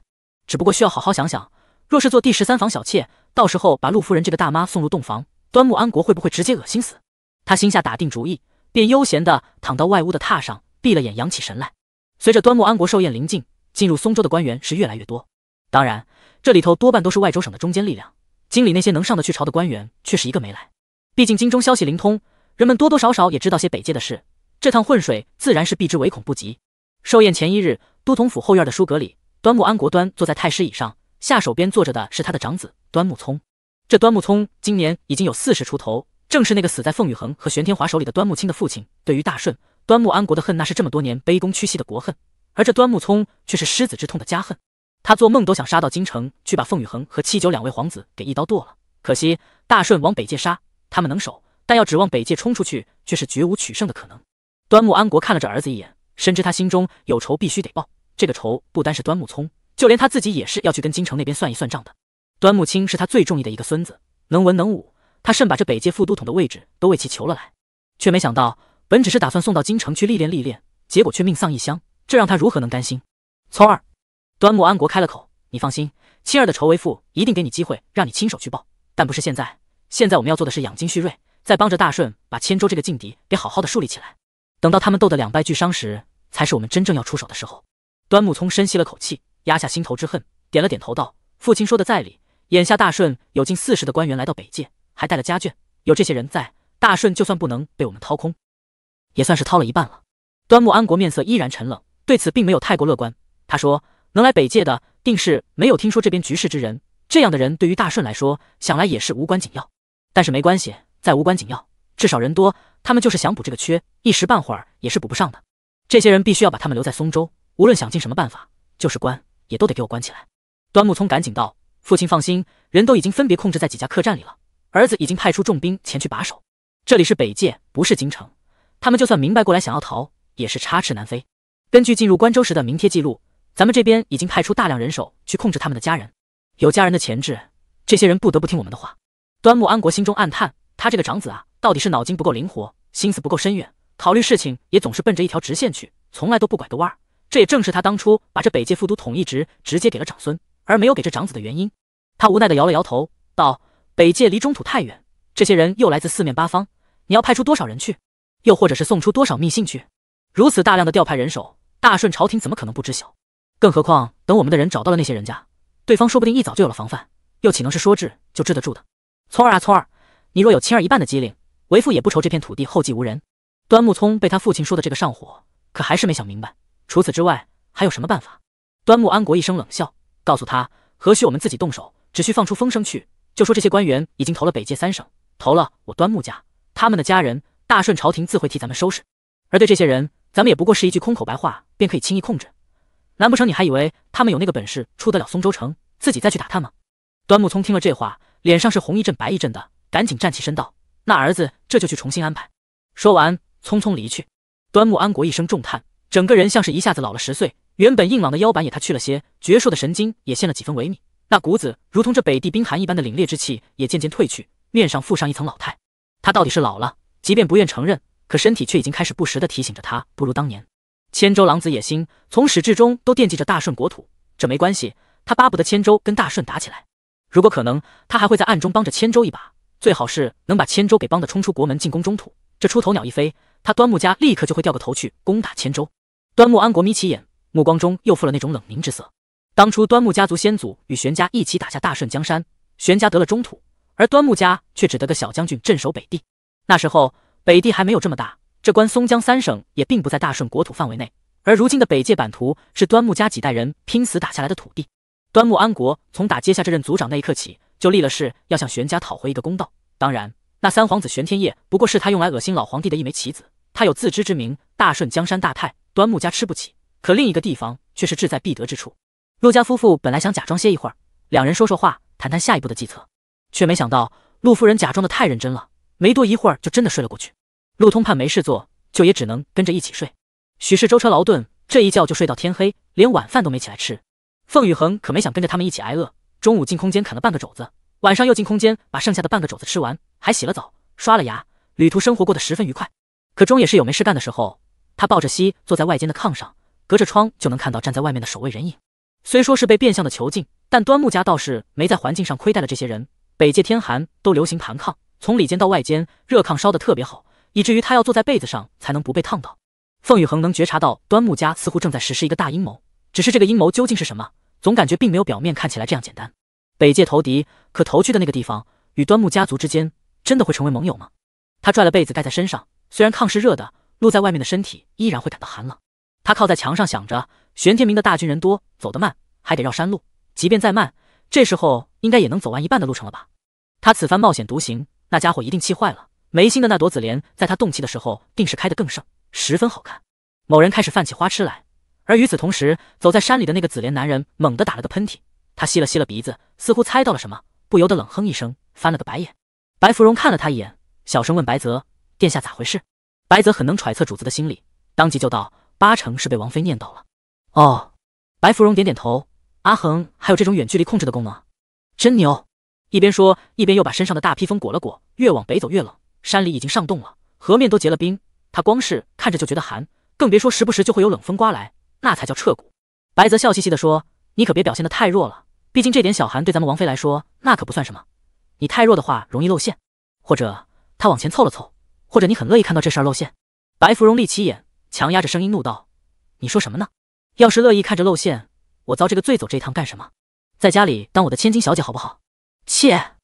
只不过需要好好想想，若是做第十三房小妾，到时候把陆夫人这个大妈送入洞房，端木安国会不会直接恶心死？他心下打定主意。便悠闲地躺到外屋的榻上，闭了眼，养起神来。随着端木安国寿宴临近，进入松州的官员是越来越多，当然，这里头多半都是外州省的中坚力量。京里那些能上得去朝的官员却是一个没来，毕竟京中消息灵通，人们多多少少也知道些北界的事，这趟混水自然是避之唯恐不及。寿宴前一日，都统府后院的书阁里，端木安国端坐在太师椅上，下手边坐着的是他的长子端木聪。这端木聪今年已经有四十出头。正是那个死在凤宇恒和玄天华手里的端木青的父亲，对于大顺端木安国的恨，那是这么多年卑躬屈膝的国恨；而这端木聪却是失子之痛的家恨。他做梦都想杀到京城去，把凤宇恒和七九两位皇子给一刀剁了。可惜大顺往北界杀，他们能守，但要指望北界冲出去，却是绝无取胜的可能。端木安国看了这儿子一眼，深知他心中有仇，必须得报。这个仇不单是端木聪，就连他自己也是要去跟京城那边算一算账的。端木青是他最中意的一个孙子，能文能武。他甚把这北界副都统的位置都为其求了来，却没想到本只是打算送到京城去历练历练，结果却命丧异乡，这让他如何能甘心？聪儿，端木安国开了口：“你放心，青儿的仇为父一定给你机会，让你亲手去报，但不是现在。现在我们要做的是养精蓄锐，再帮着大顺把千州这个劲敌给好好的树立起来。等到他们斗得两败俱伤时，才是我们真正要出手的时候。”端木聪深吸了口气，压下心头之恨，点了点头道：“父亲说的在理，眼下大顺有近四十的官员来到北界。”还带了家眷，有这些人在，大顺就算不能被我们掏空，也算是掏了一半了。端木安国面色依然沉冷，对此并没有太过乐观。他说：“能来北界的，定是没有听说这边局势之人。这样的人对于大顺来说，想来也是无关紧要。但是没关系，再无关紧要，至少人多，他们就是想补这个缺，一时半会儿也是补不上的。这些人必须要把他们留在松州，无论想尽什么办法，就是关，也都得给我关起来。”端木聪赶紧道：“父亲放心，人都已经分别控制在几家客栈里了。”儿子已经派出重兵前去把守，这里是北界，不是京城。他们就算明白过来想要逃，也是插翅难飞。根据进入关州时的名帖记录，咱们这边已经派出大量人手去控制他们的家人。有家人的潜质，这些人不得不听我们的话。端木安国心中暗叹，他这个长子啊，到底是脑筋不够灵活，心思不够深远，考虑事情也总是奔着一条直线去，从来都不拐个弯。这也正是他当初把这北界副都统一职直接给了长孙，而没有给这长子的原因。他无奈地摇了摇头，道。北界离中土太远，这些人又来自四面八方，你要派出多少人去？又或者是送出多少密信去？如此大量的调派人手，大顺朝廷怎么可能不知晓？更何况等我们的人找到了那些人家，对方说不定一早就有了防范，又岂能是说治就治得住的？聪儿啊聪儿，你若有亲儿一半的机灵，为父也不愁这片土地后继无人。端木聪被他父亲说的这个上火，可还是没想明白。除此之外还有什么办法？端木安国一声冷笑，告诉他何须我们自己动手，只需放出风声去。就说这些官员已经投了北界三省，投了我端木家，他们的家人，大顺朝廷自会替咱们收拾。而对这些人，咱们也不过是一句空口白话便可以轻易控制。难不成你还以为他们有那个本事出得了松州城，自己再去打探吗？端木聪听了这话，脸上是红一阵白一阵的，赶紧站起身道：“那儿子这就去重新安排。”说完，匆匆离去。端木安国一声重叹，整个人像是一下子老了十岁，原本硬朗的腰板也塌去了些，矍铄的神经也现了几分萎靡。那骨子如同这北地冰寒一般的凛冽之气也渐渐褪去，面上附上一层老态。他到底是老了，即便不愿承认，可身体却已经开始不时的提醒着他，不如当年。千州狼子野心，从始至终都惦记着大顺国土，这没关系，他巴不得千州跟大顺打起来。如果可能，他还会在暗中帮着千州一把，最好是能把千州给帮的冲出国门，进攻中土。这出头鸟一飞，他端木家立刻就会掉个头去攻打千州。端木安国眯起眼，目光中又附了那种冷凝之色。当初端木家族先祖与玄家一起打下大顺江山，玄家得了中土，而端木家却只得个小将军镇守北地。那时候北地还没有这么大，这关松江三省也并不在大顺国土范围内。而如今的北界版图是端木家几代人拼死打下来的土地。端木安国从打接下这任族长那一刻起，就立了誓要向玄家讨回一个公道。当然，那三皇子玄天业不过是他用来恶心老皇帝的一枚棋子。他有自知之明，大顺江山大泰，端木家吃不起；可另一个地方却是志在必得之处。陆家夫妇本来想假装歇一会儿，两人说说话，谈谈下一步的计策，却没想到陆夫人假装的太认真了，没多一会儿就真的睡了过去。陆通判没事做，就也只能跟着一起睡。许是舟车劳顿，这一觉就睡到天黑，连晚饭都没起来吃。凤雨恒可没想跟着他们一起挨饿，中午进空间啃了半个肘子，晚上又进空间把剩下的半个肘子吃完，还洗了澡，刷了牙，旅途生活过得十分愉快。可终也是有没事干的时候，他抱着膝坐在外间的炕上，隔着窗就能看到站在外面的守卫人影。虽说是被变相的囚禁，但端木家倒是没在环境上亏待了这些人。北界天寒，都流行盘炕，从里间到外间，热炕烧得特别好，以至于他要坐在被子上才能不被烫到。凤雨恒能觉察到，端木家似乎正在实施一个大阴谋，只是这个阴谋究竟是什么，总感觉并没有表面看起来这样简单。北界投敌，可投去的那个地方与端木家族之间，真的会成为盟友吗？他拽了被子盖在身上，虽然炕是热的，露在外面的身体依然会感到寒冷。他靠在墙上想着，玄天明的大军人多，走得慢，还得绕山路。即便再慢，这时候应该也能走完一半的路程了吧？他此番冒险独行，那家伙一定气坏了。眉心的那朵紫莲，在他动气的时候，定是开得更盛，十分好看。某人开始犯起花痴来。而与此同时，走在山里的那个紫莲男人猛地打了个喷嚏，他吸了吸了鼻子，似乎猜到了什么，不由得冷哼一声，翻了个白眼。白芙蓉看了他一眼，小声问白泽：“殿下咋回事？”白泽很能揣测主子的心理，当即就道。八成是被王妃念叨了。哦，白芙蓉点点头。阿恒还有这种远距离控制的功能，真牛！一边说一边又把身上的大披风裹了裹。越往北走越冷，山里已经上冻了，河面都结了冰。他光是看着就觉得寒，更别说时不时就会有冷风刮来，那才叫彻骨。白泽笑嘻嘻地说：“你可别表现的太弱了，毕竟这点小寒对咱们王妃来说那可不算什么。你太弱的话容易露馅，或者他往前凑了凑，或者你很乐意看到这事露馅。”白芙蓉立起眼。强压着声音怒道：“你说什么呢？要是乐意看着露馅，我遭这个罪走这一趟干什么？在家里当我的千金小姐好不好？”切！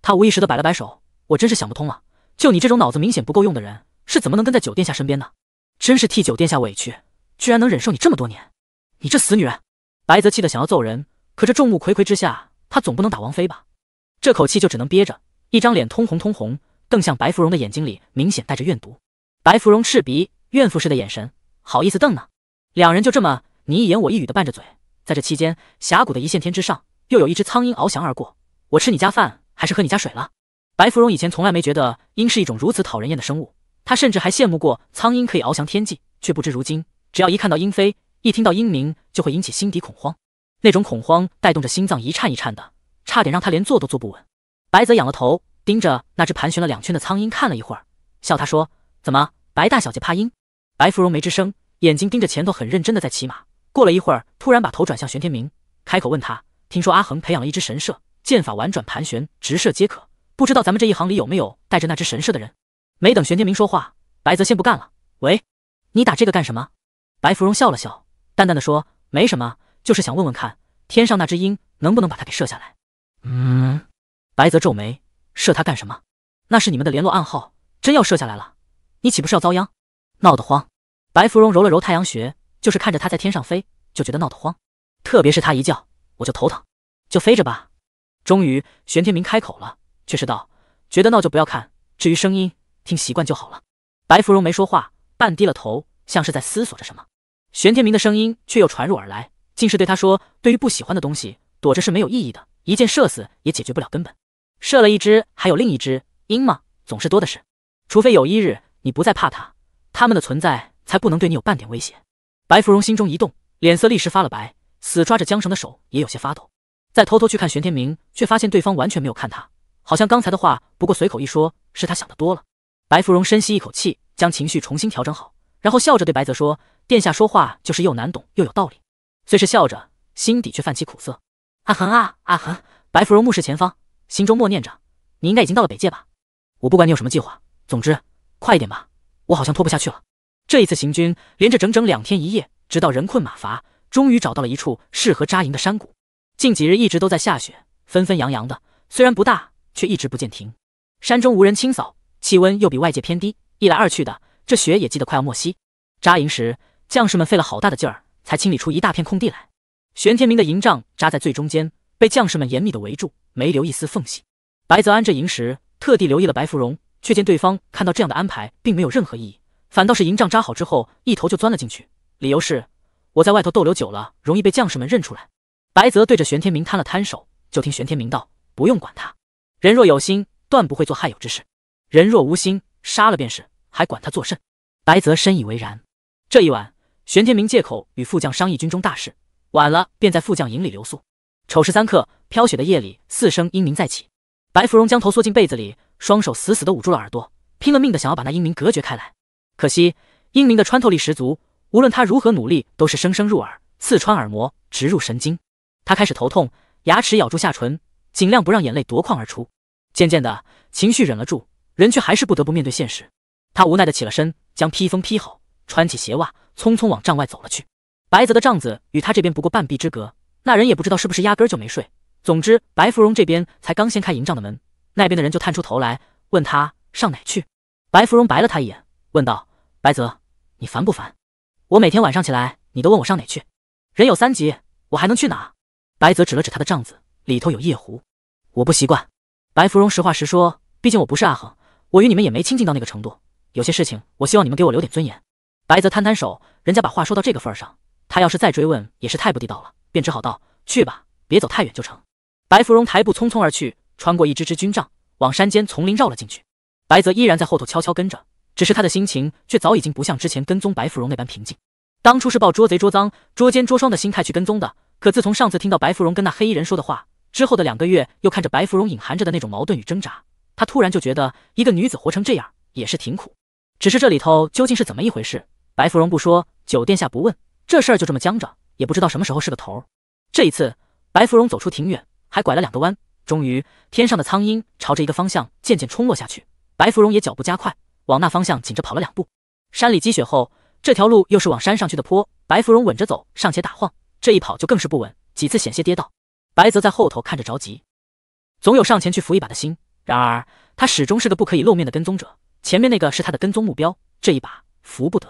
他无意识的摆了摆手。我真是想不通了，就你这种脑子明显不够用的人，是怎么能跟在九殿下身边的？真是替九殿下委屈，居然能忍受你这么多年。你这死女人！白泽气得想要揍人，可这众目睽睽之下，他总不能打王妃吧？这口气就只能憋着，一张脸通红通红，瞪向白芙蓉的眼睛里明显带着怨毒。白芙蓉赤鼻。怨妇似的眼神，好意思瞪呢？两人就这么你一言我一语的拌着嘴，在这期间，峡谷的一线天之上，又有一只苍鹰翱翔而过。我吃你家饭，还是喝你家水了？白芙蓉以前从来没觉得鹰是一种如此讨人厌的生物，她甚至还羡慕过苍鹰可以翱翔天际，却不知如今只要一看到鹰飞，一听到鹰鸣，就会引起心底恐慌。那种恐慌带动着心脏一颤一颤的，差点让她连坐都坐不稳。白泽仰了头，盯着那只盘旋了两圈的苍鹰看了一会儿，笑他说：“怎么，白大小姐怕鹰？”白芙蓉没吱声，眼睛盯着前头，很认真的在骑马。过了一会儿，突然把头转向玄天明，开口问他：“听说阿衡培养了一只神射，箭法婉转盘旋，直射皆可。不知道咱们这一行里有没有带着那只神射的人？”没等玄天明说话，白泽先不干了：“喂，你打这个干什么？”白芙蓉笑了笑，淡淡的说：“没什么，就是想问问看，天上那只鹰能不能把它给射下来。”“嗯。”白泽皱眉：“射它干什么？那是你们的联络暗号，真要射下来了，你岂不是要遭殃？闹得慌。”白芙蓉揉了揉太阳穴，就是看着它在天上飞，就觉得闹得慌。特别是它一叫，我就头疼。就飞着吧。终于，玄天明开口了，却是道：“觉得闹就不要看，至于声音，听习惯就好了。”白芙蓉没说话，半低了头，像是在思索着什么。玄天明的声音却又传入而来，竟是对他说：“对于不喜欢的东西，躲着是没有意义的。一箭射死也解决不了根本。射了一只，还有另一只鹰吗？总是多的是。除非有一日你不再怕它，它们的存在。”才不能对你有半点威胁。白芙蓉心中一动，脸色立时发了白，死抓着缰绳的手也有些发抖。再偷偷去看玄天明，却发现对方完全没有看他，好像刚才的话不过随口一说，是他想的多了。白芙蓉深吸一口气，将情绪重新调整好，然后笑着对白泽说：“殿下说话就是又难懂又有道理。”虽是笑着，心底却泛起苦涩。阿恒啊，阿恒！白芙蓉目视前方，心中默念着：“你应该已经到了北界吧？我不管你有什么计划，总之快一点吧，我好像拖不下去了。”这一次行军连着整整两天一夜，直到人困马乏，终于找到了一处适合扎营的山谷。近几日一直都在下雪，纷纷扬扬的，虽然不大，却一直不见停。山中无人清扫，气温又比外界偏低，一来二去的，这雪也积得快要没膝。扎营时，将士们费了好大的劲儿，才清理出一大片空地来。玄天明的营帐扎在最中间，被将士们严密的围住，没留一丝缝隙。白泽安这营时特地留意了白芙蓉，却见对方看到这样的安排，并没有任何异议。反倒是营帐扎好之后，一头就钻了进去。理由是我在外头逗留久了，容易被将士们认出来。白泽对着玄天明摊了摊手，就听玄天明道：“不用管他，人若有心，断不会做害友之事；人若无心，杀了便是，还管他作甚？”白泽深以为然。这一晚，玄天明借口与副将商议军中大事，晚了便在副将营里留宿。丑时三刻，飘雪的夜里，四声鹰鸣再起。白芙蓉将头缩进被子里，双手死死的捂住了耳朵，拼了命的想要把那阴鸣隔绝开来。可惜，英明的穿透力十足，无论他如何努力，都是生生入耳，刺穿耳膜，直入神经。他开始头痛，牙齿咬住下唇，尽量不让眼泪夺眶而出。渐渐的情绪忍了住，人却还是不得不面对现实。他无奈的起了身，将披风披好，穿起鞋袜，匆匆往帐外走了去。白泽的帐子与他这边不过半臂之隔，那人也不知道是不是压根就没睡。总之，白芙蓉这边才刚掀开营帐的门，那边的人就探出头来，问他上哪去。白芙蓉白了他一眼，问道。白泽，你烦不烦？我每天晚上起来，你都问我上哪去。人有三急，我还能去哪？白泽指了指他的帐子，里头有夜壶。我不习惯。白芙蓉实话实说，毕竟我不是阿恒，我与你们也没亲近到那个程度。有些事情，我希望你们给我留点尊严。白泽摊摊手，人家把话说到这个份上，他要是再追问，也是太不地道了，便只好道：“去吧，别走太远就成。”白芙蓉抬步匆匆而去，穿过一只只军帐，往山间丛林绕了进去。白泽依然在后头悄悄跟着。只是他的心情却早已经不像之前跟踪白芙蓉那般平静。当初是抱捉贼捉赃、捉奸捉双的心态去跟踪的，可自从上次听到白芙蓉跟那黑衣人说的话之后的两个月，又看着白芙蓉隐含着的那种矛盾与挣扎，他突然就觉得一个女子活成这样也是挺苦。只是这里头究竟是怎么一回事？白芙蓉不说，九殿下不问，这事儿就这么僵着，也不知道什么时候是个头。这一次，白芙蓉走出庭远，还拐了两个弯，终于，天上的苍鹰朝着一个方向渐渐冲落下去，白芙蓉也脚步加快。往那方向紧着跑了两步，山里积雪后，这条路又是往山上去的坡。白芙蓉稳着走尚且打晃，这一跑就更是不稳，几次险些跌倒。白泽在后头看着着急，总有上前去扶一把的心，然而他始终是个不可以露面的跟踪者。前面那个是他的跟踪目标，这一把扶不得。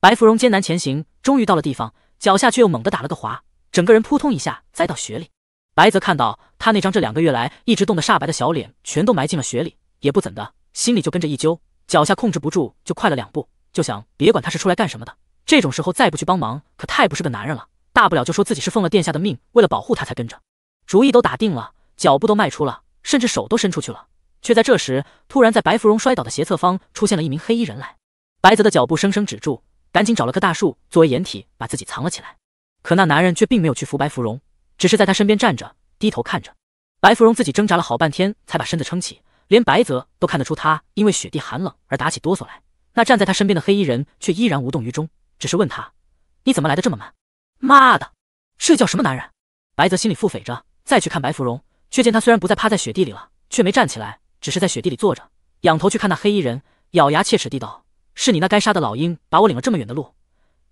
白芙蓉艰难前行，终于到了地方，脚下却又猛地打了个滑，整个人扑通一下栽到雪里。白泽看到他那张这两个月来一直冻得煞白的小脸全都埋进了雪里，也不怎的，心里就跟着一揪。脚下控制不住，就快了两步，就想别管他是出来干什么的，这种时候再不去帮忙，可太不是个男人了。大不了就说自己是奉了殿下的命，为了保护他才跟着。主意都打定了，脚步都迈出了，甚至手都伸出去了，却在这时突然在白芙蓉摔倒的斜侧方出现了一名黑衣人来。白泽的脚步生生止住，赶紧找了棵大树作为掩体，把自己藏了起来。可那男人却并没有去扶白芙蓉，只是在他身边站着，低头看着。白芙蓉自己挣扎了好半天，才把身子撑起。连白泽都看得出他因为雪地寒冷而打起哆嗦来，那站在他身边的黑衣人却依然无动于衷，只是问他：“你怎么来的这么慢？”妈的，这叫什么男人？白泽心里腹诽着，再去看白芙蓉，却见她虽然不再趴在雪地里了，却没站起来，只是在雪地里坐着，仰头去看那黑衣人，咬牙切齿地道：“是你那该杀的老鹰把我领了这么远的路，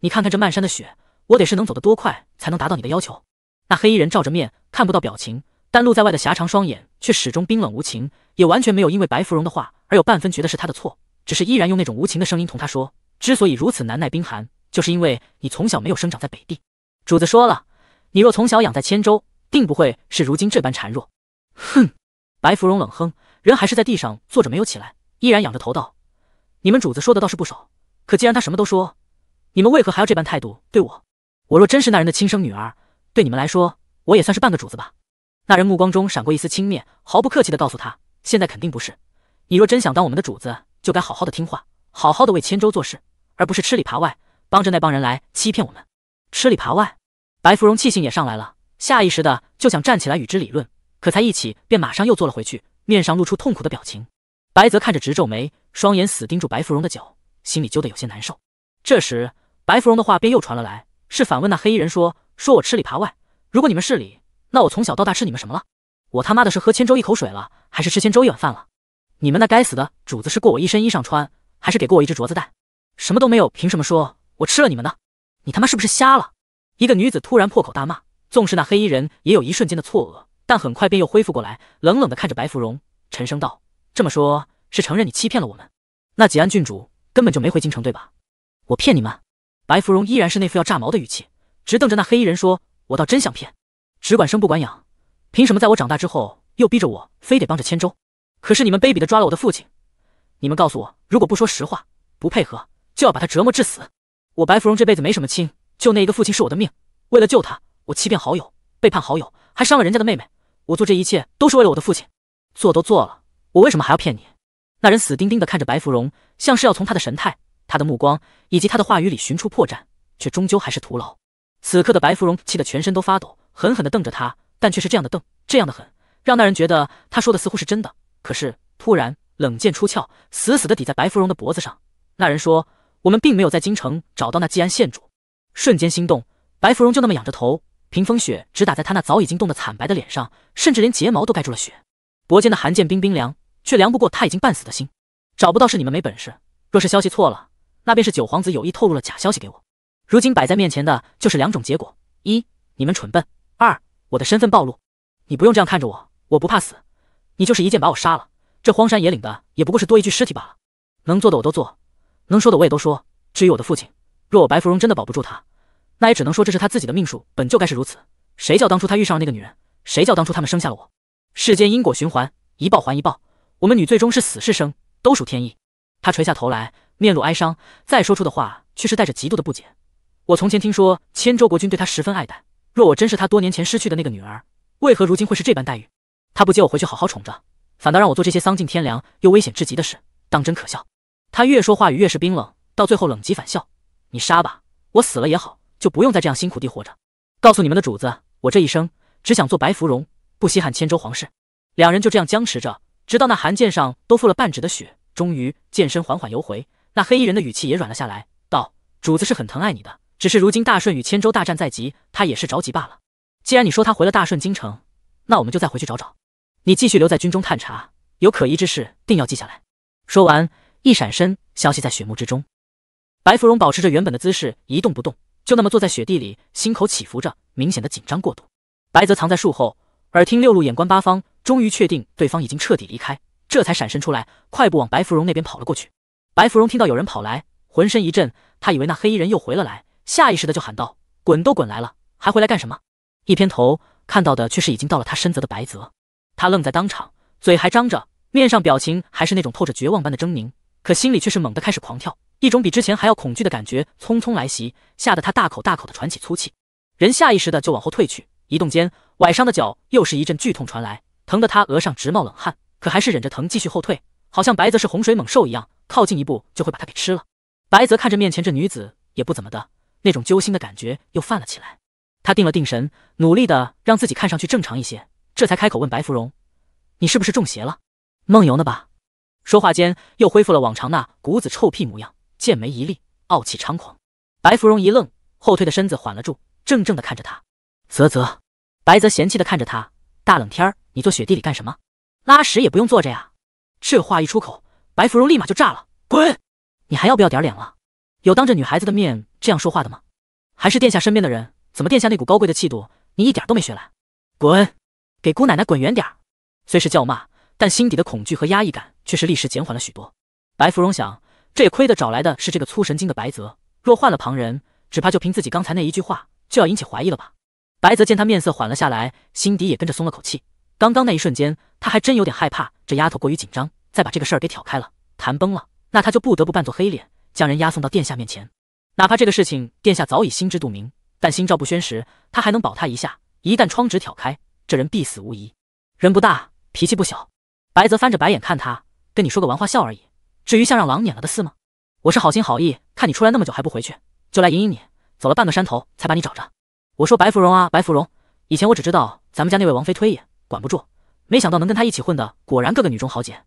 你看看这漫山的雪，我得是能走得多快才能达到你的要求？”那黑衣人照着面，看不到表情，但露在外的狭长双眼。却始终冰冷无情，也完全没有因为白芙蓉的话而有半分觉得是他的错，只是依然用那种无情的声音同他说：“之所以如此难耐冰寒，就是因为你从小没有生长在北地。主子说了，你若从小养在千州，定不会是如今这般孱弱。”哼，白芙蓉冷哼，人还是在地上坐着没有起来，依然仰着头道：“你们主子说的倒是不少，可既然他什么都说，你们为何还要这般态度对我？我若真是那人的亲生女儿，对你们来说，我也算是半个主子吧。”那人目光中闪过一丝轻蔑，毫不客气的告诉他：“现在肯定不是。你若真想当我们的主子，就该好好的听话，好好的为千州做事，而不是吃里扒外，帮着那帮人来欺骗我们。吃里扒外！”白芙蓉气性也上来了，下意识的就想站起来与之理论，可才一起，便马上又坐了回去，面上露出痛苦的表情。白泽看着直皱眉，双眼死盯住白芙蓉的脚，心里揪得有些难受。这时，白芙蓉的话便又传了来，是反问那黑衣人说：“说我吃里扒外？如果你们是里……”那我从小到大吃你们什么了？我他妈的是喝千舟一口水了，还是吃千舟一碗饭了？你们那该死的主子是过我一身衣裳穿，还是给过我一只镯子戴？什么都没有，凭什么说我吃了你们呢？你他妈是不是瞎了？一个女子突然破口大骂，纵使那黑衣人也有一瞬间的错愕，但很快便又恢复过来，冷冷地看着白芙蓉，沉声道：“这么说，是承认你欺骗了我们？那吉安郡主根本就没回京城，对吧？”我骗你们？白芙蓉依然是那副要炸毛的语气，直瞪着那黑衣人说：“我倒真想骗。”只管生不管养，凭什么在我长大之后又逼着我非得帮着千舟？可是你们卑鄙的抓了我的父亲，你们告诉我，如果不说实话，不配合，就要把他折磨致死。我白芙蓉这辈子没什么亲，就那一个父亲是我的命。为了救他，我欺骗好友，背叛好友，还伤了人家的妹妹。我做这一切都是为了我的父亲。做都做了，我为什么还要骗你？那人死盯盯地看着白芙蓉，像是要从他的神态、他的目光以及他的话语里寻出破绽，却终究还是徒劳。此刻的白芙蓉气得全身都发抖。狠狠的瞪着他，但却是这样的瞪，这样的狠，让那人觉得他说的似乎是真的。可是突然，冷剑出鞘，死死的抵在白芙蓉的脖子上。那人说：“我们并没有在京城找到那季安县主。”瞬间心动，白芙蓉就那么仰着头，屏风雪只打在他那早已经冻得惨白的脸上，甚至连睫毛都盖住了雪。脖间的寒剑冰冰凉，却凉不过他已经半死的心。找不到是你们没本事，若是消息错了，那便是九皇子有意透露了假消息给我。如今摆在面前的就是两种结果：一，你们蠢笨。我的身份暴露，你不用这样看着我，我不怕死。你就是一剑把我杀了，这荒山野岭的也不过是多一具尸体罢了。能做的我都做，能说的我也都说。至于我的父亲，若我白芙蓉真的保不住他，那也只能说这是他自己的命数，本就该是如此。谁叫当初他遇上了那个女人？谁叫当初他们生下了我？世间因果循环，一报还一报。我们女最终是死是生，都属天意。他垂下头来，面露哀伤，再说出的话却是带着极度的不解。我从前听说，千州国君对他十分爱戴。若我真是他多年前失去的那个女儿，为何如今会是这般待遇？他不接我回去好好宠着，反倒让我做这些丧尽天良又危险至极的事，当真可笑。他越说话语越是冰冷，到最后冷极反笑：“你杀吧，我死了也好，就不用再这样辛苦地活着。”告诉你们的主子，我这一生只想做白芙蓉，不稀罕千州皇室。两人就这样僵持着，直到那寒剑上都覆了半指的雪，终于剑身缓缓游回。那黑衣人的语气也软了下来，道：“主子是很疼爱你的。”只是如今大顺与千州大战在即，他也是着急罢了。既然你说他回了大顺京城，那我们就再回去找找。你继续留在军中探查，有可疑之事定要记下来。说完，一闪身，消息在雪幕之中。白芙蓉保持着原本的姿势，一动不动，就那么坐在雪地里，心口起伏着，明显的紧张过度。白泽藏在树后，耳听六路，眼观八方，终于确定对方已经彻底离开，这才闪身出来，快步往白芙蓉那边跑了过去。白芙蓉听到有人跑来，浑身一震，她以为那黑衣人又回了来。下意识的就喊道：“滚都滚来了，还回来干什么？”一偏头，看到的却是已经到了他身侧的白泽。他愣在当场，嘴还张着，面上表情还是那种透着绝望般的狰狞，可心里却是猛地开始狂跳，一种比之前还要恐惧的感觉匆匆来袭，吓得他大口大口的喘起粗气，人下意识的就往后退去。移动间，崴伤的脚又是一阵剧痛传来，疼得他额上直冒冷汗，可还是忍着疼继续后退，好像白泽是洪水猛兽一样，靠近一步就会把他给吃了。白泽看着面前这女子，也不怎么的。那种揪心的感觉又泛了起来，他定了定神，努力的让自己看上去正常一些，这才开口问白芙蓉：“你是不是中邪了？梦游呢吧？”说话间又恢复了往常那骨子臭屁模样，剑眉一立，傲气猖狂。白芙蓉一愣，后退的身子缓了住，怔怔的看着他。啧啧，白泽嫌弃的看着他，大冷天儿你坐雪地里干什么？拉屎也不用坐着呀！这话一出口，白芙蓉立马就炸了，滚！你还要不要点脸了？有当着女孩子的面这样说话的吗？还是殿下身边的人？怎么殿下那股高贵的气度你一点都没学来？滚！给姑奶奶滚远点儿！虽是叫骂，但心底的恐惧和压抑感却是立时减缓了许多。白芙蓉想，这也亏得找来的是这个粗神经的白泽，若换了旁人，只怕就凭自己刚才那一句话就要引起怀疑了吧。白泽见他面色缓了下来，心底也跟着松了口气。刚刚那一瞬间，他还真有点害怕这丫头过于紧张，再把这个事儿给挑开了，谈崩了，那他就不得不扮作黑脸。将人押送到殿下面前，哪怕这个事情殿下早已心知肚明，但心照不宣时，他还能保他一下。一旦窗纸挑开，这人必死无疑。人不大，脾气不小。白泽翻着白眼看他，跟你说个玩笑而已，至于像让狼撵了的事吗？我是好心好意，看你出来那么久还不回去，就来引引你。走了半个山头才把你找着。我说白芙蓉啊，白芙蓉，以前我只知道咱们家那位王妃推也管不住，没想到能跟她一起混的，果然个个女中豪杰。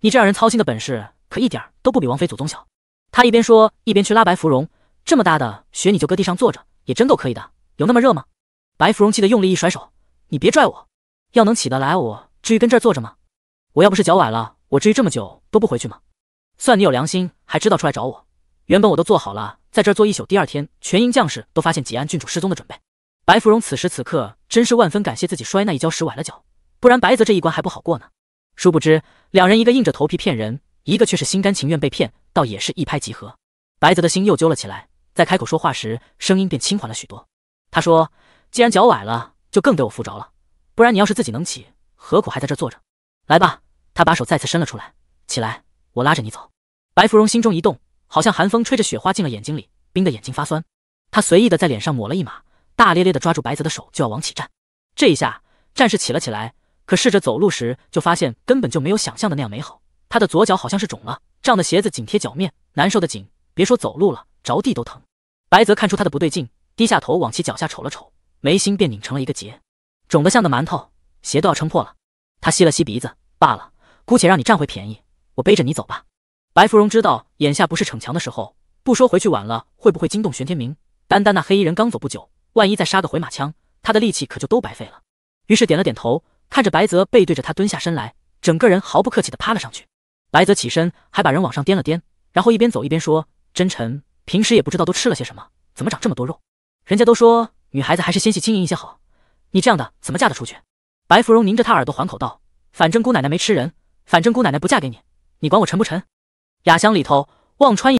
你这让人操心的本事，可一点都不比王妃祖宗小。他一边说，一边去拉白芙蓉。这么大的雪，你就搁地上坐着，也真够可以的。有那么热吗？白芙蓉气得用力一甩手：“你别拽我，要能起得来，我至于跟这儿坐着吗？我要不是脚崴了，我至于这么久都不回去吗？算你有良心，还知道出来找我。原本我都做好了，在这儿坐一宿，第二天全营将士都发现吉安郡主失踪的准备。”白芙蓉此时此刻真是万分感谢自己摔那一跤时崴了脚，不然白泽这一关还不好过呢。殊不知，两人一个硬着头皮骗人。一个却是心甘情愿被骗，倒也是一拍即合。白泽的心又揪了起来，在开口说话时，声音便轻缓了许多。他说：“既然脚崴了，就更得我扶着了，不然你要是自己能起，何苦还在这坐着？”来吧，他把手再次伸了出来，起来，我拉着你走。白芙蓉心中一动，好像寒风吹着雪花进了眼睛里，冰的眼睛发酸。她随意的在脸上抹了一抹，大咧咧的抓住白泽的手就要往起站。这一下，战士起了起来，可试着走路时，就发现根本就没有想象的那样美好。他的左脚好像是肿了，胀的鞋子紧贴脚面，难受的紧，别说走路了，着地都疼。白泽看出他的不对劲，低下头往其脚下瞅了瞅，眉心便拧成了一个结，肿得像个馒头，鞋都要撑破了。他吸了吸鼻子，罢了，姑且让你占回便宜，我背着你走吧。白芙蓉知道眼下不是逞强的时候，不说回去晚了会不会惊动玄天明，单单那黑衣人刚走不久，万一再杀个回马枪，他的力气可就都白费了。于是点了点头，看着白泽背对着他蹲下身来，整个人毫不客气的趴了上去。白泽起身，还把人往上颠了颠，然后一边走一边说：“真沉，平时也不知道都吃了些什么，怎么长这么多肉？人家都说女孩子还是纤细轻盈一些好，你这样的怎么嫁得出去？”白芙蓉拧着他耳朵还口道：“反正姑奶奶没吃人，反正姑奶奶不嫁给你，你管我沉不沉？”雅香里头，忘川。